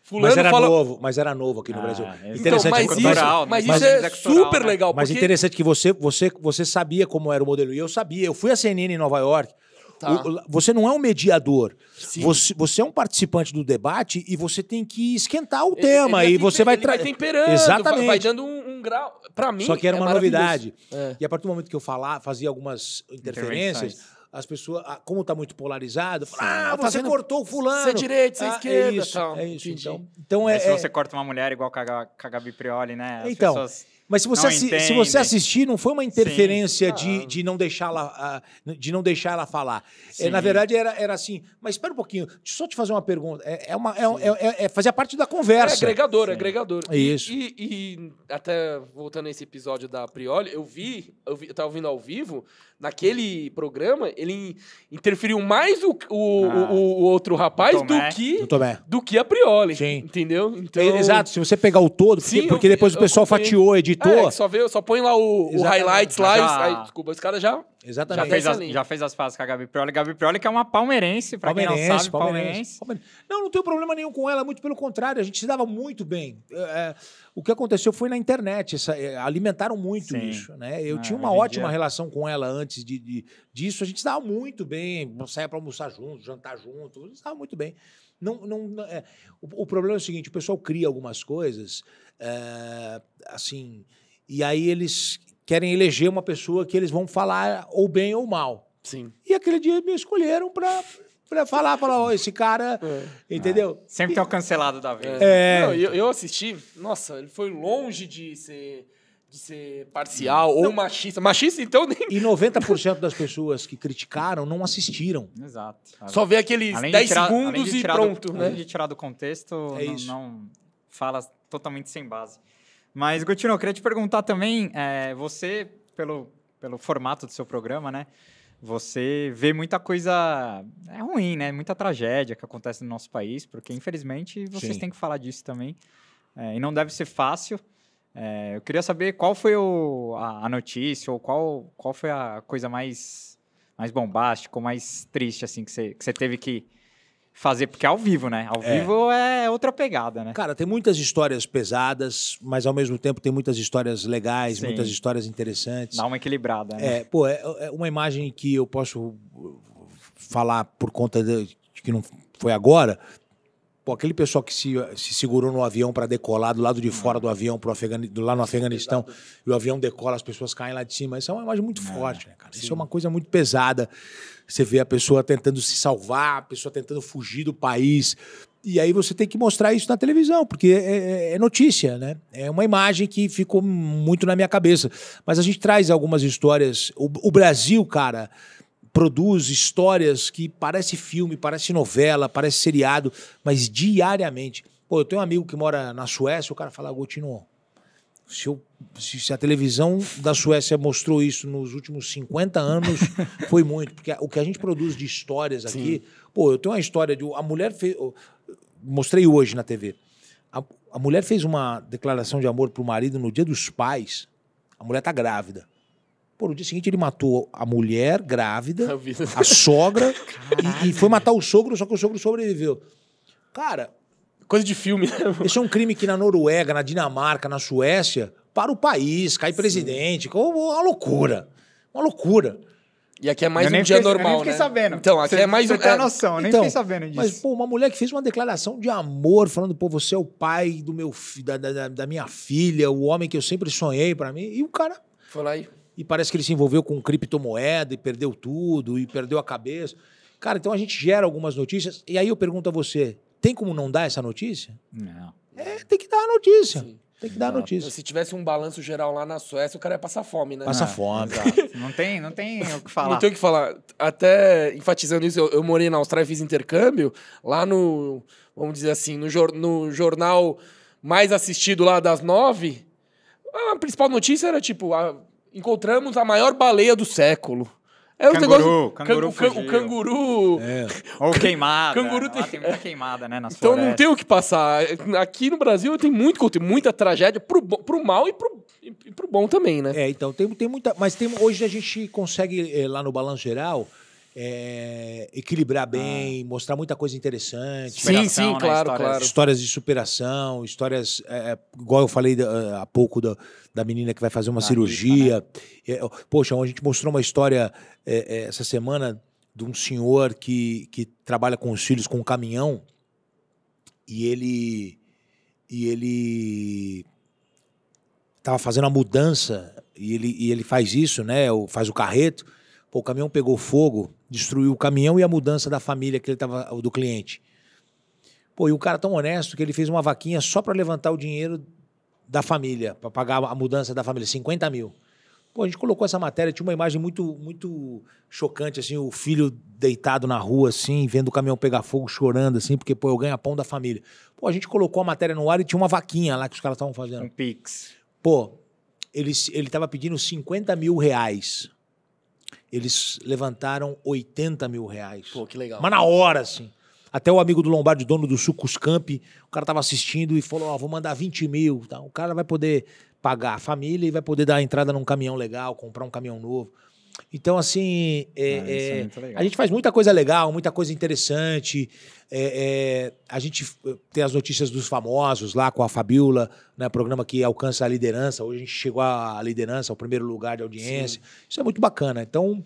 Fulano mas era fala... novo, mas era novo aqui no ah, Brasil. É. Interessante, então, mas, isso, cultural, mas, mas, isso é, é super né? legal. Mas porque... interessante que você, você, você sabia como era o modelo. E eu sabia. Eu fui à CNN em Nova York Tá. O, você não é um mediador. Você, você é um participante do debate e você tem que esquentar o ele, tema. Ele e você vai, vai temperando. Exatamente. Vai dando um, um grau. Para mim. Só que era é uma novidade. É. E a partir do momento que eu falar, fazia algumas interferências as pessoas, como está muito polarizado, fala, ah, tá você cortou o é fulano. Você é direito, você é ah, esquerda. É isso, então, é isso. Então, então é, se você é corta uma mulher igual a Cagabi Prioli, né? As então, pessoas... Mas se você, assi se você assistir, não foi uma interferência de, de não deixar ela, de não deixar ela falar. É, na verdade, era, era assim, mas espera um pouquinho, deixa eu só te fazer uma pergunta. É, é uma, é, é, é, é fazia parte da conversa. É agregador, é agregador. Isso. E, e, até voltando a esse episódio da Prioli, eu vi, eu estava ouvindo ao vivo, naquele programa, ele interferiu mais o, o, ah, o, o outro rapaz do que do que a Prioli. Sim. Entendeu? É, então... Exato, se você pegar o todo, porque, Sim, porque depois eu, o pessoal fatiou, editou. É, só, só põe lá o, highlights lá. Ah, aí, desculpa, os caras já Exatamente. Já fez, as, já fez as fases com a Gabi Prioli. Gabi Prioli que é uma palmeirense, para quem não sabe, palmeirense, palmeirense. palmeirense. Não, não tenho problema nenhum com ela, muito pelo contrário, a gente se dava muito bem. É, é o que aconteceu foi na internet, essa, é, alimentaram muito Sim. isso. Né? Eu é, tinha uma ótima dia. relação com ela antes de, de, disso, a gente se dava muito bem, saia para almoçar junto, jantar junto, a gente se dava muito bem. Não, não, é, o, o, problema é o seguinte, o pessoal cria algumas coisas, assim... E aí eles querem eleger uma pessoa que eles vão falar ou bem ou mal. Sim. E aquele dia me escolheram para pra falar, falar, oh, esse cara, é. entendeu? É. Sempre tem o cancelado da vez. É. é. Não, eu, eu, assisti, nossa, ele foi longe de ser, de ser parcial não. ou machista. Machista, então, nem... E 90% das pessoas que criticaram não assistiram. Exato. Só vê aqueles além 10 tirar, segundos e pronto. Do, né? Além de tirar do contexto, é não, não fala totalmente sem base. Mas, Gutino, eu queria te perguntar também, é, você, pelo, pelo formato do seu programa, né? Você vê muita coisa é ruim, né? Muita tragédia que acontece no nosso país, porque infelizmente vocês Sim. têm que falar disso também. É, e não deve ser fácil. É, eu queria saber qual foi o, a, a, notícia ou qual, qual foi a coisa mais, mais bombástica ou mais triste assim que você, que você teve que fazer, porque é ao vivo, né? Ao é. vivo é outra pegada, né? Cara, tem muitas histórias pesadas, mas ao mesmo tempo tem muitas histórias legais, Sim. muitas histórias interessantes. Dá uma equilibrada, né? É, pô, é, é uma imagem que eu posso falar por conta de, que não foi agora, Pô, aquele pessoal que se, se segurou no avião para decolar do lado de uhum. fora do avião, pro do, lá no Afeganistão, Exato. e o avião decola, as pessoas caem lá de cima. Isso é uma imagem muito é, forte, né, cara? Sim. Isso é uma coisa muito pesada. Você vê a pessoa tentando se salvar, a pessoa tentando fugir do país. E aí você tem que mostrar isso na televisão, porque é, é, é notícia, né? É uma imagem que ficou muito na minha cabeça. Mas a gente traz algumas histórias. o, o Brasil, cara produz histórias que parece filme, parece novela, parece seriado, mas diariamente. Pô, eu tenho um amigo que mora na Suécia, o cara fala, Agotino, se, eu, se, se, a televisão da Suécia mostrou isso nos últimos 50 anos, foi muito. Porque o que a gente produz de histórias aqui. Sim. Pô, eu tenho uma história de. A mulher fez. mostrei hoje na TV. A, a mulher fez uma declaração de amor para o marido no dia dos pais. A mulher tá grávida. Pô, no dia seguinte ele matou a mulher grávida, a sogra, e, e, foi matar o sogro, só que o sogro sobreviveu. Cara. Coisa de filme, Isso né, é um crime que na Noruega, na Dinamarca, na Suécia, para o país, cai Sim. presidente. Uma loucura. Uma loucura. E aqui é mais eu um dia fiquei, normal, eu nem fiquei né? sabendo. Então, aqui é mais um... Você noção, eu nem então, fiquei sabendo disso. Mas, pô, uma mulher que fez uma declaração de amor, falando, pô, você é o pai do meu, da, da, da minha filha, o homem que eu sempre sonhei para mim. E o cara... Foi lá e e parece que ele se envolveu com criptomoeda e perdeu tudo e perdeu a cabeça. Cara, então a gente gera algumas notícias e aí eu pergunto a você, tem como não dar essa notícia? Não. É, tem que dar a notícia. Sim. Tem que dar não. notícia. Se tivesse um balanço geral lá na Suécia, o cara ia passar fome, né? Passa ah, fome. Exato. não tem, não tem o que falar. Não tem o que falar. Até enfatizando isso, eu, eu morei na Austrália, fiz intercâmbio lá no, vamos dizer assim, no, jor, no jornal mais assistido lá das nove. A principal notícia era tipo a encontramos a maior baleia do século. É um canguru, negócio... canguru can, o, canguru. É. Ou queimada. Né? Canguru tem... tem muita queimada, né? então florestas. não tem o que passar. Aqui no Brasil tem muito conteúdo, muita tragédia pro, pro mal e pro, e pro bom também, né? É, então tem, tem muita. Mas tem, hoje a gente consegue, é, lá no Balanço Geral, é, equilibrar bem, ah. mostrar muita coisa interessante. Superação, sim, sim, né? claro, histórias, claro. Histórias de superação, histórias, é, é igual eu falei há pouco, da, da menina que vai fazer uma ah, cirurgia. Rica, né? É, poxa, a gente mostrou uma história é, é, essa semana de um senhor que, que trabalha com os filhos com um caminhão e ele e ele estava fazendo a mudança e ele, e ele faz isso, né? Faz o carreto. Pô, o caminhão pegou fogo, destruiu o caminhão e a mudança da família que ele tava do cliente. Pô, e o cara tão honesto que ele fez uma vaquinha só para levantar o dinheiro da família, para pagar a mudança da família, 50 mil. Pô, a gente colocou essa matéria, tinha uma imagem muito muito chocante, assim, o filho deitado na rua, assim, vendo o caminhão pegar fogo, chorando, assim, porque, pô, eu ganho pão da família. Pô, a gente colocou a matéria no ar e tinha uma vaquinha lá que os caras estavam fazendo. Um pix. Pô, ele estava pedindo 50 mil reais. Eles levantaram 80 mil reais. Pô, que legal. Mas na hora, assim. Até o amigo do Lombardi, dono do Sucos Camp, o cara estava assistindo e falou: Ó, vou mandar 20 mil. Tá? O cara vai poder pagar a família e vai poder dar a entrada num caminhão legal, comprar um caminhão novo. Então, assim, é, ah, é, é a gente faz muita coisa legal, muita coisa interessante. É, é a gente tem as notícias dos famosos lá com a Fabiola, né, programa que alcança a liderança. Hoje a gente chegou à liderança, ao primeiro lugar de audiência. Sim. Isso é muito bacana. Então,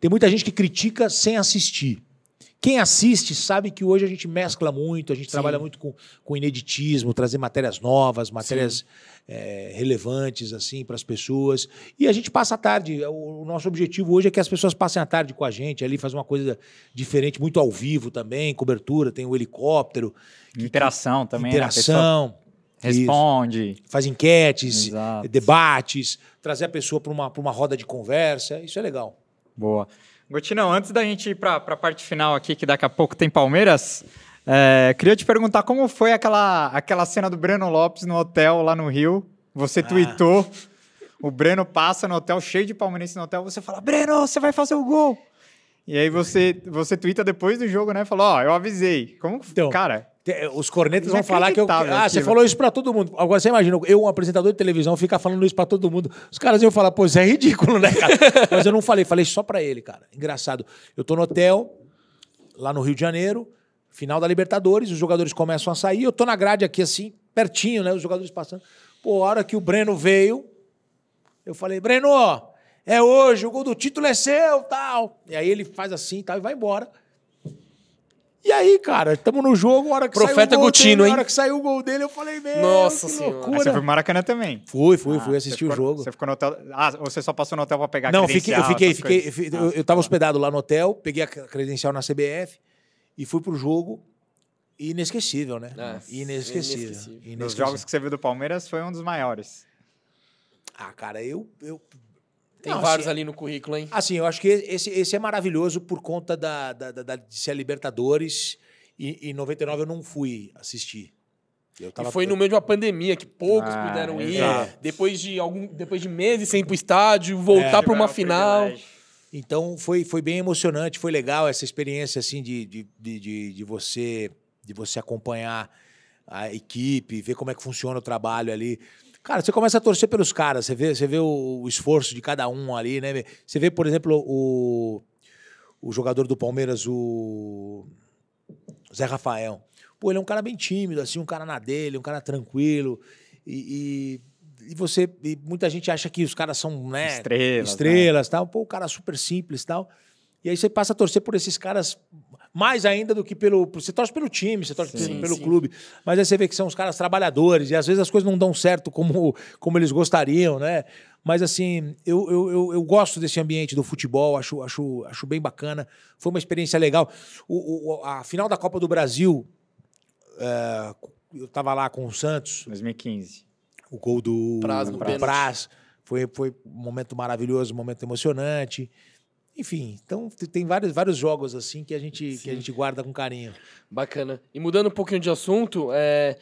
tem muita gente que critica sem assistir. Quem assiste sabe que hoje a gente mescla muito, a gente Sim. trabalha muito com, com ineditismo, trazer matérias novas, matérias é, relevantes assim para as pessoas. E a gente passa a tarde. O, nosso objetivo hoje é que as pessoas passem a tarde com a gente, ali faz uma coisa diferente, muito ao vivo também, cobertura, tem o helicóptero. Interação que, também. Né? Interação. Responde. Isso. Faz enquetes, Exato. debates, trazer a pessoa para uma, uma roda de conversa. Isso é legal. Boa. Gutinão, antes da gente ir para a parte final aqui, que daqui a pouco tem Palmeiras, é, queria te perguntar como foi aquela, aquela cena do Breno Lopes no hotel lá no Rio. Você ah. tweetou, o Breno passa no hotel, cheio de palmeirense no hotel, você fala, Breno, você vai fazer o gol! E aí você, você twitta depois do jogo, né? Falou, ó, oh, eu avisei. Como, então, cara... Eh, os cornetas vão falar que eu. Ah, você falou isso pra todo mundo. Agora você imagina, eu, um apresentador de televisão, ficar falando isso pra todo mundo. Os caras iam falar, pô, isso é ridículo, né, cara? Mas eu não falei, falei só pra ele, cara. Engraçado. Eu tô no hotel, lá no Rio de Janeiro, final da Libertadores, os jogadores começam a sair. Eu tô na grade aqui, assim, pertinho, né? Os jogadores passando. Pô, a hora que o Breno veio, eu falei, Breno, é hoje, o gol do título é seu, tal. E aí ele faz assim tal, e vai embora. E aí, cara, estamos no jogo, a hora que Profeta saiu o gol dele, hein? hora que saiu o gol dele, eu falei, meu, Nossa que senhora. loucura. Aí ah, você foi pro Maracanã também? Fui, fui, ah, fui assistir o jogo. Você ficou no hotel... Ah, você só passou no hotel pra pegar Não, credencial? Não, fiquei, eu fiquei, fiquei, fiquei ah, eu, eu tava tá hospedado lá no hotel, peguei a credencial na CBF e fui pro jogo inesquecível, né? Nossa, ah, inesquecível. inesquecível. jogos que você viu do Palmeiras, foi um dos maiores. Ah, cara, eu... eu tem Não, vários assim, ali no currículo, hein? Assim, eu acho que esse, esse é maravilhoso por conta da, da, da, da de ser a Libertadores. E em 99 eu não fui assistir. Tava... E foi no meio de uma pandemia que poucos ah, puderam é ir. Depois de algum, depois de meses sem ir pro estádio, voltar é, para uma final. Então foi, foi bem emocionante, foi legal essa experiência assim de, de, de, de, você de você acompanhar a equipe, ver como é que funciona o trabalho ali. Cara, você começa a torcer pelos caras, você vê, você vê o esforço de cada um ali, né? Você vê, por exemplo, o, o jogador do Palmeiras, o Zé Rafael. Pô, ele é um cara bem tímido, assim, um cara na dele, um cara tranquilo. E, e, e você. E muita gente acha que os caras são, né? Estrelas. Estrelas né? tal. Pô, o cara super simples tal. E aí você passa a torcer por esses caras mais ainda do que pelo. Você torce pelo time, você torce sim, pelo sim. clube. Mas aí você vê que são os caras trabalhadores, e às vezes as coisas não dão certo como, como eles gostariam, né? Mas assim, eu, eu, eu, eu, gosto desse ambiente do futebol, acho, acho, acho bem bacana. Foi uma experiência legal. O, o a final da Copa do Brasil, é, eu estava lá com o Santos. 2015. O gol do Praz, do Praz. Praz. Foi, foi um momento maravilhoso, um momento emocionante. Enfim, então tem vários, vários jogos assim que a, gente, que a gente guarda com carinho. Bacana. E mudando um pouquinho de assunto, é...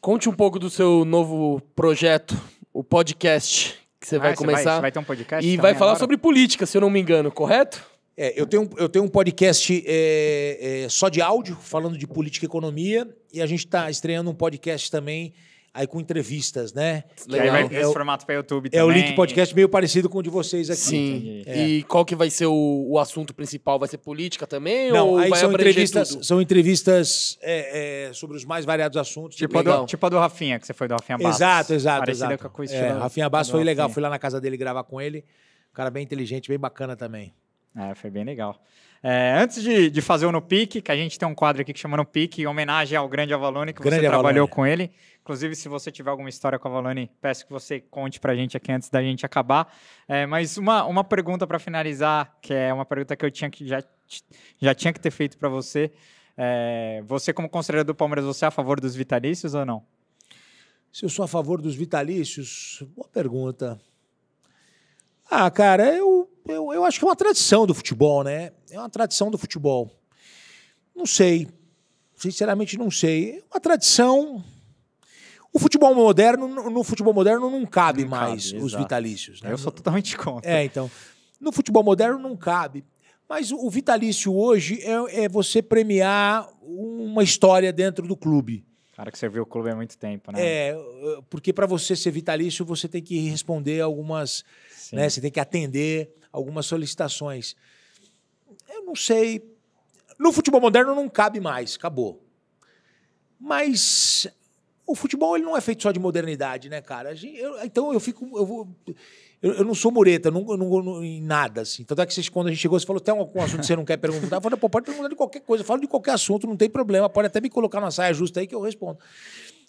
conte um pouco do seu novo projeto, o podcast, que você ah, vai você começar. Vai, vai, ter um podcast? E vai falar agora? sobre política, se eu não me engano, correto? É, eu tenho, eu tenho um podcast é, é, só de áudio, falando de política e economia, e a gente está estreando um podcast também aí com entrevistas, né? Legal. Aí vai é, esse formato para YouTube também. É o Link Podcast meio parecido com o de vocês aqui. Sim. É. E qual que vai ser o, o, assunto principal? Vai ser política também? Não, ou aí são entrevistas, tudo? são entrevistas é, é, sobre os mais variados assuntos. Tipo, a do, tipo a do Rafinha, que você foi do Rafinha Bastos. Exato, exato. exato. com a é, Rafinha Bastos foi legal, fui lá na casa dele gravar com ele. Um cara bem inteligente, bem bacana também. É, foi bem legal. É, antes de, de, fazer o No Pique, que a gente tem um quadro aqui que chama No Pique, em homenagem ao grande Avalone, que grande você trabalhou com ele. Inclusive, se você tiver alguma história com a Valone, peço que você conte para a gente aqui antes da gente acabar. É, mas uma, uma pergunta para finalizar, que é uma pergunta que eu tinha que já, já tinha que ter feito para você. É, você, como conselheiro do Palmeiras, você é a favor dos vitalícios ou não? Se eu sou a favor dos vitalícios, boa pergunta. Ah, cara, eu, eu, eu acho que é uma tradição do futebol, né? É uma tradição do futebol. Não sei. Sinceramente, não sei. É uma tradição o futebol moderno, no futebol moderno não cabe não mais cabe, os exato. vitalícios. Né? Eu sou totalmente contra. É, então. No futebol moderno não cabe. Mas o vitalício hoje é, é você premiar uma história dentro do clube. Cara que serviu o clube há muito tempo, né? É, porque para você ser vitalício, você tem que responder algumas. Né, você tem que atender algumas solicitações. Eu não sei. No futebol moderno não cabe mais, acabou. Mas o futebol ele não é feito só de modernidade, né, cara? Eu, então eu fico. Eu, vou, eu, eu não sou mureta, não, não, em nada, assim. Tanto é que vocês, quando a gente chegou, você falou: tem algum assunto que você não quer perguntar? Eu falei, pô, pode perguntar de qualquer coisa, falo de qualquer assunto, não tem problema, pode até me colocar na saia justa aí que eu respondo.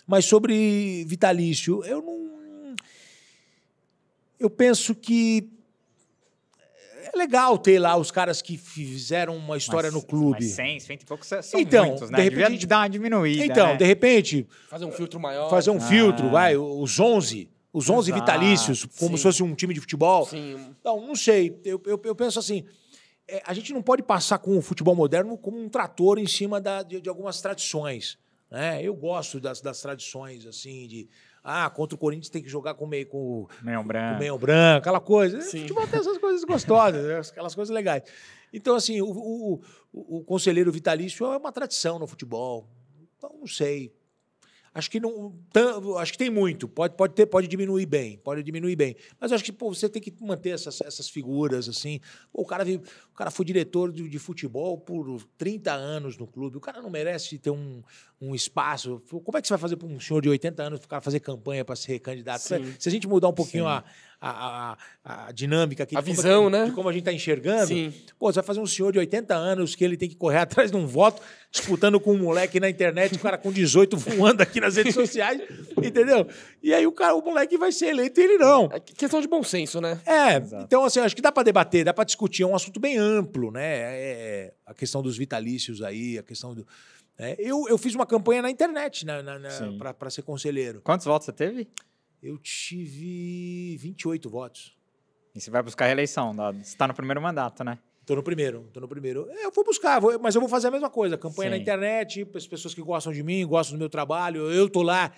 Mas sobre vitalício, eu não. Eu penso que legal ter lá os caras que fizeram uma história mas, no clube. Mas 100, 100 e poucos são então, muitos, né? De repente, Devia dar uma diminuída, Então, né? de repente... Fazer um filtro maior. Fazer um ah. filtro, vai, os 11... Os 11 Exato. vitalícios, como Sim. se fosse um time de futebol. Sim. Então, não sei. Eu, eu, eu penso assim: é, a gente não pode passar com o futebol moderno como um trator em cima da, de, de algumas tradições. Né? Eu gosto das, das tradições, assim, de, ah, contra o Corinthians tem que jogar com meio com meio branco, com meio branco aquela coisa. Sim. Futebol tem essas coisas gostosas, né? aquelas coisas legais. Então, assim, o, o, o, o conselheiro vitalício é uma tradição no futebol. Então, não sei. Acho que não. acho que tem muito. Pode, pode ter, pode diminuir bem, pode diminuir bem. Mas acho que pô, você tem que manter essas, essas figuras, assim. Pô, o, cara, o cara foi diretor de, de, futebol por 30 anos no clube. O cara não merece ter um, um espaço. Como é que você vai fazer para um senhor de 80 anos ficar fazer campanha para ser candidato? É se a gente mudar um pouquinho Sim. a a, a, a dinâmica aqui. A visão, como, né? De como a gente está né? enxergando. Sim. Pô, você vai fazer um senhor de 80 anos que ele tem que correr atrás de um voto, disputando com um moleque na internet, um cara com 18 voando aqui nas redes sociais, entendeu? E aí o, cara, o moleque vai ser eleito e ele não. É questão de bom senso, né? É, Exato. então assim, acho que dá para debater, dá para discutir, é um assunto bem amplo, né? É, é, a questão dos vitalícios aí, a questão do... É, eu, eu fiz uma campanha na internet né, para ser conselheiro. Quantos votos você teve? eu tive 28 votos. E você vai buscar a reeleição, você está no primeiro mandato, né? Estou no primeiro, estou no primeiro. É, eu vou buscar, vou, mas eu vou fazer a mesma coisa. Campanha Sim. na internet, para as pessoas que gostam de mim, gostam do meu trabalho, eu estou lá.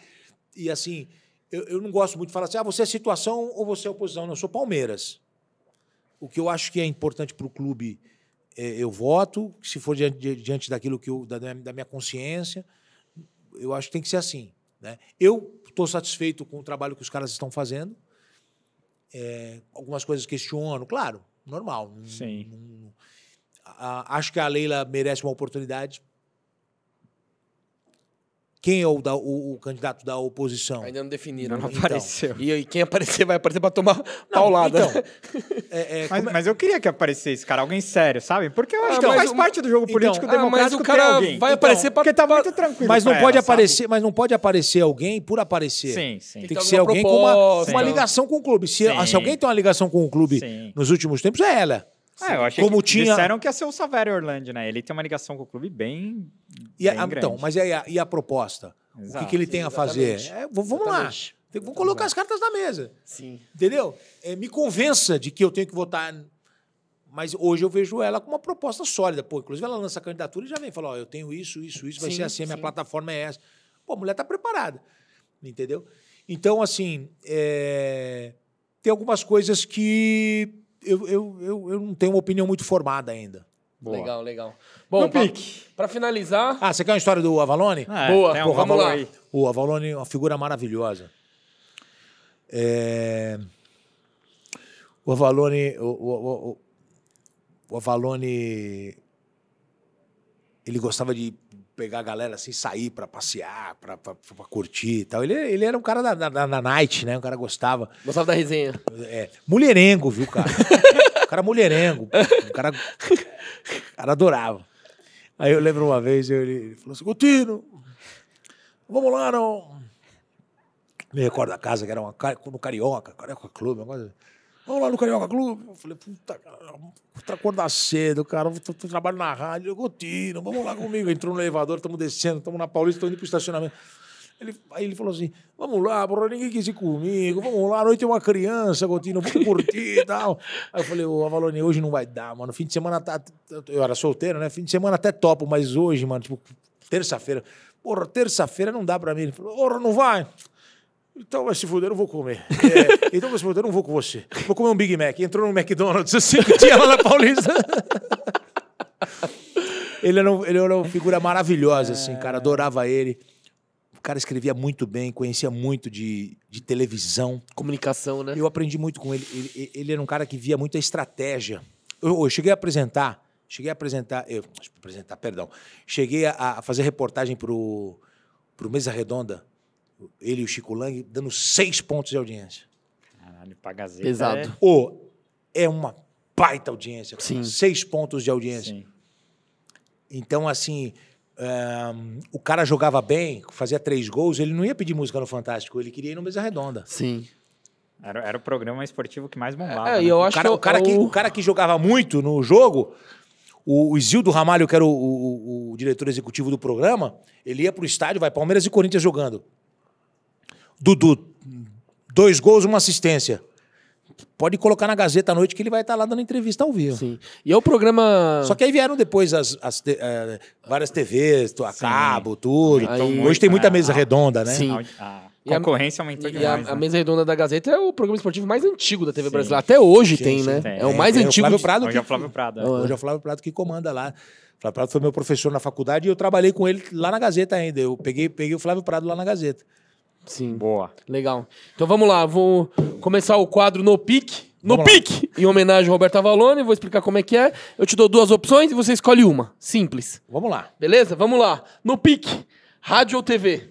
E assim, eu, eu, não gosto muito de falar assim, ah, você é situação ou você é oposição. Não, eu sou Palmeiras. O que eu acho que é importante para o clube, é, eu voto, se for diante, diante daquilo que eu, da, da minha consciência, eu acho que tem que ser assim. Né? Eu estou satisfeito com o trabalho que os caras estão fazendo. É, algumas coisas questiono, claro, normal. Sim. a, acho que a Leila merece uma oportunidade quem é o, da, o, o, candidato da oposição. Ainda não definiram. Não, não então. apareceu. E, e, quem aparecer vai aparecer para tomar não, paulada. Então, é, é, mas, mas, eu queria que aparecesse, cara, alguém sério, sabe? Porque eu acho então, que faz o, parte do jogo então, político então, democrático ah, mas o cara alguém. Vai então, aparecer para... Porque tá muito tranquilo Mas não, pode ela, aparecer, mas não pode aparecer alguém por aparecer. Sim, sim. Tem, tem que ser alguém proposta, com uma, uma ligação com o clube. Se, se, alguém tem uma ligação com o clube sim. nos últimos tempos, é ela. É, eu achei como que tinha... disseram que ia ser o Saverio Orlando, né? Ele tem uma ligação com o clube bem, e a, grande. Então, mas e a, e a proposta? Exato, o que, que ele tem a fazer? É, vamos exatamente. lá. Vamos colocar as cartas na mesa. Sim. Entendeu? É, me convença de que eu tenho que votar. Mas hoje eu vejo ela com uma proposta sólida. Pô, inclusive ela lança a candidatura e já vem fala: ó, eu tenho isso, isso, isso, vai sim, ser assim, a minha plataforma é essa. Pô, a mulher tá preparada. Entendeu? Então, assim, é... tem algumas coisas que eu, eu, eu, eu não tenho uma opinião muito formada ainda. Boa. Legal, legal. Bom, pra, finalizar. Ah, você quer uma história do Avalone? é, Boa, um Porra, vamos lá. Aí. O Avalone é uma figura maravilhosa. É... O Avalone. O, o, o, o Avalone. Ele gostava de pegar a galera assim, sair para passear, para curtir e tal. Ele, ele era um cara da, da, da night, né? Um cara gostava. Gostava da resenha. É, mulherengo, viu, cara? cara mulherengo. O cara, cara adorava. Aí eu lembro uma vez, eu, ele falou assim, continua vamos lá, não... Me recordo da casa, que era uma, no Carioca, Carioca Clube, uma coisa... Assim. Vamos lá no Carioca Clube. Eu falei, puta, cara, acordar cedo, cara. Eu trabalho na rádio, eu continuo. Vamos lá comigo. Entrou no elevador, estamos descendo, estamos na Paulista, estamos indo pro estacionamento. Ele, aí ele falou assim: vamos lá, porra, ninguém quis ir comigo, vamos lá, a noite é uma criança, Gotino, vou curtir e tal. Aí eu falei, ô, Avalone, hoje não vai dar, mano. Fim de semana tá. Eu era solteiro, né? Fim de semana até topo, mas hoje, mano, tipo, terça-feira. Porra, terça-feira não dá pra mim. Ele falou, porra, não vai. Então vai se fuder, eu não vou comer. É, então vai se fuder, eu não vou com você. Vou comer um Big Mac. Entrou no McDonald's assim que tinha lá na Paulista. ele, era é um, ele era uma figura maravilhosa, assim, cara. Adorava ele. O cara escrevia muito bem, conhecia muito de, de televisão. Comunicação, né? Eu aprendi muito com ele. Ele, ele era um cara que via muita estratégia. Eu, eu, cheguei a apresentar, cheguei a apresentar, eu, apresentar, perdão, cheguei a, a fazer reportagem pro, pro Mesa Redonda ele e o Chico Lang dando seis pontos de audiência. Caralho, paga Gazeta Pesado. É... é uma baita audiência. Sim. Seis pontos de audiência. Sim. Então, assim, um, eh, o cara jogava bem, fazia três gols, ele não ia pedir música no Fantástico, ele queria ir no Mesa Redonda. Sim. Era, era o programa esportivo que mais bombava. É, né? eu o acho cara, é que, o, cara que, o cara que jogava muito no jogo, o, o Isildo Ramalho, que era o, o, o diretor executivo do programa, ele ia pro estádio, vai Palmeiras e Corinthians jogando. Dudu, dois gols, uma assistência. Pode colocar na Gazeta à noite que ele vai estar lá dando entrevista ao vivo. Sim. E é o programa. Só que aí vieram depois as, as te, eh, várias TVs, a cabo, tudo. Aí, então, então, Hoje tem muita mesa a, ah, redonda, né? Sim. A, a concorrência aumentou demais. E a, né? a, mesa redonda da Gazeta é o programa esportivo mais antigo da TV Sim. brasileira. Até hoje tem, né? Tem. É o mais é, antigo. O Prado Hoje é o Flávio Prado. Que, é. ah. hoje é o Flávio Prado que comanda lá. O Flávio Prado foi meu professor na faculdade e eu trabalhei com ele lá na Gazeta ainda. Eu peguei, peguei o Flávio Prado lá na Gazeta. Sim. Boa. Legal. Então vamos lá, vou começar o quadro no pique. No Vamos lá. pique! Em homenagem ao Roberto Avalone, vou explicar como é que é. Eu te dou duas opções e você escolhe uma. Simples. Vamos lá. Beleza? Vamos lá. No pique, rádio ou TV?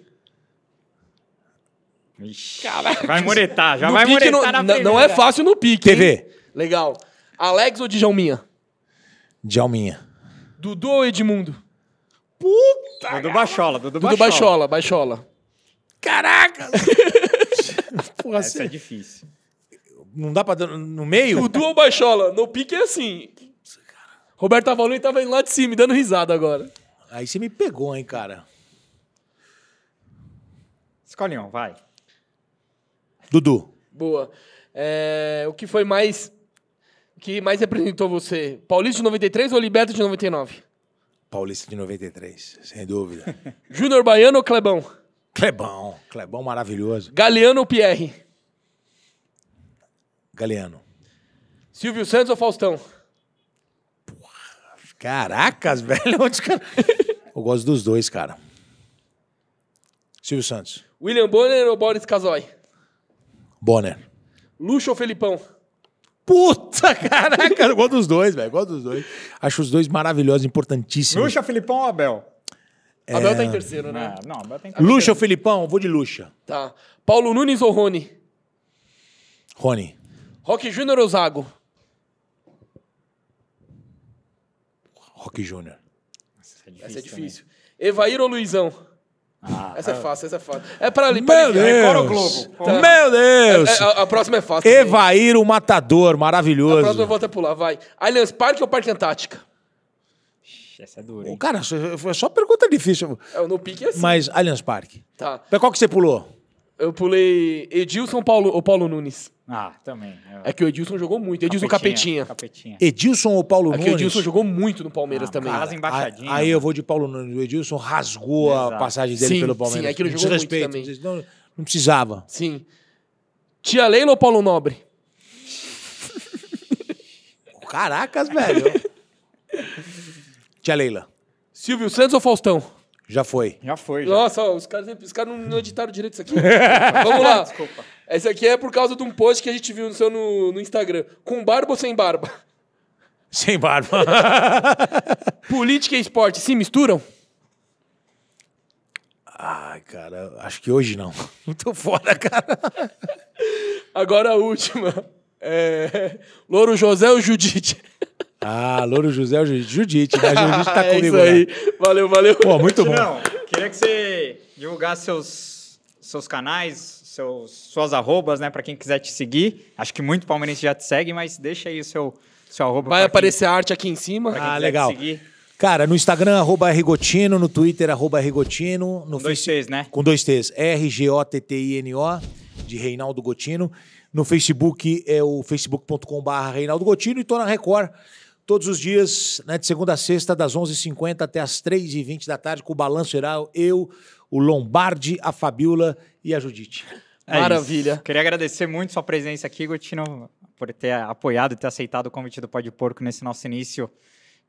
Ixi, vai muretar, já No vai pique, na não, não é fácil no pique. TV. hein? Legal. Alex ou Djalminha? Djalminha. Dudu ou Edmundo? Dudu Baixola, Dudu, Dudu Baixola, Baixola. Caraca! Porra, Essa assim, é difícil. Não dá pra dar no meio? O Duo Baixola, no pique é assim. Roberto Avalone tava indo lá de cima, dando risada agora. Aí você me pegou, hein, cara. Escolhe um, vai. Dudu. Boa. É, o que foi mais. O que mais representou você? Paulista de 93 ou Liberta de 99? Paulista de 93, sem dúvida. Júnior Baiano ou Clebão? Clebão, Clebão maravilhoso. Galeano ou Pierre? Galeano. Silvio Santos ou Faustão? caracas, velho. Eu gosto dos dois, cara. Silvio Santos. William Bonner ou Boris Casoy? Bonner. Luxo ou Felipão? Puta, caraca, eu gosto dos dois, velho. Gosto dos dois. Acho os dois maravilhosos, importantíssimos. Luxo, Felipão ou Abel? É... Abel tá em ah, terceiro, né? Não, não Abel tá em terceiro. Luxa ou Felipão? Vou de Luxa. Tá. Paulo Nunes ou Rony? Rony. Rock Júnior ou Zago? Rock Júnior. É essa é difícil. Também. Evair ou Luizão? Ah, essa é fácil, essa é fácil. É pra ali. Meu é Deus! Tá. Meu Deus! É, é, a, a, próxima é fácil. Evair, o matador, maravilhoso. A próxima eu vou até pular, vai. Allianz Parque ou Parque Antártica? essa é dura. Hein? Cara, foi é só pergunta difícil. É, no pique é assim. Mas Allianz Parque. Tá. Pra qual que você pulou? Eu pulei Edilson Paulo, ou Paulo Nunes. Ah, também. Eu... É. é que o Edilson jogou muito. Edilson Capetinha. Capetinha. Edilson ou Paulo é Nunes? É que o Edilson jogou muito no Palmeiras ah, também. Casa embaixadinha. Aí né? eu vou de Paulo Nunes. O Edilson rasgou Exato. a passagem dele sim, pelo Palmeiras. Sim, é aquilo jogou respeito, muito também. Não, não precisava. Sim. Tia Leila ou Paulo Nobre? Caracas, velho. Tia Leila. Silvio Santos ou Faustão? Já foi. Já foi, já. Nossa, os caras, os não, editaram direito isso aqui. Vamos lá. Desculpa. Esse aqui é por causa de um post que a gente viu no seu no, no Instagram. Com barba ou sem barba? Sem barba. Política e esporte se misturam? Ai, cara, acho que hoje não. Tô fora, cara. Agora a última. É... Louro José ou Judite? Ah, Louro José Judite. A Judite tá é comigo. Isso aí. Né? Valeu, valeu. Pô, muito bom. Não, queria que você divulgasse seus, seus canais, seus, suas arrobas, né? Pra quem quiser te seguir. Acho que muito palmeirense já te segue, mas deixa aí o seu, seu arroba. Vai aparecer quem, arte aqui em cima. Ah, legal. Cara, no Instagram, arroba Rigotino, no Twitter, arroba Rigotino. No com dois T's, né? Com dois T's. R-G-O-T-T-I-N-O, de Reinaldo Gotino. No Facebook é o facebook.com.br Reinaldo Gotino e tô na Record. Todos os dias, né, de segunda a sexta, das 11h50 até as 3h20 da tarde, com o Balanço Geral, eu, o Lombardi, a Fabiola e a Judite. É Maravilha. Isso. Queria agradecer muito sua presença aqui, Gotino, por ter apoiado e ter aceitado o convite do Pode Porco nesse nosso início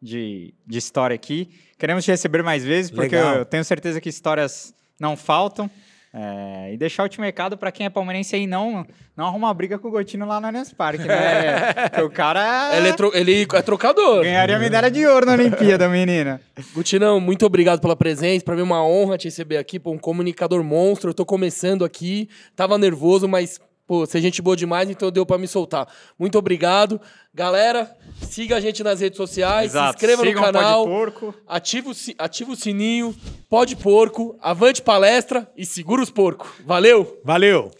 de, de história aqui. Queremos te receber mais vezes, porque eu tenho certeza que histórias não faltam. É, e deixar o mercado para quem é palmeirense aí não, não arruma briga com o Gotino lá no Allianz Parque, né? o cara. É- ele é, tro ele é trocador. Ganharia medalha de ouro na Olimpíada, menina. Gutinão, muito obrigado pela presença. Para mim é uma honra te receber aqui, pô, um comunicador monstro. Eu tô começando aqui, tava nervoso, mas Pô, você é gente boa demais, então deu para me soltar. Muito obrigado. Galera, siga a gente nas redes sociais, Exato. se inscreva Sigam no canal, ativa o, ativa o sininho, pode porco, avante palestra e segura os porcos. Valeu! Valeu!